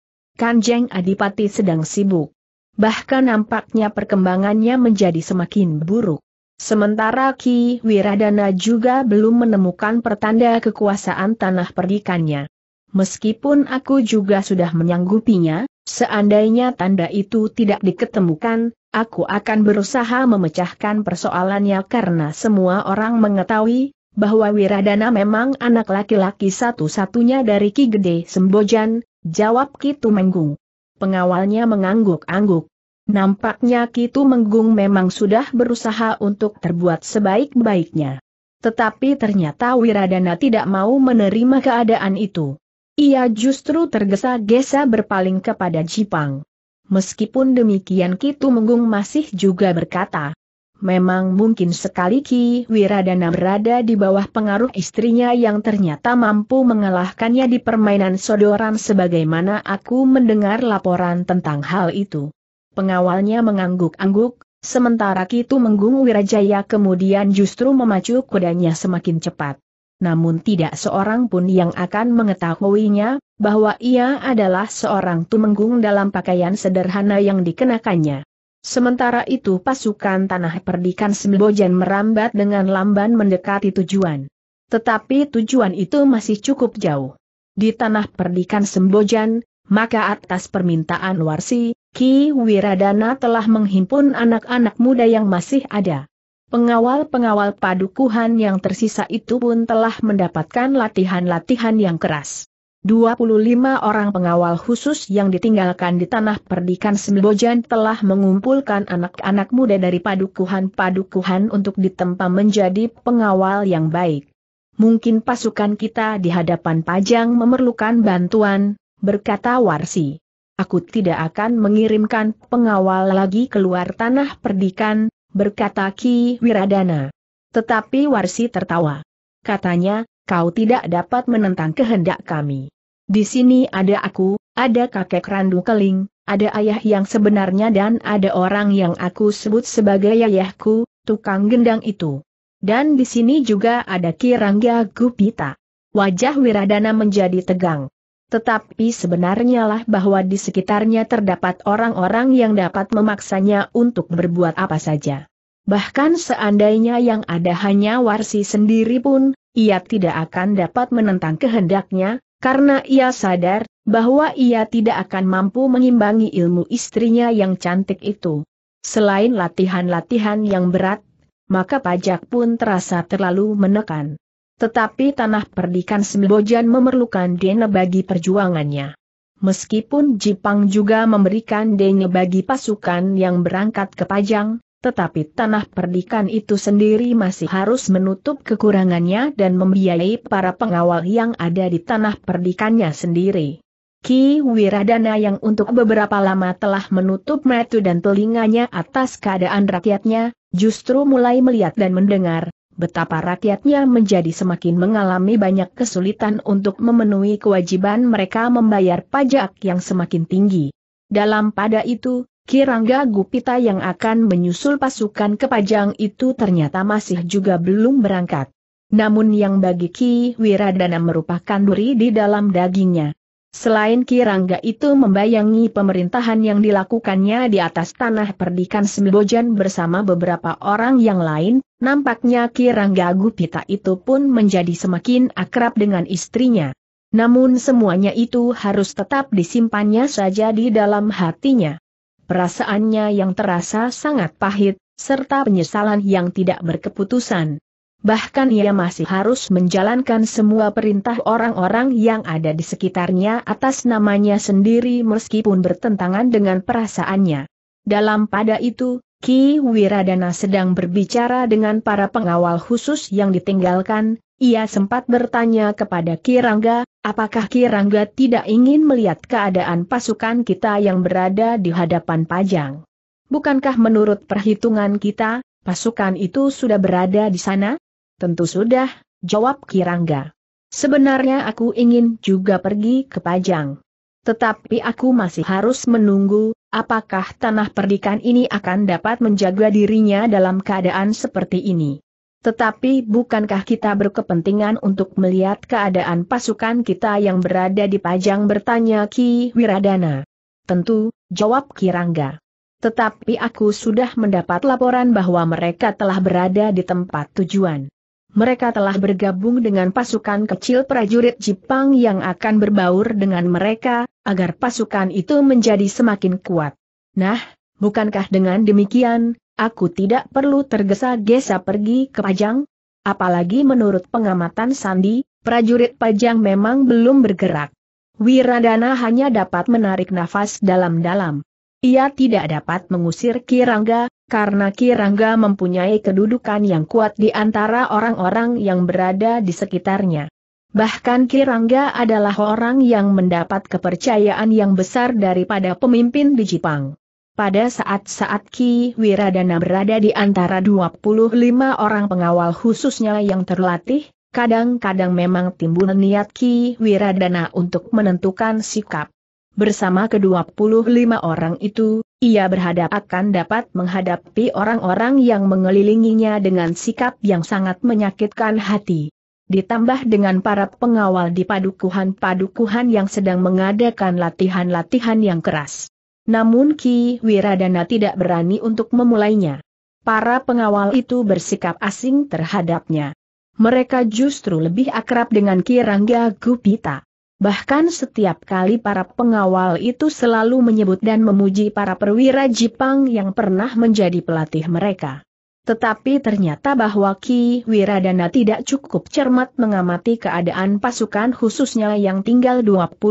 Kanjeng Adipati sedang sibuk. Bahkan nampaknya perkembangannya menjadi semakin buruk. Sementara Ki Wiradana juga belum menemukan pertanda kekuasaan tanah perdikannya. Meskipun aku juga sudah menyanggupinya, seandainya tanda itu tidak diketemukan, aku akan berusaha memecahkan persoalannya karena semua orang mengetahui bahwa Wiradana memang anak laki-laki satu-satunya dari Ki Gede Sembojan, Jawab Kitu Menggung. Pengawalnya mengangguk-angguk. Nampaknya Kitu Menggung memang sudah berusaha untuk terbuat sebaik-baiknya. Tetapi ternyata Wiradana tidak mau menerima keadaan itu. Ia justru tergesa-gesa berpaling kepada Jipang. Meskipun demikian Kitu Menggung masih juga berkata, Memang mungkin sekali Ki Wiradana berada di bawah pengaruh istrinya yang ternyata mampu mengalahkannya di permainan sodoran sebagaimana aku mendengar laporan tentang hal itu. Pengawalnya mengangguk-angguk, sementara Kitu Menggung Wirajaya kemudian justru memacu kudanya semakin cepat. Namun tidak seorang pun yang akan mengetahuinya, bahwa ia adalah seorang tumenggung dalam pakaian sederhana yang dikenakannya. Sementara itu pasukan tanah perdikan Sembojan merambat dengan lamban mendekati tujuan. Tetapi tujuan itu masih cukup jauh. Di tanah perdikan Sembojan, maka atas permintaan Warsi, Ki Wiradana telah menghimpun anak-anak muda yang masih ada. Pengawal-pengawal padukuhan yang tersisa itu pun telah mendapatkan latihan-latihan yang keras. 25 orang pengawal khusus yang ditinggalkan di tanah perdikan Sembojan telah mengumpulkan anak-anak muda dari padukuhan-padukuhan untuk ditempa menjadi pengawal yang baik. Mungkin pasukan kita di hadapan Pajang memerlukan bantuan, berkata Warsi. Aku tidak akan mengirimkan pengawal lagi keluar tanah perdikan, berkata Ki Wiradana. Tetapi Warsi tertawa. Katanya, kau tidak dapat menentang kehendak kami. Di sini ada aku, ada kakek Randu Keling, ada ayah yang sebenarnya dan ada orang yang aku sebut sebagai ayahku, tukang gendang itu. Dan di sini juga ada Kirangga Gupita. Wajah Wiradana menjadi tegang. Tetapi sebenarnya lah bahwa di sekitarnya terdapat orang-orang yang dapat memaksanya untuk berbuat apa saja. Bahkan seandainya yang ada hanya Warsi sendiri pun, ia tidak akan dapat menentang kehendaknya, karena ia sadar bahwa ia tidak akan mampu mengimbangi ilmu istrinya yang cantik itu. Selain latihan-latihan yang berat, maka pajak pun terasa terlalu menekan. Tetapi tanah perdikan Sembojan memerlukan dana bagi perjuangannya. Meskipun Jipang juga memberikan dana bagi pasukan yang berangkat ke Pajang, tetapi tanah perdikan itu sendiri masih harus menutup kekurangannya dan membiayai para pengawal yang ada di tanah perdikannya sendiri. Ki Wiradana yang untuk beberapa lama telah menutup metu dan telinganya atas keadaan rakyatnya, justru mulai melihat dan mendengar betapa rakyatnya menjadi semakin mengalami banyak kesulitan untuk memenuhi kewajiban mereka membayar pajak yang semakin tinggi. Dalam pada itu, Kirangga Gupita yang akan menyusul pasukan ke Pajang itu ternyata masih juga belum berangkat. Namun yang bagi Ki Wiradana merupakan duri di dalam dagingnya. Selain Kirangga itu membayangi pemerintahan yang dilakukannya di atas tanah perdikan Sembojan bersama beberapa orang yang lain, nampaknya Kirangga Gupita itu pun menjadi semakin akrab dengan istrinya. Namun semuanya itu harus tetap disimpannya saja di dalam hatinya perasaannya yang terasa sangat pahit, serta penyesalan yang tidak berkeputusan. Bahkan ia masih harus menjalankan semua perintah orang-orang yang ada di sekitarnya atas namanya sendiri meskipun bertentangan dengan perasaannya. Dalam pada itu, Ki Wiradana sedang berbicara dengan para pengawal khusus yang ditinggalkan, ia sempat bertanya kepada Kirangga, apakah Kirangga tidak ingin melihat keadaan pasukan kita yang berada di hadapan Pajang? Bukankah menurut perhitungan kita, pasukan itu sudah berada di sana? Tentu sudah, jawab Kirangga. Sebenarnya aku ingin juga pergi ke Pajang. Tetapi aku masih harus menunggu, apakah tanah perdikan ini akan dapat menjaga dirinya dalam keadaan seperti ini. Tetapi bukankah kita berkepentingan untuk melihat keadaan pasukan kita yang berada di Pajang bertanya Ki Wiradana? Tentu, jawab Ki Rangga. Tetapi aku sudah mendapat laporan bahwa mereka telah berada di tempat tujuan. Mereka telah bergabung dengan pasukan kecil prajurit Jepang yang akan berbaur dengan mereka, agar pasukan itu menjadi semakin kuat. Nah, bukankah dengan demikian, aku tidak perlu tergesa-gesa pergi ke Pajang. Apalagi menurut pengamatan Sandi, prajurit Pajang memang belum bergerak. Wiradana hanya dapat menarik nafas dalam-dalam. Ia tidak dapat mengusir Kirangga, karena Kirangga mempunyai kedudukan yang kuat di antara orang-orang yang berada di sekitarnya. Bahkan Kirangga adalah orang yang mendapat kepercayaan yang besar daripada pemimpin di Jepang. Pada saat-saat Ki Wiradana berada di antara 25 orang pengawal khususnya yang terlatih, kadang-kadang memang timbul niat Ki Wiradana untuk menentukan sikap. Bersama ke-25 orang itu, ia berhadap akan dapat menghadapi orang-orang yang mengelilinginya dengan sikap yang sangat menyakitkan hati. Ditambah dengan para pengawal di padukuhan-padukuhan yang sedang mengadakan latihan-latihan yang keras. Namun Ki Wiradana tidak berani untuk memulainya. Para pengawal itu bersikap asing terhadapnya. Mereka justru lebih akrab dengan Ki Rangga Gupita. Bahkan setiap kali para pengawal itu selalu menyebut dan memuji para perwira Jepang yang pernah menjadi pelatih mereka. Tetapi ternyata bahwa Ki Wiradana tidak cukup cermat mengamati keadaan pasukan khususnya yang tinggal 25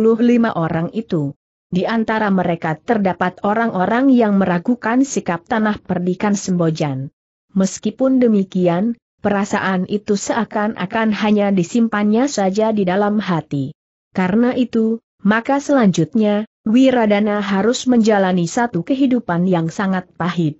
orang itu. Di antara mereka terdapat orang-orang yang meragukan sikap tanah perdikan Sembojan. Meskipun demikian, perasaan itu seakan-akan hanya disimpannya saja di dalam hati. Karena itu, maka selanjutnya, Wiradana harus menjalani satu kehidupan yang sangat pahit.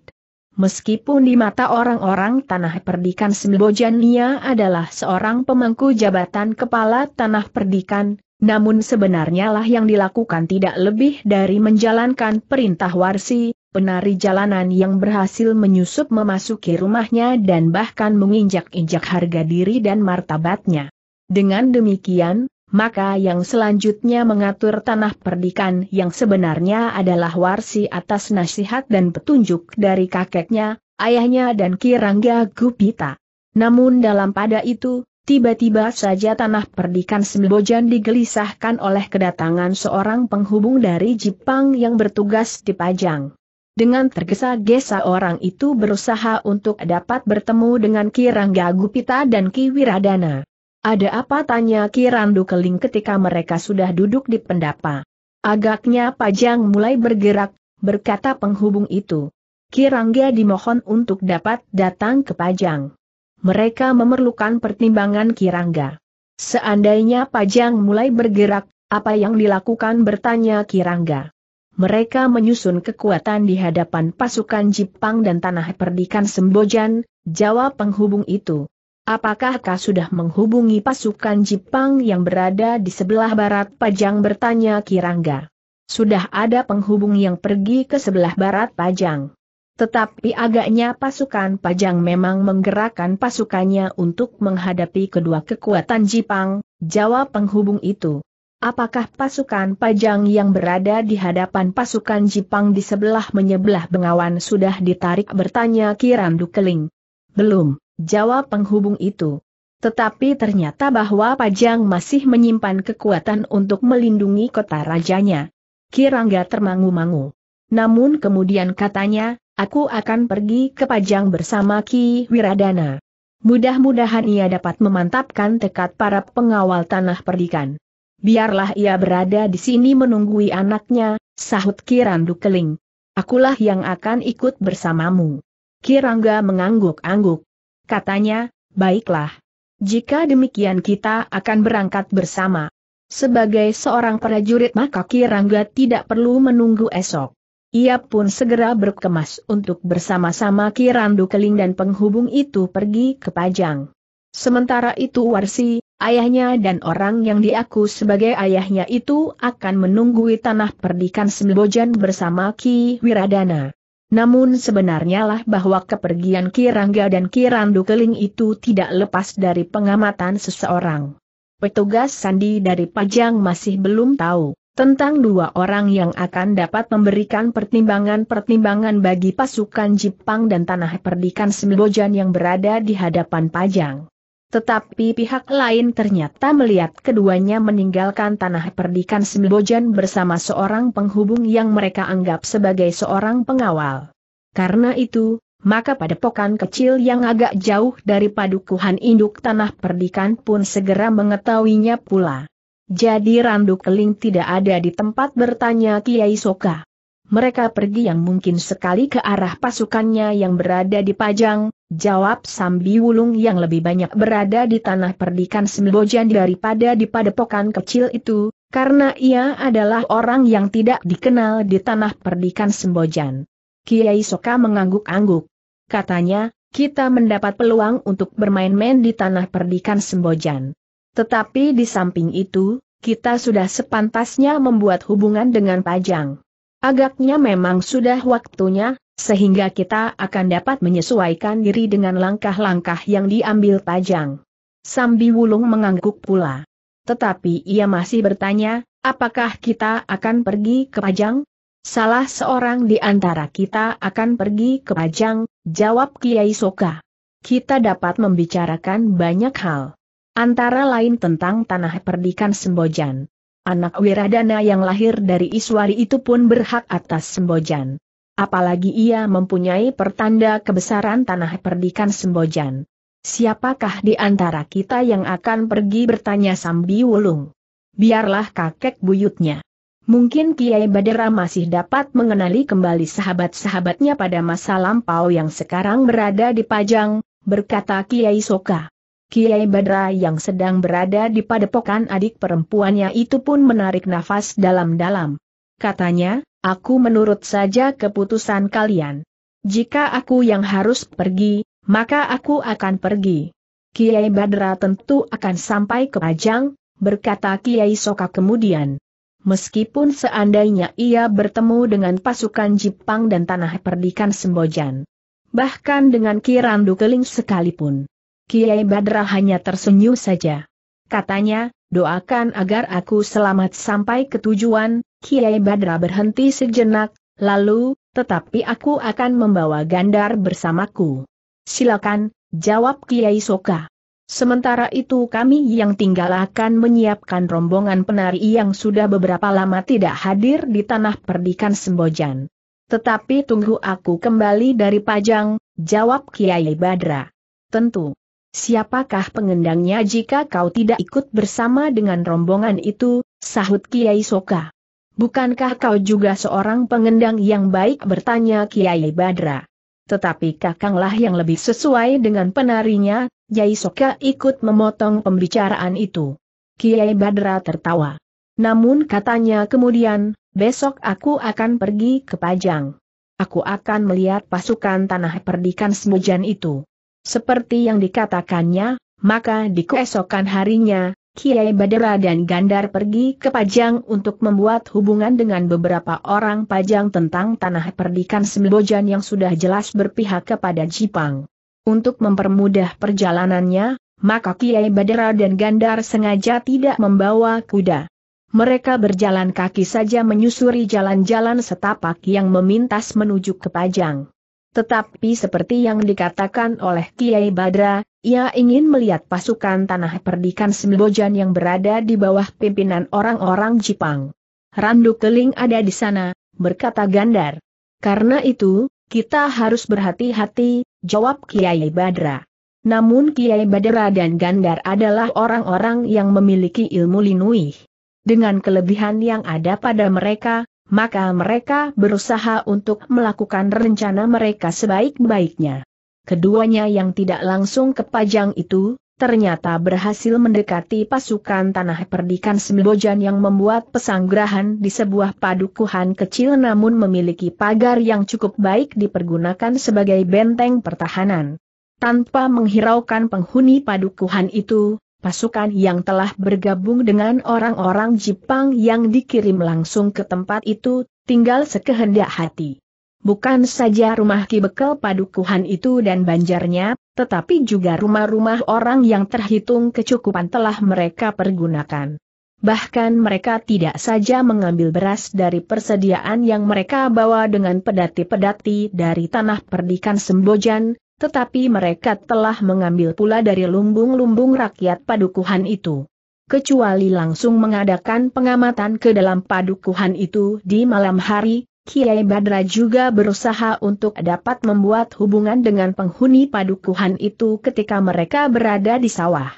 Meskipun di mata orang-orang Tanah Perdikan Sembojan ia adalah seorang pemangku jabatan kepala Tanah Perdikan, namun sebenarnya lah yang dilakukan tidak lebih dari menjalankan perintah Warsi, penari jalanan yang berhasil menyusup memasuki rumahnya dan bahkan menginjak-injak harga diri dan martabatnya. Dengan demikian, maka yang selanjutnya mengatur tanah perdikan yang sebenarnya adalah Warsi atas nasihat dan petunjuk dari kakeknya, ayahnya dan Kirangga Gupita. Namun dalam pada itu, Tiba-tiba saja tanah perdikan Sembojan digelisahkan oleh kedatangan seorang penghubung dari Jepang yang bertugas di Pajang. Dengan tergesa-gesa orang itu berusaha untuk dapat bertemu dengan Kirangga Gupita dan Ki Wiradana. Ada apa tanya Kirandu Keling ketika mereka sudah duduk di pendapa. Agaknya Pajang mulai bergerak, berkata penghubung itu. Kirangga dimohon untuk dapat datang ke Pajang mereka memerlukan pertimbangan Kirangga. Seandainya Pajang mulai bergerak, apa yang dilakukan bertanya Kirangga. Mereka menyusun kekuatan di hadapan pasukan Jepang dan tanah perdikan Sembojan, jawab penghubung itu. Apakah kau sudah menghubungi pasukan Jepang yang berada di sebelah barat Pajang bertanya Kirangga. Sudah ada penghubung yang pergi ke sebelah barat Pajang. Tetapi agaknya pasukan Pajang memang menggerakkan pasukannya untuk menghadapi kedua kekuatan Jipang, jawab penghubung itu. Apakah pasukan Pajang yang berada di hadapan pasukan Jipang di sebelah menyebelah Bengawan sudah ditarik bertanya Kiram Dukeling? Belum, jawab penghubung itu. Tetapi ternyata bahwa Pajang masih menyimpan kekuatan untuk melindungi kota rajanya. Kirangga termangu-mangu. Namun kemudian katanya, Aku akan pergi ke Pajang bersama Ki Wiradana. Mudah-mudahan ia dapat memantapkan tekad para pengawal tanah perdikan. Biarlah ia berada di sini menunggui anaknya, sahut Kirandu Keling. Akulah yang akan ikut bersamamu. Kirangga mengangguk-angguk. Katanya, baiklah. Jika demikian kita akan berangkat bersama. Sebagai seorang prajurit maka Kirangga tidak perlu menunggu esok. Ia pun segera berkemas untuk bersama-sama Kirandu Keling dan penghubung itu pergi ke Pajang. Sementara itu Warsi, ayahnya dan orang yang diaku sebagai ayahnya itu akan menunggui tanah perdikan Sembojan bersama Ki Wiradana. Namun sebenarnya lah bahwa kepergian Kirangga dan Kirandu Keling itu tidak lepas dari pengamatan seseorang. Petugas sandi dari Pajang masih belum tahu tentang dua orang yang akan dapat memberikan pertimbangan-pertimbangan bagi pasukan Jepang dan tanah perdikan Sembojan yang berada di hadapan Pajang. Tetapi pihak lain ternyata melihat keduanya meninggalkan tanah perdikan Sembojan bersama seorang penghubung yang mereka anggap sebagai seorang pengawal. Karena itu, maka pada pokan kecil yang agak jauh dari padukuhan induk tanah perdikan pun segera mengetahuinya pula. Jadi Randu Keling tidak ada di tempat bertanya Kiai Soka. Mereka pergi yang mungkin sekali ke arah pasukannya yang berada di Pajang, jawab Sambi Wulung yang lebih banyak berada di tanah perdikan Sembojan daripada di padepokan kecil itu, karena ia adalah orang yang tidak dikenal di tanah perdikan Sembojan. Kiai Soka mengangguk-angguk. Katanya, kita mendapat peluang untuk bermain-main di tanah perdikan Sembojan. Tetapi di samping itu, kita sudah sepantasnya membuat hubungan dengan Pajang. Agaknya memang sudah waktunya, sehingga kita akan dapat menyesuaikan diri dengan langkah-langkah yang diambil Pajang. Sambi Wulung mengangguk pula. Tetapi ia masih bertanya, apakah kita akan pergi ke Pajang? Salah seorang di antara kita akan pergi ke Pajang, jawab Kiai Soka. Kita dapat membicarakan banyak hal. Antara lain tentang tanah perdikan Sembojan. Anak Wiradana yang lahir dari Iswari itu pun berhak atas Sembojan. Apalagi ia mempunyai pertanda kebesaran tanah perdikan Sembojan. Siapakah di antara kita yang akan pergi bertanya Sambi Wulung? Biarlah kakek buyutnya. Mungkin Kiai Badera masih dapat mengenali kembali sahabat-sahabatnya pada masa lampau yang sekarang berada di Pajang, berkata Kiai Soka. Kiai Badra yang sedang berada di padepokan adik perempuannya itu pun menarik nafas dalam-dalam. Katanya, aku menurut saja keputusan kalian. Jika aku yang harus pergi, maka aku akan pergi. Kiai Badra tentu akan sampai ke Ajang, berkata Kiai Soka kemudian. Meskipun seandainya ia bertemu dengan pasukan Jepang dan tanah perdikan Sembojan. Bahkan dengan Kirandu Keling sekalipun. Kiai Badra hanya tersenyum saja. Katanya, doakan agar aku selamat sampai ke tujuan, Kiai Badra berhenti sejenak, lalu, tetapi aku akan membawa Gandar bersamaku. Silakan, jawab Kiai Soka. Sementara itu kami yang tinggal akan menyiapkan rombongan penari yang sudah beberapa lama tidak hadir di tanah perdikan Sembojan. Tetapi tunggu aku kembali dari Pajang, jawab Kiai Badra. Tentu. Siapakah pengendangnya jika kau tidak ikut bersama dengan rombongan itu, sahut Kiai Soka. Bukankah kau juga seorang pengendang yang baik bertanya Kiai Badra. Tetapi kakanglah yang lebih sesuai dengan penarinya, Kiai Soka ikut memotong pembicaraan itu. Kiai Badra tertawa. Namun katanya kemudian, besok aku akan pergi ke Pajang. Aku akan melihat pasukan tanah perdikan semujan itu. Seperti yang dikatakannya, maka di keesokan harinya, Kiai Badera dan Gandar pergi ke Pajang untuk membuat hubungan dengan beberapa orang Pajang tentang tanah perdikan Sembojan yang sudah jelas berpihak kepada Jipang. Untuk mempermudah perjalanannya, maka Kiai Badera dan Gandar sengaja tidak membawa kuda. Mereka berjalan kaki saja menyusuri jalan-jalan setapak yang memintas menuju ke Pajang. Tetapi seperti yang dikatakan oleh Kiai Badra, ia ingin melihat pasukan tanah perdikan Sembojan yang berada di bawah pimpinan orang-orang Jepang. Randu Keling ada di sana, berkata Gandar. Karena itu, kita harus berhati-hati, jawab Kiai Badra. Namun Kiai Badra dan Gandar adalah orang-orang yang memiliki ilmu linuih. Dengan kelebihan yang ada pada mereka, maka mereka berusaha untuk melakukan rencana mereka sebaik-baiknya. Keduanya yang tidak langsung ke Pajang itu, ternyata berhasil mendekati pasukan tanah perdikan Sembojan yang membuat pesanggrahan di sebuah padukuhan kecil namun memiliki pagar yang cukup baik dipergunakan sebagai benteng pertahanan. Tanpa menghiraukan penghuni padukuhan itu, pasukan yang telah bergabung dengan orang-orang Jepang yang dikirim langsung ke tempat itu, tinggal sekehendak hati. Bukan saja rumah Ki Padukuhan itu dan banjarnya, tetapi juga rumah-rumah orang yang terhitung kecukupan telah mereka pergunakan. Bahkan mereka tidak saja mengambil beras dari persediaan yang mereka bawa dengan pedati-pedati dari tanah perdikan Sembojan, tetapi mereka telah mengambil pula dari lumbung-lumbung rakyat padukuhan itu. Kecuali langsung mengadakan pengamatan ke dalam padukuhan itu di malam hari, Kiai Badra juga berusaha untuk dapat membuat hubungan dengan penghuni padukuhan itu ketika mereka berada di sawah.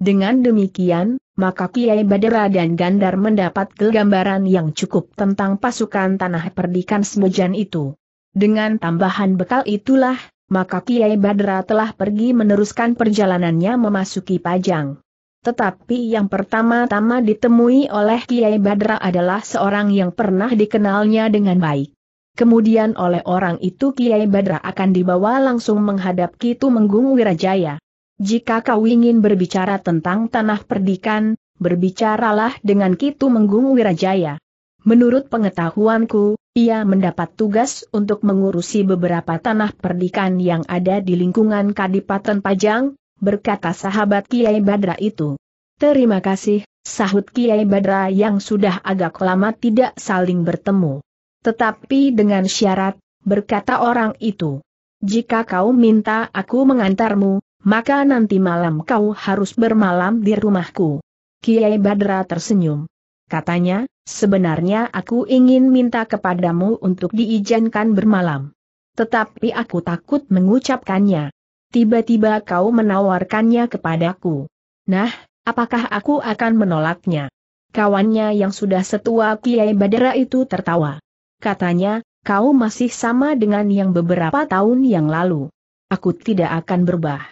Dengan demikian, maka Kiai Badra dan Gandar mendapat gambaran yang cukup tentang pasukan tanah perdikan Semujan itu. Dengan tambahan bekal itulah, maka Kiai Badra telah pergi meneruskan perjalanannya memasuki Pajang. Tetapi yang pertama-tama ditemui oleh Kiai Badra adalah seorang yang pernah dikenalnya dengan baik. Kemudian oleh orang itu Kiai Badra akan dibawa langsung menghadap Kitu Menggung Wirajaya. Jika kau ingin berbicara tentang tanah perdikan, berbicaralah dengan Kitu Menggung Wirajaya. Menurut pengetahuanku, ia mendapat tugas untuk mengurusi beberapa tanah perdikan yang ada di lingkungan Kadipaten Pajang, berkata sahabat Kiai Badra itu. Terima kasih, sahut Kiai Badra yang sudah agak lama tidak saling bertemu. Tetapi dengan syarat, berkata orang itu. Jika kau minta aku mengantarmu, maka nanti malam kau harus bermalam di rumahku. Kiai Badra tersenyum. Katanya, Sebenarnya aku ingin minta kepadamu untuk diizinkan bermalam. Tetapi aku takut mengucapkannya. Tiba-tiba kau menawarkannya kepadaku. Nah, apakah aku akan menolaknya? Kawannya yang sudah setua Kiai Badara itu tertawa. Katanya, kau masih sama dengan yang beberapa tahun yang lalu. Aku tidak akan berubah.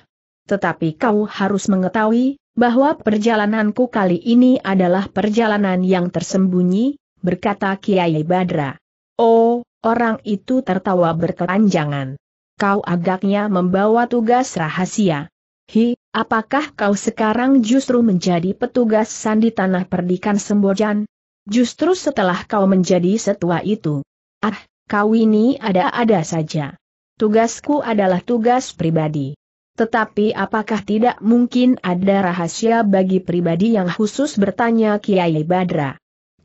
Tetapi kau harus mengetahui, bahwa perjalananku kali ini adalah perjalanan yang tersembunyi, berkata Kiai Badra. Oh, orang itu tertawa berkepanjangan. Kau agaknya membawa tugas rahasia. Hi, apakah kau sekarang justru menjadi petugas sandi tanah perdikan Sembojan? Justru setelah kau menjadi setua itu. Ah, kau ini ada-ada saja. Tugasku adalah tugas pribadi. Tetapi apakah tidak mungkin ada rahasia bagi pribadi yang khusus bertanya Kiai Badra?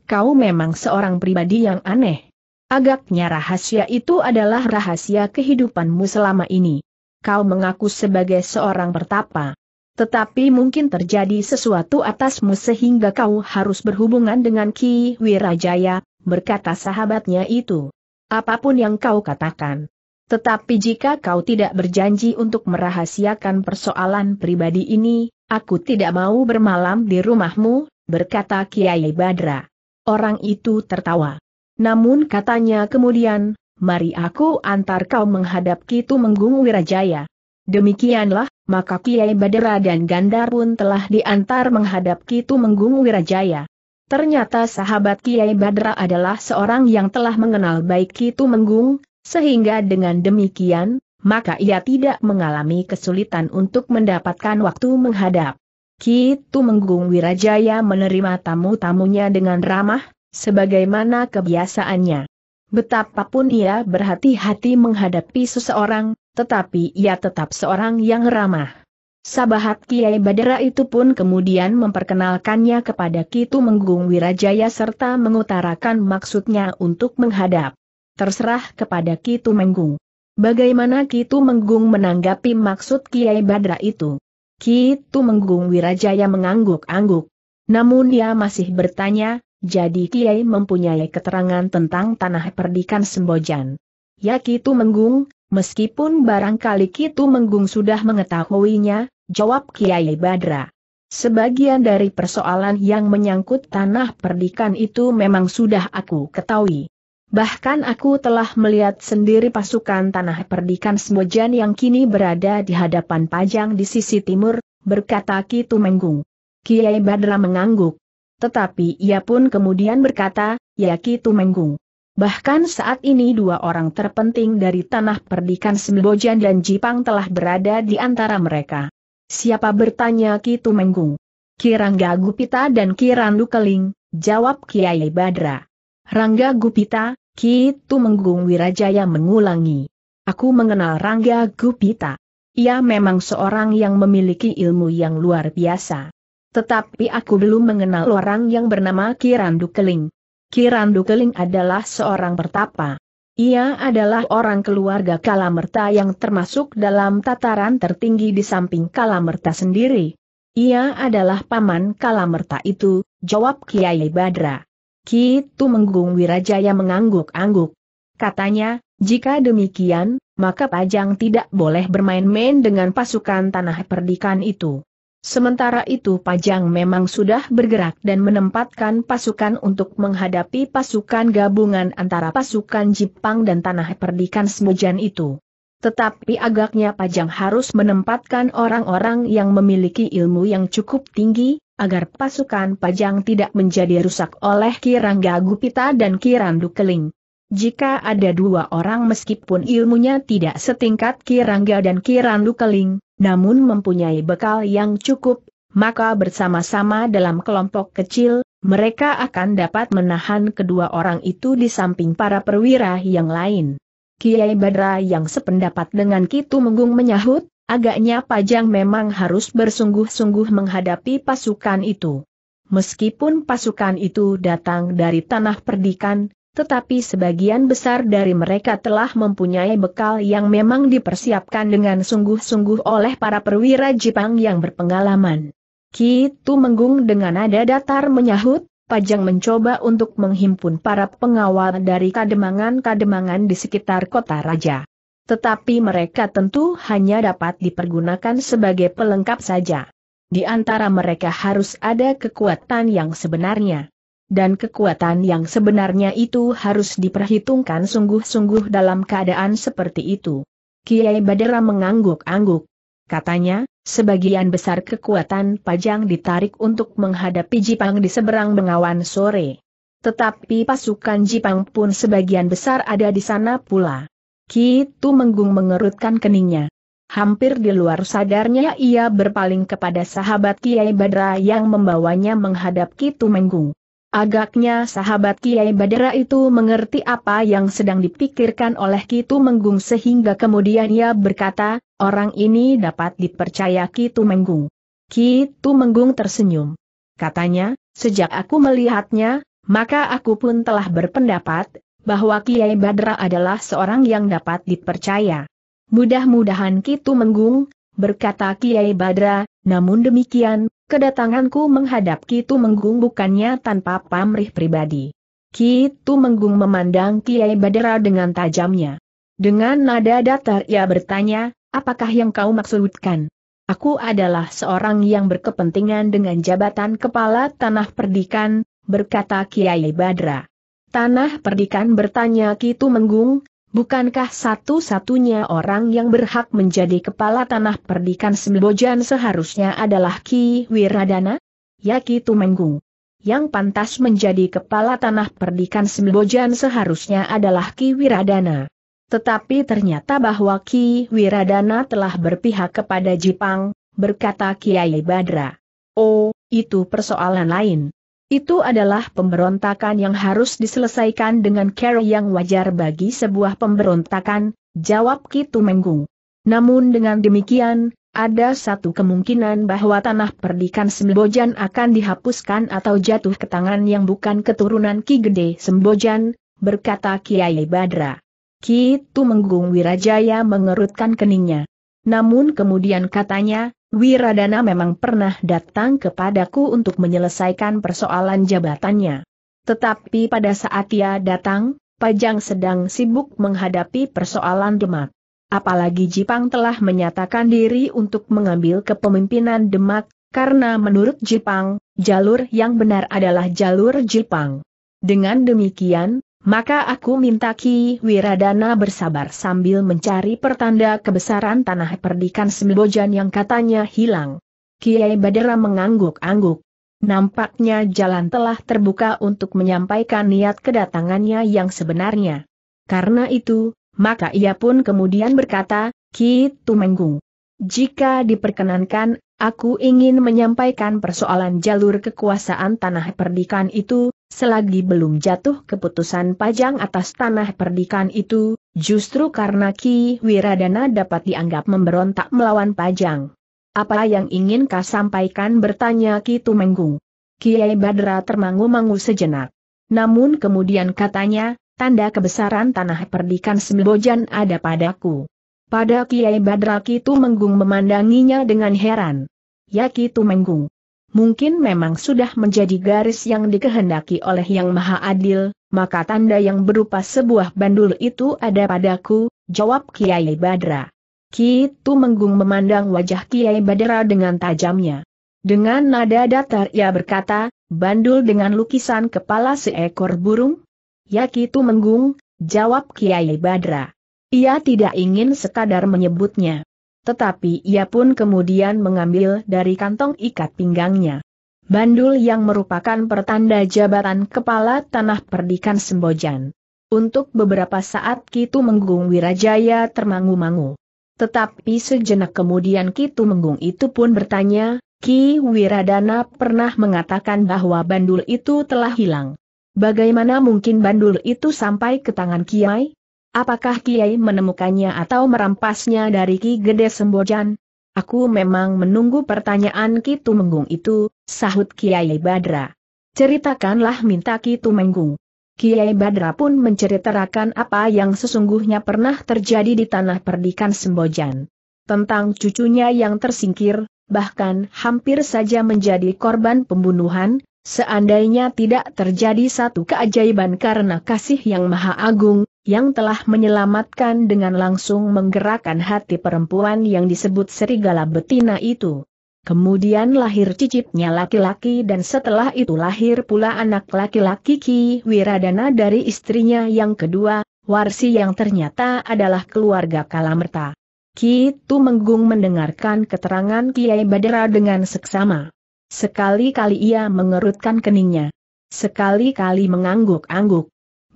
Kau memang seorang pribadi yang aneh. Agaknya rahasia itu adalah rahasia kehidupanmu selama ini. Kau mengaku sebagai seorang pertapa. Tetapi mungkin terjadi sesuatu atasmu sehingga kau harus berhubungan dengan Ki Wirajaya, berkata sahabatnya itu. Apapun yang kau katakan, tetapi jika kau tidak berjanji untuk merahasiakan persoalan pribadi ini, aku tidak mau bermalam di rumahmu, berkata Kiai Badra. Orang itu tertawa. Namun katanya kemudian, mari aku antar kau menghadap Kitu Menggung Wirajaya. Demikianlah, maka Kiai Badra dan Gandar pun telah diantar menghadap Kitu Menggung Wirajaya. Ternyata sahabat Kiai Badra adalah seorang yang telah mengenal baik Kitu Menggung, sehingga dengan demikian, maka ia tidak mengalami kesulitan untuk mendapatkan waktu menghadap. Kitu Menggung Wirajaya menerima tamu-tamunya dengan ramah, sebagaimana kebiasaannya. Betapapun ia berhati-hati menghadapi seseorang, tetapi ia tetap seorang yang ramah. Sabahat Kiai Badara itu pun kemudian memperkenalkannya kepada Kitu Menggung Wirajaya serta mengutarakan maksudnya untuk menghadap terserah kepada Kitu Menggung. Bagaimana Kitu Menggung menanggapi maksud Kiai Badra itu? Kitu Menggung Wirajaya mengangguk-angguk. Namun dia masih bertanya, jadi Kiai mempunyai keterangan tentang tanah perdikan Sembojan. Ya Kitu Menggung, meskipun barangkali Kitu Menggung sudah mengetahuinya, jawab Kiai Badra. Sebagian dari persoalan yang menyangkut tanah perdikan itu memang sudah aku ketahui. Bahkan aku telah melihat sendiri pasukan tanah perdikan Semojan yang kini berada di hadapan Pajang di sisi timur, berkata Ki Tumenggung. Kiai Badra mengangguk. Tetapi ia pun kemudian berkata, ya Ki Tumenggung. Bahkan saat ini dua orang terpenting dari tanah perdikan Sembojan dan Jipang telah berada di antara mereka. Siapa bertanya Ki Tumenggung? Kirang Gagupita dan Kiran Dukeling, jawab Kiai Badra. Rangga Gupita, Ki Tumenggung Wirajaya mengulangi. Aku mengenal Rangga Gupita. Ia memang seorang yang memiliki ilmu yang luar biasa. Tetapi aku belum mengenal orang yang bernama Kirandu Keling. Kirandu Keling adalah seorang pertapa. Ia adalah orang keluarga Kalamerta yang termasuk dalam tataran tertinggi di samping Kalamerta sendiri. Ia adalah paman Kalamerta itu, jawab Kiai Badra. Ki Tumenggung Wirajaya mengangguk-angguk. Katanya, jika demikian, maka Pajang tidak boleh bermain-main dengan pasukan tanah perdikan itu. Sementara itu Pajang memang sudah bergerak dan menempatkan pasukan untuk menghadapi pasukan gabungan antara pasukan Jepang dan tanah perdikan Semujan itu. Tetapi agaknya Pajang harus menempatkan orang-orang yang memiliki ilmu yang cukup tinggi, agar pasukan Pajang tidak menjadi rusak oleh Kirangga Gupita dan Kirandu Keling. Jika ada dua orang meskipun ilmunya tidak setingkat Kirangga dan Kirandu Keling, namun mempunyai bekal yang cukup, maka bersama-sama dalam kelompok kecil, mereka akan dapat menahan kedua orang itu di samping para perwira yang lain. Kiai Badra yang sependapat dengan Kitu Menggung menyahut, agaknya Pajang memang harus bersungguh-sungguh menghadapi pasukan itu. Meskipun pasukan itu datang dari tanah perdikan, tetapi sebagian besar dari mereka telah mempunyai bekal yang memang dipersiapkan dengan sungguh-sungguh oleh para perwira Jepang yang berpengalaman. Kitu Menggung dengan nada datar menyahut, Pajang mencoba untuk menghimpun para pengawal dari kademangan-kademangan di sekitar kota raja. Tetapi mereka tentu hanya dapat dipergunakan sebagai pelengkap saja. Di antara mereka harus ada kekuatan yang sebenarnya. Dan kekuatan yang sebenarnya itu harus diperhitungkan sungguh-sungguh dalam keadaan seperti itu. Kiai Badera mengangguk-angguk. Katanya, Sebagian besar kekuatan Pajang ditarik untuk menghadapi Jipang di seberang Bengawan sore. Tetapi pasukan Jipang pun sebagian besar ada di sana pula. Kitu Menggung mengerutkan keningnya. Hampir di luar sadarnya ia berpaling kepada sahabat Kiai Badra yang membawanya menghadap Kitu Menggung. Agaknya sahabat Kiai Badra itu mengerti apa yang sedang dipikirkan oleh Kitu Menggung sehingga kemudian ia berkata, orang ini dapat dipercaya Kitu Menggung. Kitu Menggung tersenyum. Katanya, sejak aku melihatnya, maka aku pun telah berpendapat, bahwa Kiai Badra adalah seorang yang dapat dipercaya. Mudah-mudahan Kitu Menggung, berkata Kiai Badra, namun demikian, Kedatanganku menghadap Kitu Menggung bukannya tanpa pamrih pribadi. Kitu Menggung memandang Kiai Badera dengan tajamnya. Dengan nada datar ia bertanya, apakah yang kau maksudkan? Aku adalah seorang yang berkepentingan dengan jabatan kepala tanah perdikan, berkata Kiai Badra. Tanah perdikan bertanya Kitu Menggung. Bukankah satu-satunya orang yang berhak menjadi kepala tanah perdikan Sembojan seharusnya adalah Ki Wiradana? Ya Ki Tumenggung. Yang pantas menjadi kepala tanah perdikan Sembojan seharusnya adalah Ki Wiradana. Tetapi ternyata bahwa Ki Wiradana telah berpihak kepada Jepang, berkata Kiai Badra. Oh, itu persoalan lain. Itu adalah pemberontakan yang harus diselesaikan dengan cara yang wajar bagi sebuah pemberontakan, jawab Kitu Menggung. Namun dengan demikian, ada satu kemungkinan bahwa tanah perdikan Sembojan akan dihapuskan atau jatuh ke tangan yang bukan keturunan Ki Gede Sembojan, berkata Kiai Badra. Kitu Menggung Wirajaya mengerutkan keningnya. Namun kemudian katanya, Wiradana memang pernah datang kepadaku untuk menyelesaikan persoalan jabatannya. Tetapi pada saat ia datang, Pajang sedang sibuk menghadapi persoalan Demak. Apalagi Jipang telah menyatakan diri untuk mengambil kepemimpinan Demak, karena menurut Jipang, jalur yang benar adalah jalur Jipang. Dengan demikian, maka aku minta Ki Wiradana bersabar sambil mencari pertanda kebesaran tanah perdikan Sembojan yang katanya hilang. Kiai Badera mengangguk-angguk. Nampaknya jalan telah terbuka untuk menyampaikan niat kedatangannya yang sebenarnya. Karena itu, maka ia pun kemudian berkata, Ki Tumenggung. Jika diperkenankan, aku ingin menyampaikan persoalan jalur kekuasaan tanah perdikan itu, selagi belum jatuh keputusan pajang atas tanah perdikan itu, justru karena Ki Wiradana dapat dianggap memberontak melawan pajang. Apa yang ingin kau sampaikan bertanya Ki Tumenggung. Kiai Badra termangu-mangu sejenak. Namun kemudian katanya, tanda kebesaran tanah perdikan Sembojan ada padaku. Pada Kiai Badra Ki Tumenggung memandanginya dengan heran. Ya Ki Tumenggung, mungkin memang sudah menjadi garis yang dikehendaki oleh Yang Maha Adil, maka tanda yang berupa sebuah bandul itu ada padaku, jawab Kiai Badra. Kitu Menggung memandang wajah Kiai Badra dengan tajamnya. Dengan nada datar ia berkata, bandul dengan lukisan kepala seekor burung? Ya Kitu Menggung, jawab Kiai Badra. Ia tidak ingin sekadar menyebutnya tetapi ia pun kemudian mengambil dari kantong ikat pinggangnya. Bandul yang merupakan pertanda jabatan kepala tanah perdikan Sembojan. Untuk beberapa saat Kitu Menggung Wirajaya termangu-mangu. Tetapi sejenak kemudian Kitu Menggung itu pun bertanya, Ki Wiradana pernah mengatakan bahwa bandul itu telah hilang. Bagaimana mungkin bandul itu sampai ke tangan Kiai? Apakah Kiai menemukannya atau merampasnya dari Ki Gede Sembojan? Aku memang menunggu pertanyaan Ki Tumenggung itu, sahut Kiai Badra. Ceritakanlah minta Ki Tumenggung. Kiai Badra pun menceritakan apa yang sesungguhnya pernah terjadi di tanah perdikan Sembojan. Tentang cucunya yang tersingkir, bahkan hampir saja menjadi korban pembunuhan, Seandainya tidak terjadi satu keajaiban karena kasih yang maha agung, yang telah menyelamatkan dengan langsung menggerakkan hati perempuan yang disebut serigala betina itu. Kemudian lahir cicitnya laki-laki dan setelah itu lahir pula anak laki-laki Ki Wiradana dari istrinya yang kedua, Warsi yang ternyata adalah keluarga Kalamerta. Ki Menggung mendengarkan keterangan Kiai Badera dengan seksama. Sekali-kali ia mengerutkan keningnya. Sekali-kali mengangguk-angguk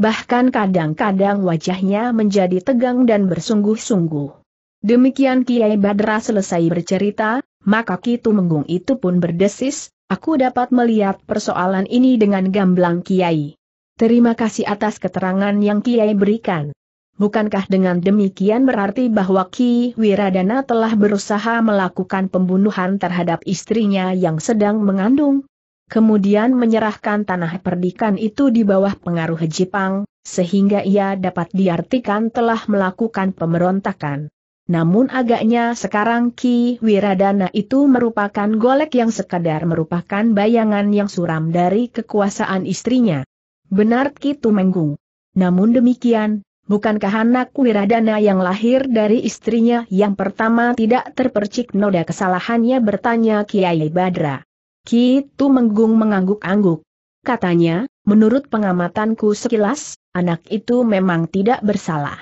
bahkan kadang-kadang wajahnya menjadi tegang dan bersungguh-sungguh. Demikian Kiai Badra selesai bercerita, maka Kitu Menggung itu pun berdesis, aku dapat melihat persoalan ini dengan gamblang Kiai. Terima kasih atas keterangan yang Kiai berikan. Bukankah dengan demikian berarti bahwa Ki Wiradana telah berusaha melakukan pembunuhan terhadap istrinya yang sedang mengandung? kemudian menyerahkan tanah perdikan itu di bawah pengaruh Jepang, sehingga ia dapat diartikan telah melakukan pemberontakan. Namun agaknya sekarang Ki Wiradana itu merupakan golek yang sekadar merupakan bayangan yang suram dari kekuasaan istrinya. Benar Ki Tumenggung. Namun demikian, bukankah anak Wiradana yang lahir dari istrinya yang pertama tidak terpercik noda kesalahannya bertanya Kiai Badra. Ki menggung mengangguk-angguk. Katanya, menurut pengamatanku sekilas, anak itu memang tidak bersalah.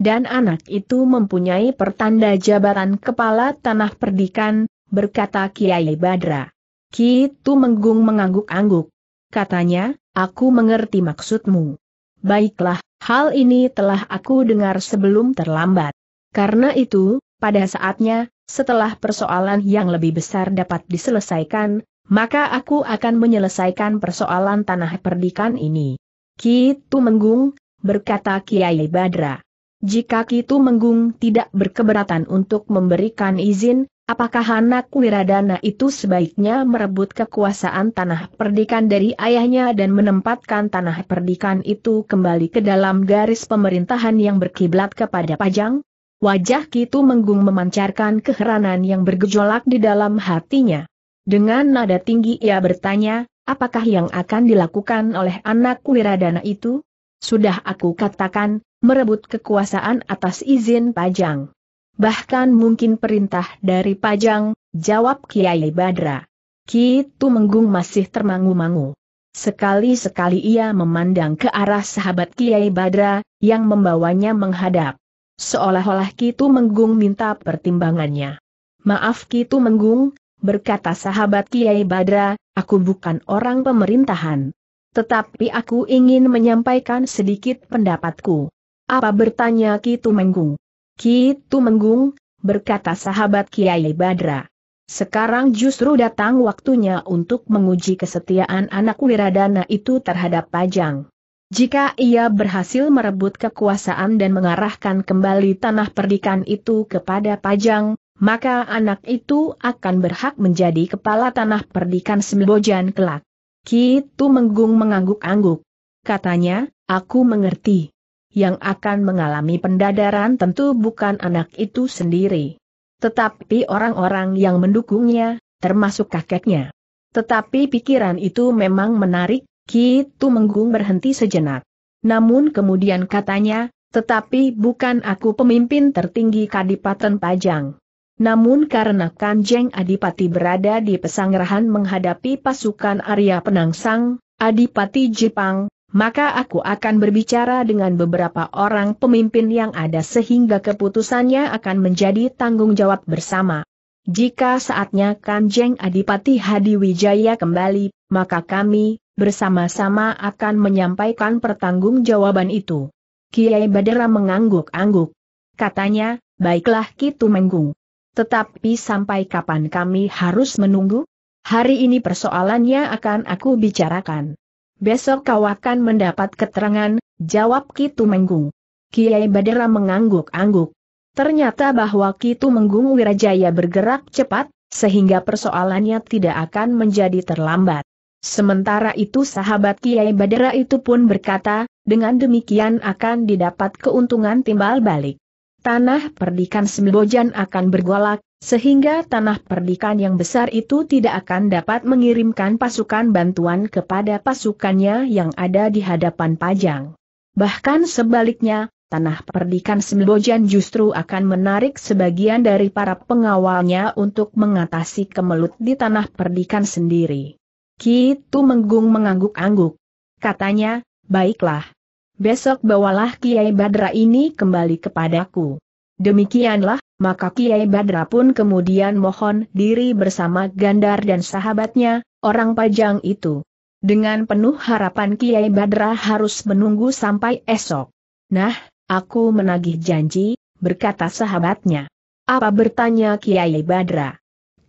Dan anak itu mempunyai pertanda jabatan kepala tanah perdikan, berkata Kiai Badra. Ki menggung mengangguk-angguk. Katanya, aku mengerti maksudmu. Baiklah, hal ini telah aku dengar sebelum terlambat. Karena itu, pada saatnya, setelah persoalan yang lebih besar dapat diselesaikan, maka aku akan menyelesaikan persoalan tanah perdikan ini. Kitu Menggung, berkata Kiai Badra. Jika Kitu Menggung tidak berkeberatan untuk memberikan izin, apakah anak Wiradana itu sebaiknya merebut kekuasaan tanah perdikan dari ayahnya dan menempatkan tanah perdikan itu kembali ke dalam garis pemerintahan yang berkiblat kepada Pajang? Wajah Kitu Menggung memancarkan keheranan yang bergejolak di dalam hatinya. Dengan nada tinggi ia bertanya, apakah yang akan dilakukan oleh anak wiradana itu? Sudah aku katakan, merebut kekuasaan atas izin Pajang. Bahkan mungkin perintah dari Pajang, jawab Kiai Badra. Kitu Menggung masih termangu-mangu. Sekali-sekali ia memandang ke arah sahabat Kiai Badra, yang membawanya menghadap. Seolah-olah Kitu Menggung minta pertimbangannya. Maaf Kitu Menggung, berkata sahabat Kiai Badra, aku bukan orang pemerintahan. Tetapi aku ingin menyampaikan sedikit pendapatku. Apa bertanya Ki Tumenggung? Ki Tumenggung, berkata sahabat Kiai Badra. Sekarang justru datang waktunya untuk menguji kesetiaan anak wiradana itu terhadap Pajang. Jika ia berhasil merebut kekuasaan dan mengarahkan kembali tanah perdikan itu kepada Pajang, maka anak itu akan berhak menjadi kepala tanah perdikan Sembojan kelak. Ki menggung mengangguk-angguk. Katanya, aku mengerti. Yang akan mengalami pendadaran tentu bukan anak itu sendiri. Tetapi orang-orang yang mendukungnya, termasuk kakeknya. Tetapi pikiran itu memang menarik, Ki menggung berhenti sejenak. Namun kemudian katanya, tetapi bukan aku pemimpin tertinggi Kadipaten Pajang. Namun karena Kanjeng Adipati berada di pesanggerahan menghadapi pasukan Arya Penangsang, Adipati Jepang, maka aku akan berbicara dengan beberapa orang pemimpin yang ada sehingga keputusannya akan menjadi tanggung jawab bersama. Jika saatnya Kanjeng Adipati Hadiwijaya kembali, maka kami, bersama-sama akan menyampaikan pertanggungjawaban itu. Kiai Badara mengangguk-angguk. Katanya, baiklah Kitu Menggung. Tetapi sampai kapan kami harus menunggu? Hari ini persoalannya akan aku bicarakan. Besok kau akan mendapat keterangan, jawab Kitu Menggung. Kiai Badera mengangguk-angguk. Ternyata bahwa Kitu Menggung Wirajaya bergerak cepat, sehingga persoalannya tidak akan menjadi terlambat. Sementara itu sahabat Kiai Badera itu pun berkata, dengan demikian akan didapat keuntungan timbal balik tanah perdikan Sembojan akan bergolak, sehingga tanah perdikan yang besar itu tidak akan dapat mengirimkan pasukan bantuan kepada pasukannya yang ada di hadapan Pajang. Bahkan sebaliknya, tanah perdikan Sembojan justru akan menarik sebagian dari para pengawalnya untuk mengatasi kemelut di tanah perdikan sendiri. Kitu Menggung mengangguk-angguk. Katanya, baiklah, Besok bawalah Kiai Badra ini kembali kepadaku. Demikianlah, maka Kiai Badra pun kemudian mohon diri bersama Gandar dan sahabatnya, orang pajang itu. Dengan penuh harapan Kiai Badra harus menunggu sampai esok. Nah, aku menagih janji, berkata sahabatnya. Apa bertanya Kiai Badra?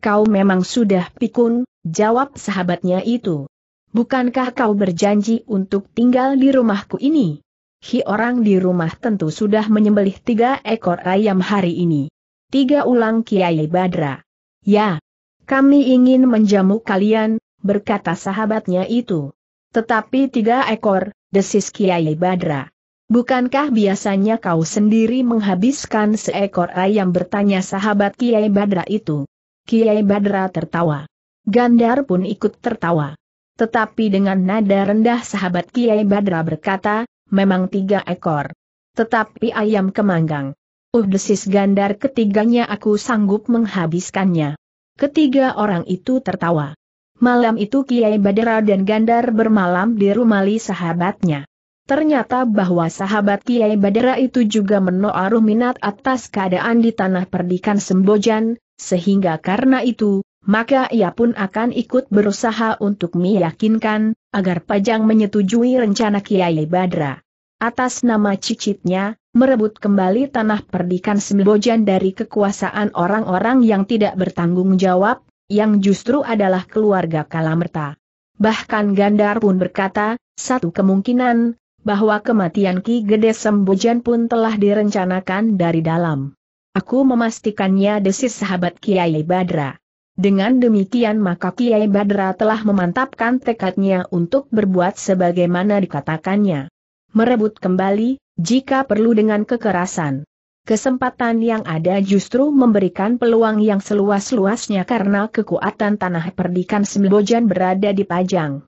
Kau memang sudah pikun, jawab sahabatnya itu. Bukankah kau berjanji untuk tinggal di rumahku ini? Hi orang di rumah tentu sudah menyembelih tiga ekor ayam hari ini. Tiga ulang Kiai Badra. Ya, kami ingin menjamu kalian, berkata sahabatnya itu. Tetapi tiga ekor, desis Kiai Badra. Bukankah biasanya kau sendiri menghabiskan seekor ayam bertanya sahabat Kiai Badra itu? Kiai Badra tertawa. Gandar pun ikut tertawa. Tetapi dengan nada rendah sahabat Kiai Badra berkata, memang tiga ekor. Tetapi ayam kemanggang. Uh desis gandar ketiganya aku sanggup menghabiskannya. Ketiga orang itu tertawa. Malam itu Kiai Badra dan Gandar bermalam di rumah sahabatnya. Ternyata bahwa sahabat Kiai Badra itu juga menoaruh minat atas keadaan di tanah perdikan Sembojan, sehingga karena itu, maka ia pun akan ikut berusaha untuk meyakinkan, agar Pajang menyetujui rencana Kiai Badra. Atas nama cicitnya, merebut kembali tanah perdikan Sembojan dari kekuasaan orang-orang yang tidak bertanggung jawab, yang justru adalah keluarga Kalamerta. Bahkan Gandar pun berkata, satu kemungkinan, bahwa kematian Ki Gede Sembojan pun telah direncanakan dari dalam. Aku memastikannya desis sahabat Kiai Badra. Dengan demikian maka Kiai Badra telah memantapkan tekadnya untuk berbuat sebagaimana dikatakannya. Merebut kembali, jika perlu dengan kekerasan. Kesempatan yang ada justru memberikan peluang yang seluas-luasnya karena kekuatan tanah perdikan Sembojan berada di Pajang.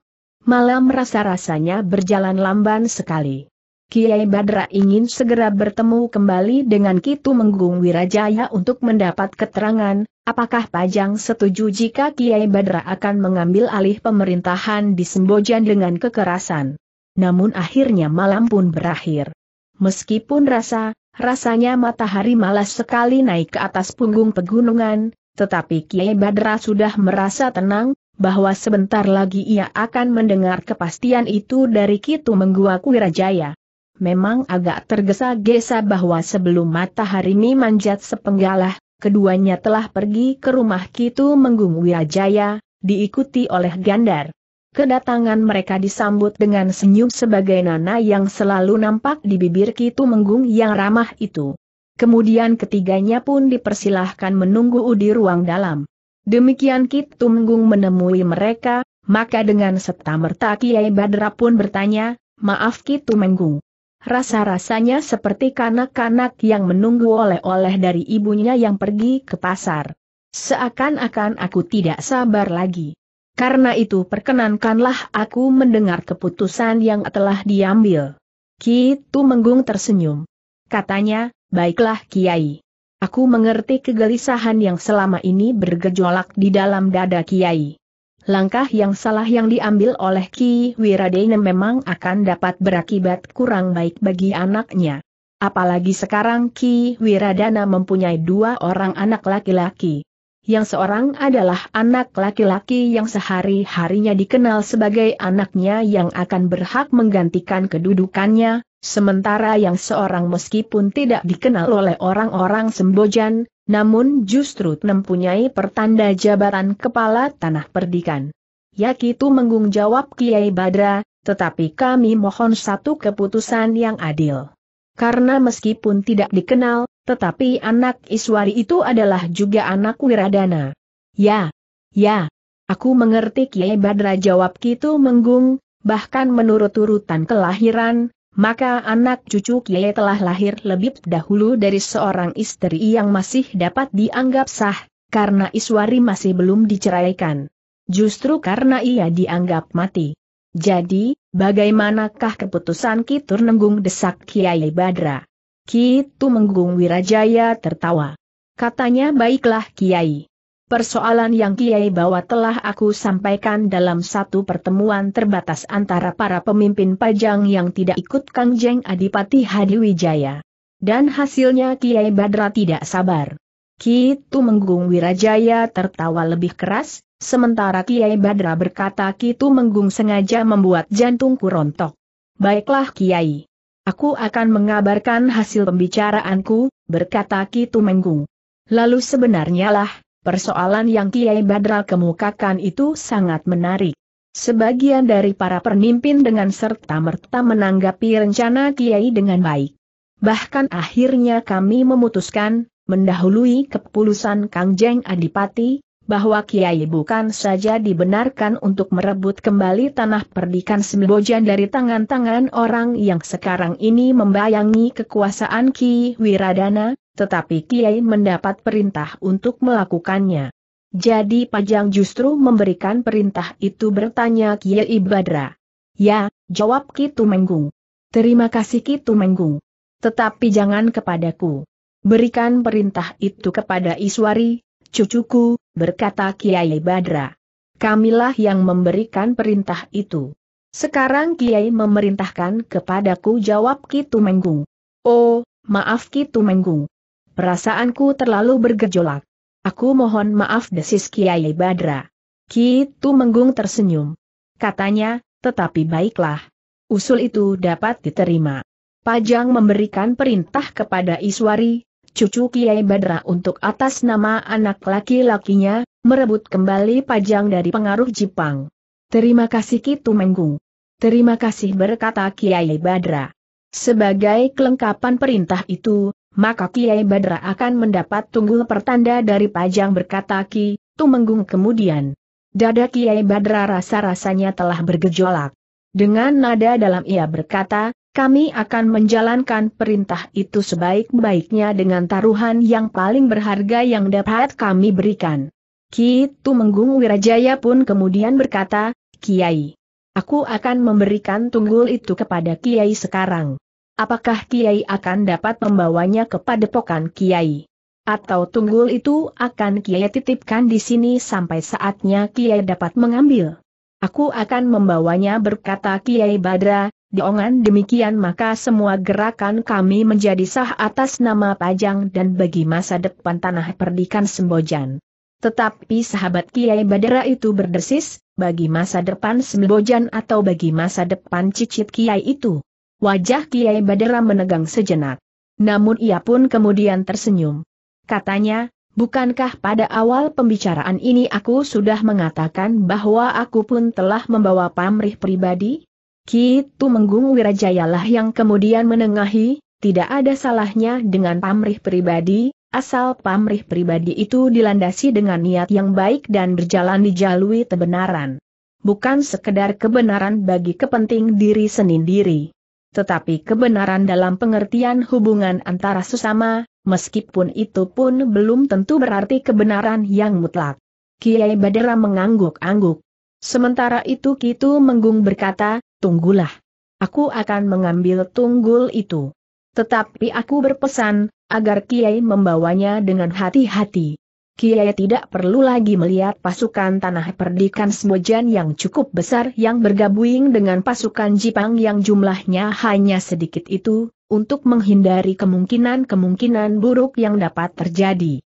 Malam rasa-rasanya berjalan lamban sekali. Kiai Badra ingin segera bertemu kembali dengan Kitu Menggung Wirajaya untuk mendapat keterangan, Apakah Pajang setuju jika Kiai Badra akan mengambil alih pemerintahan di Sembojan dengan kekerasan? Namun akhirnya malam pun berakhir. Meskipun rasa, rasanya matahari malas sekali naik ke atas punggung pegunungan, tetapi Kiai Badra sudah merasa tenang, bahwa sebentar lagi ia akan mendengar kepastian itu dari Kitu Menggua Wirajaya memang agak tergesa-gesa bahwa sebelum matahari ini manjat sepenggalah, keduanya telah pergi ke rumah Kitu Menggung Wirajaya, diikuti oleh Gandar. Kedatangan mereka disambut dengan senyum sebagai nana yang selalu nampak di bibir Kitu Menggung yang ramah itu. Kemudian ketiganya pun dipersilahkan menunggu di ruang dalam. Demikian Kitu Menggung menemui mereka, maka dengan serta merta Kiai Badra pun bertanya, Maaf Kitu Menggung, Rasa-rasanya seperti kanak-kanak yang menunggu oleh-oleh dari ibunya yang pergi ke pasar. Seakan-akan aku tidak sabar lagi. Karena itu perkenankanlah aku mendengar keputusan yang telah diambil. Ki menggung tersenyum. Katanya, baiklah Kiai. Aku mengerti kegelisahan yang selama ini bergejolak di dalam dada Kiai. Langkah yang salah yang diambil oleh Ki Wiradene memang akan dapat berakibat kurang baik bagi anaknya. Apalagi sekarang Ki Wiradana mempunyai dua orang anak laki-laki. Yang seorang adalah anak laki-laki yang sehari-harinya dikenal sebagai anaknya yang akan berhak menggantikan kedudukannya, Sementara yang seorang meskipun tidak dikenal oleh orang-orang Sembojan, namun justru mempunyai pertanda jabatan kepala tanah perdikan. Yakitu menggung jawab Kiai Badra, tetapi kami mohon satu keputusan yang adil. Karena meskipun tidak dikenal, tetapi anak Iswari itu adalah juga anak Wiradana. Ya, ya, aku mengerti Kiai Badra jawab Kitu menggung, bahkan menurut urutan kelahiran, maka anak cucu Kiai telah lahir lebih dahulu dari seorang istri yang masih dapat dianggap sah, karena Iswari masih belum diceraikan. Justru karena ia dianggap mati. Jadi, bagaimanakah keputusan Ki Turnenggung desak Kiai Badra? Ki Tumenggung Wirajaya tertawa. Katanya baiklah Kiai. Persoalan yang Kiai bawa telah aku sampaikan dalam satu pertemuan terbatas antara para pemimpin pajang yang tidak ikut Kang Jeng Adipati Hadiwijaya. Dan hasilnya Kiai Badra tidak sabar. Kitu Menggung Wirajaya tertawa lebih keras, sementara Kiai Badra berkata Kitu Menggung sengaja membuat jantungku rontok. Baiklah Kiai. Aku akan mengabarkan hasil pembicaraanku, berkata Kitu Menggung. Lalu sebenarnya lah, Persoalan yang Kiai Badral kemukakan itu sangat menarik. Sebagian dari para penimpin dengan serta-merta menanggapi rencana Kiai dengan baik. Bahkan akhirnya kami memutuskan, mendahului kepulusan Kangjeng Adipati, bahwa Kiai bukan saja dibenarkan untuk merebut kembali tanah perdikan Sembojan dari tangan-tangan orang yang sekarang ini membayangi kekuasaan Ki Wiradana, tetapi Kiai mendapat perintah untuk melakukannya. Jadi Pajang justru memberikan perintah itu bertanya Kiai Badra. Ya, jawab Kitu Menggung. Terima kasih Kitu Menggung. Tetapi jangan kepadaku. Berikan perintah itu kepada Iswari, cucuku, berkata Kiai Badra. Kamilah yang memberikan perintah itu. Sekarang Kiai memerintahkan kepadaku jawab Kitu Menggung. Oh, maaf Kitu Menggung. Perasaanku terlalu bergejolak. Aku mohon maaf desis Kiai Badra. Ki Menggung tersenyum. Katanya, tetapi baiklah. Usul itu dapat diterima. Pajang memberikan perintah kepada Iswari, cucu Kiai Badra untuk atas nama anak laki-lakinya, merebut kembali Pajang dari pengaruh Jepang. Terima kasih Ki Menggung. Terima kasih berkata Kiai Badra. Sebagai kelengkapan perintah itu, maka Kiai Badra akan mendapat tunggul pertanda dari Pajang berkata Ki, Tumenggung kemudian. Dada Kiai Badra rasa-rasanya telah bergejolak. Dengan nada dalam ia berkata, kami akan menjalankan perintah itu sebaik-baiknya dengan taruhan yang paling berharga yang dapat kami berikan. Ki Tumenggung Wirajaya pun kemudian berkata, Kiai, aku akan memberikan tunggul itu kepada Kiai sekarang apakah Kiai akan dapat membawanya kepada padepokan Kiai? Atau tunggul itu akan Kiai titipkan di sini sampai saatnya Kiai dapat mengambil? Aku akan membawanya berkata Kiai Badra, diongan demikian maka semua gerakan kami menjadi sah atas nama Pajang dan bagi masa depan tanah perdikan Sembojan. Tetapi sahabat Kiai Badra itu berdesis, bagi masa depan Sembojan atau bagi masa depan cicit Kiai itu. Wajah Kiai Badera menegang sejenak. Namun ia pun kemudian tersenyum. Katanya, bukankah pada awal pembicaraan ini aku sudah mengatakan bahwa aku pun telah membawa pamrih pribadi? Kitu Menggung Wirajayalah yang kemudian menengahi, tidak ada salahnya dengan pamrih pribadi, asal pamrih pribadi itu dilandasi dengan niat yang baik dan berjalan dijalui kebenaran. Bukan sekedar kebenaran bagi kepenting diri sendiri. Tetapi kebenaran dalam pengertian hubungan antara sesama, meskipun itu pun belum tentu berarti kebenaran yang mutlak. Kiai Badera mengangguk-angguk. Sementara itu Kitu Menggung berkata, tunggulah. Aku akan mengambil tunggul itu. Tetapi aku berpesan, agar Kiai membawanya dengan hati-hati. Kiai tidak perlu lagi melihat pasukan tanah perdikan Smojan yang cukup besar yang bergabung dengan pasukan Jipang yang jumlahnya hanya sedikit itu, untuk menghindari kemungkinan-kemungkinan buruk yang dapat terjadi.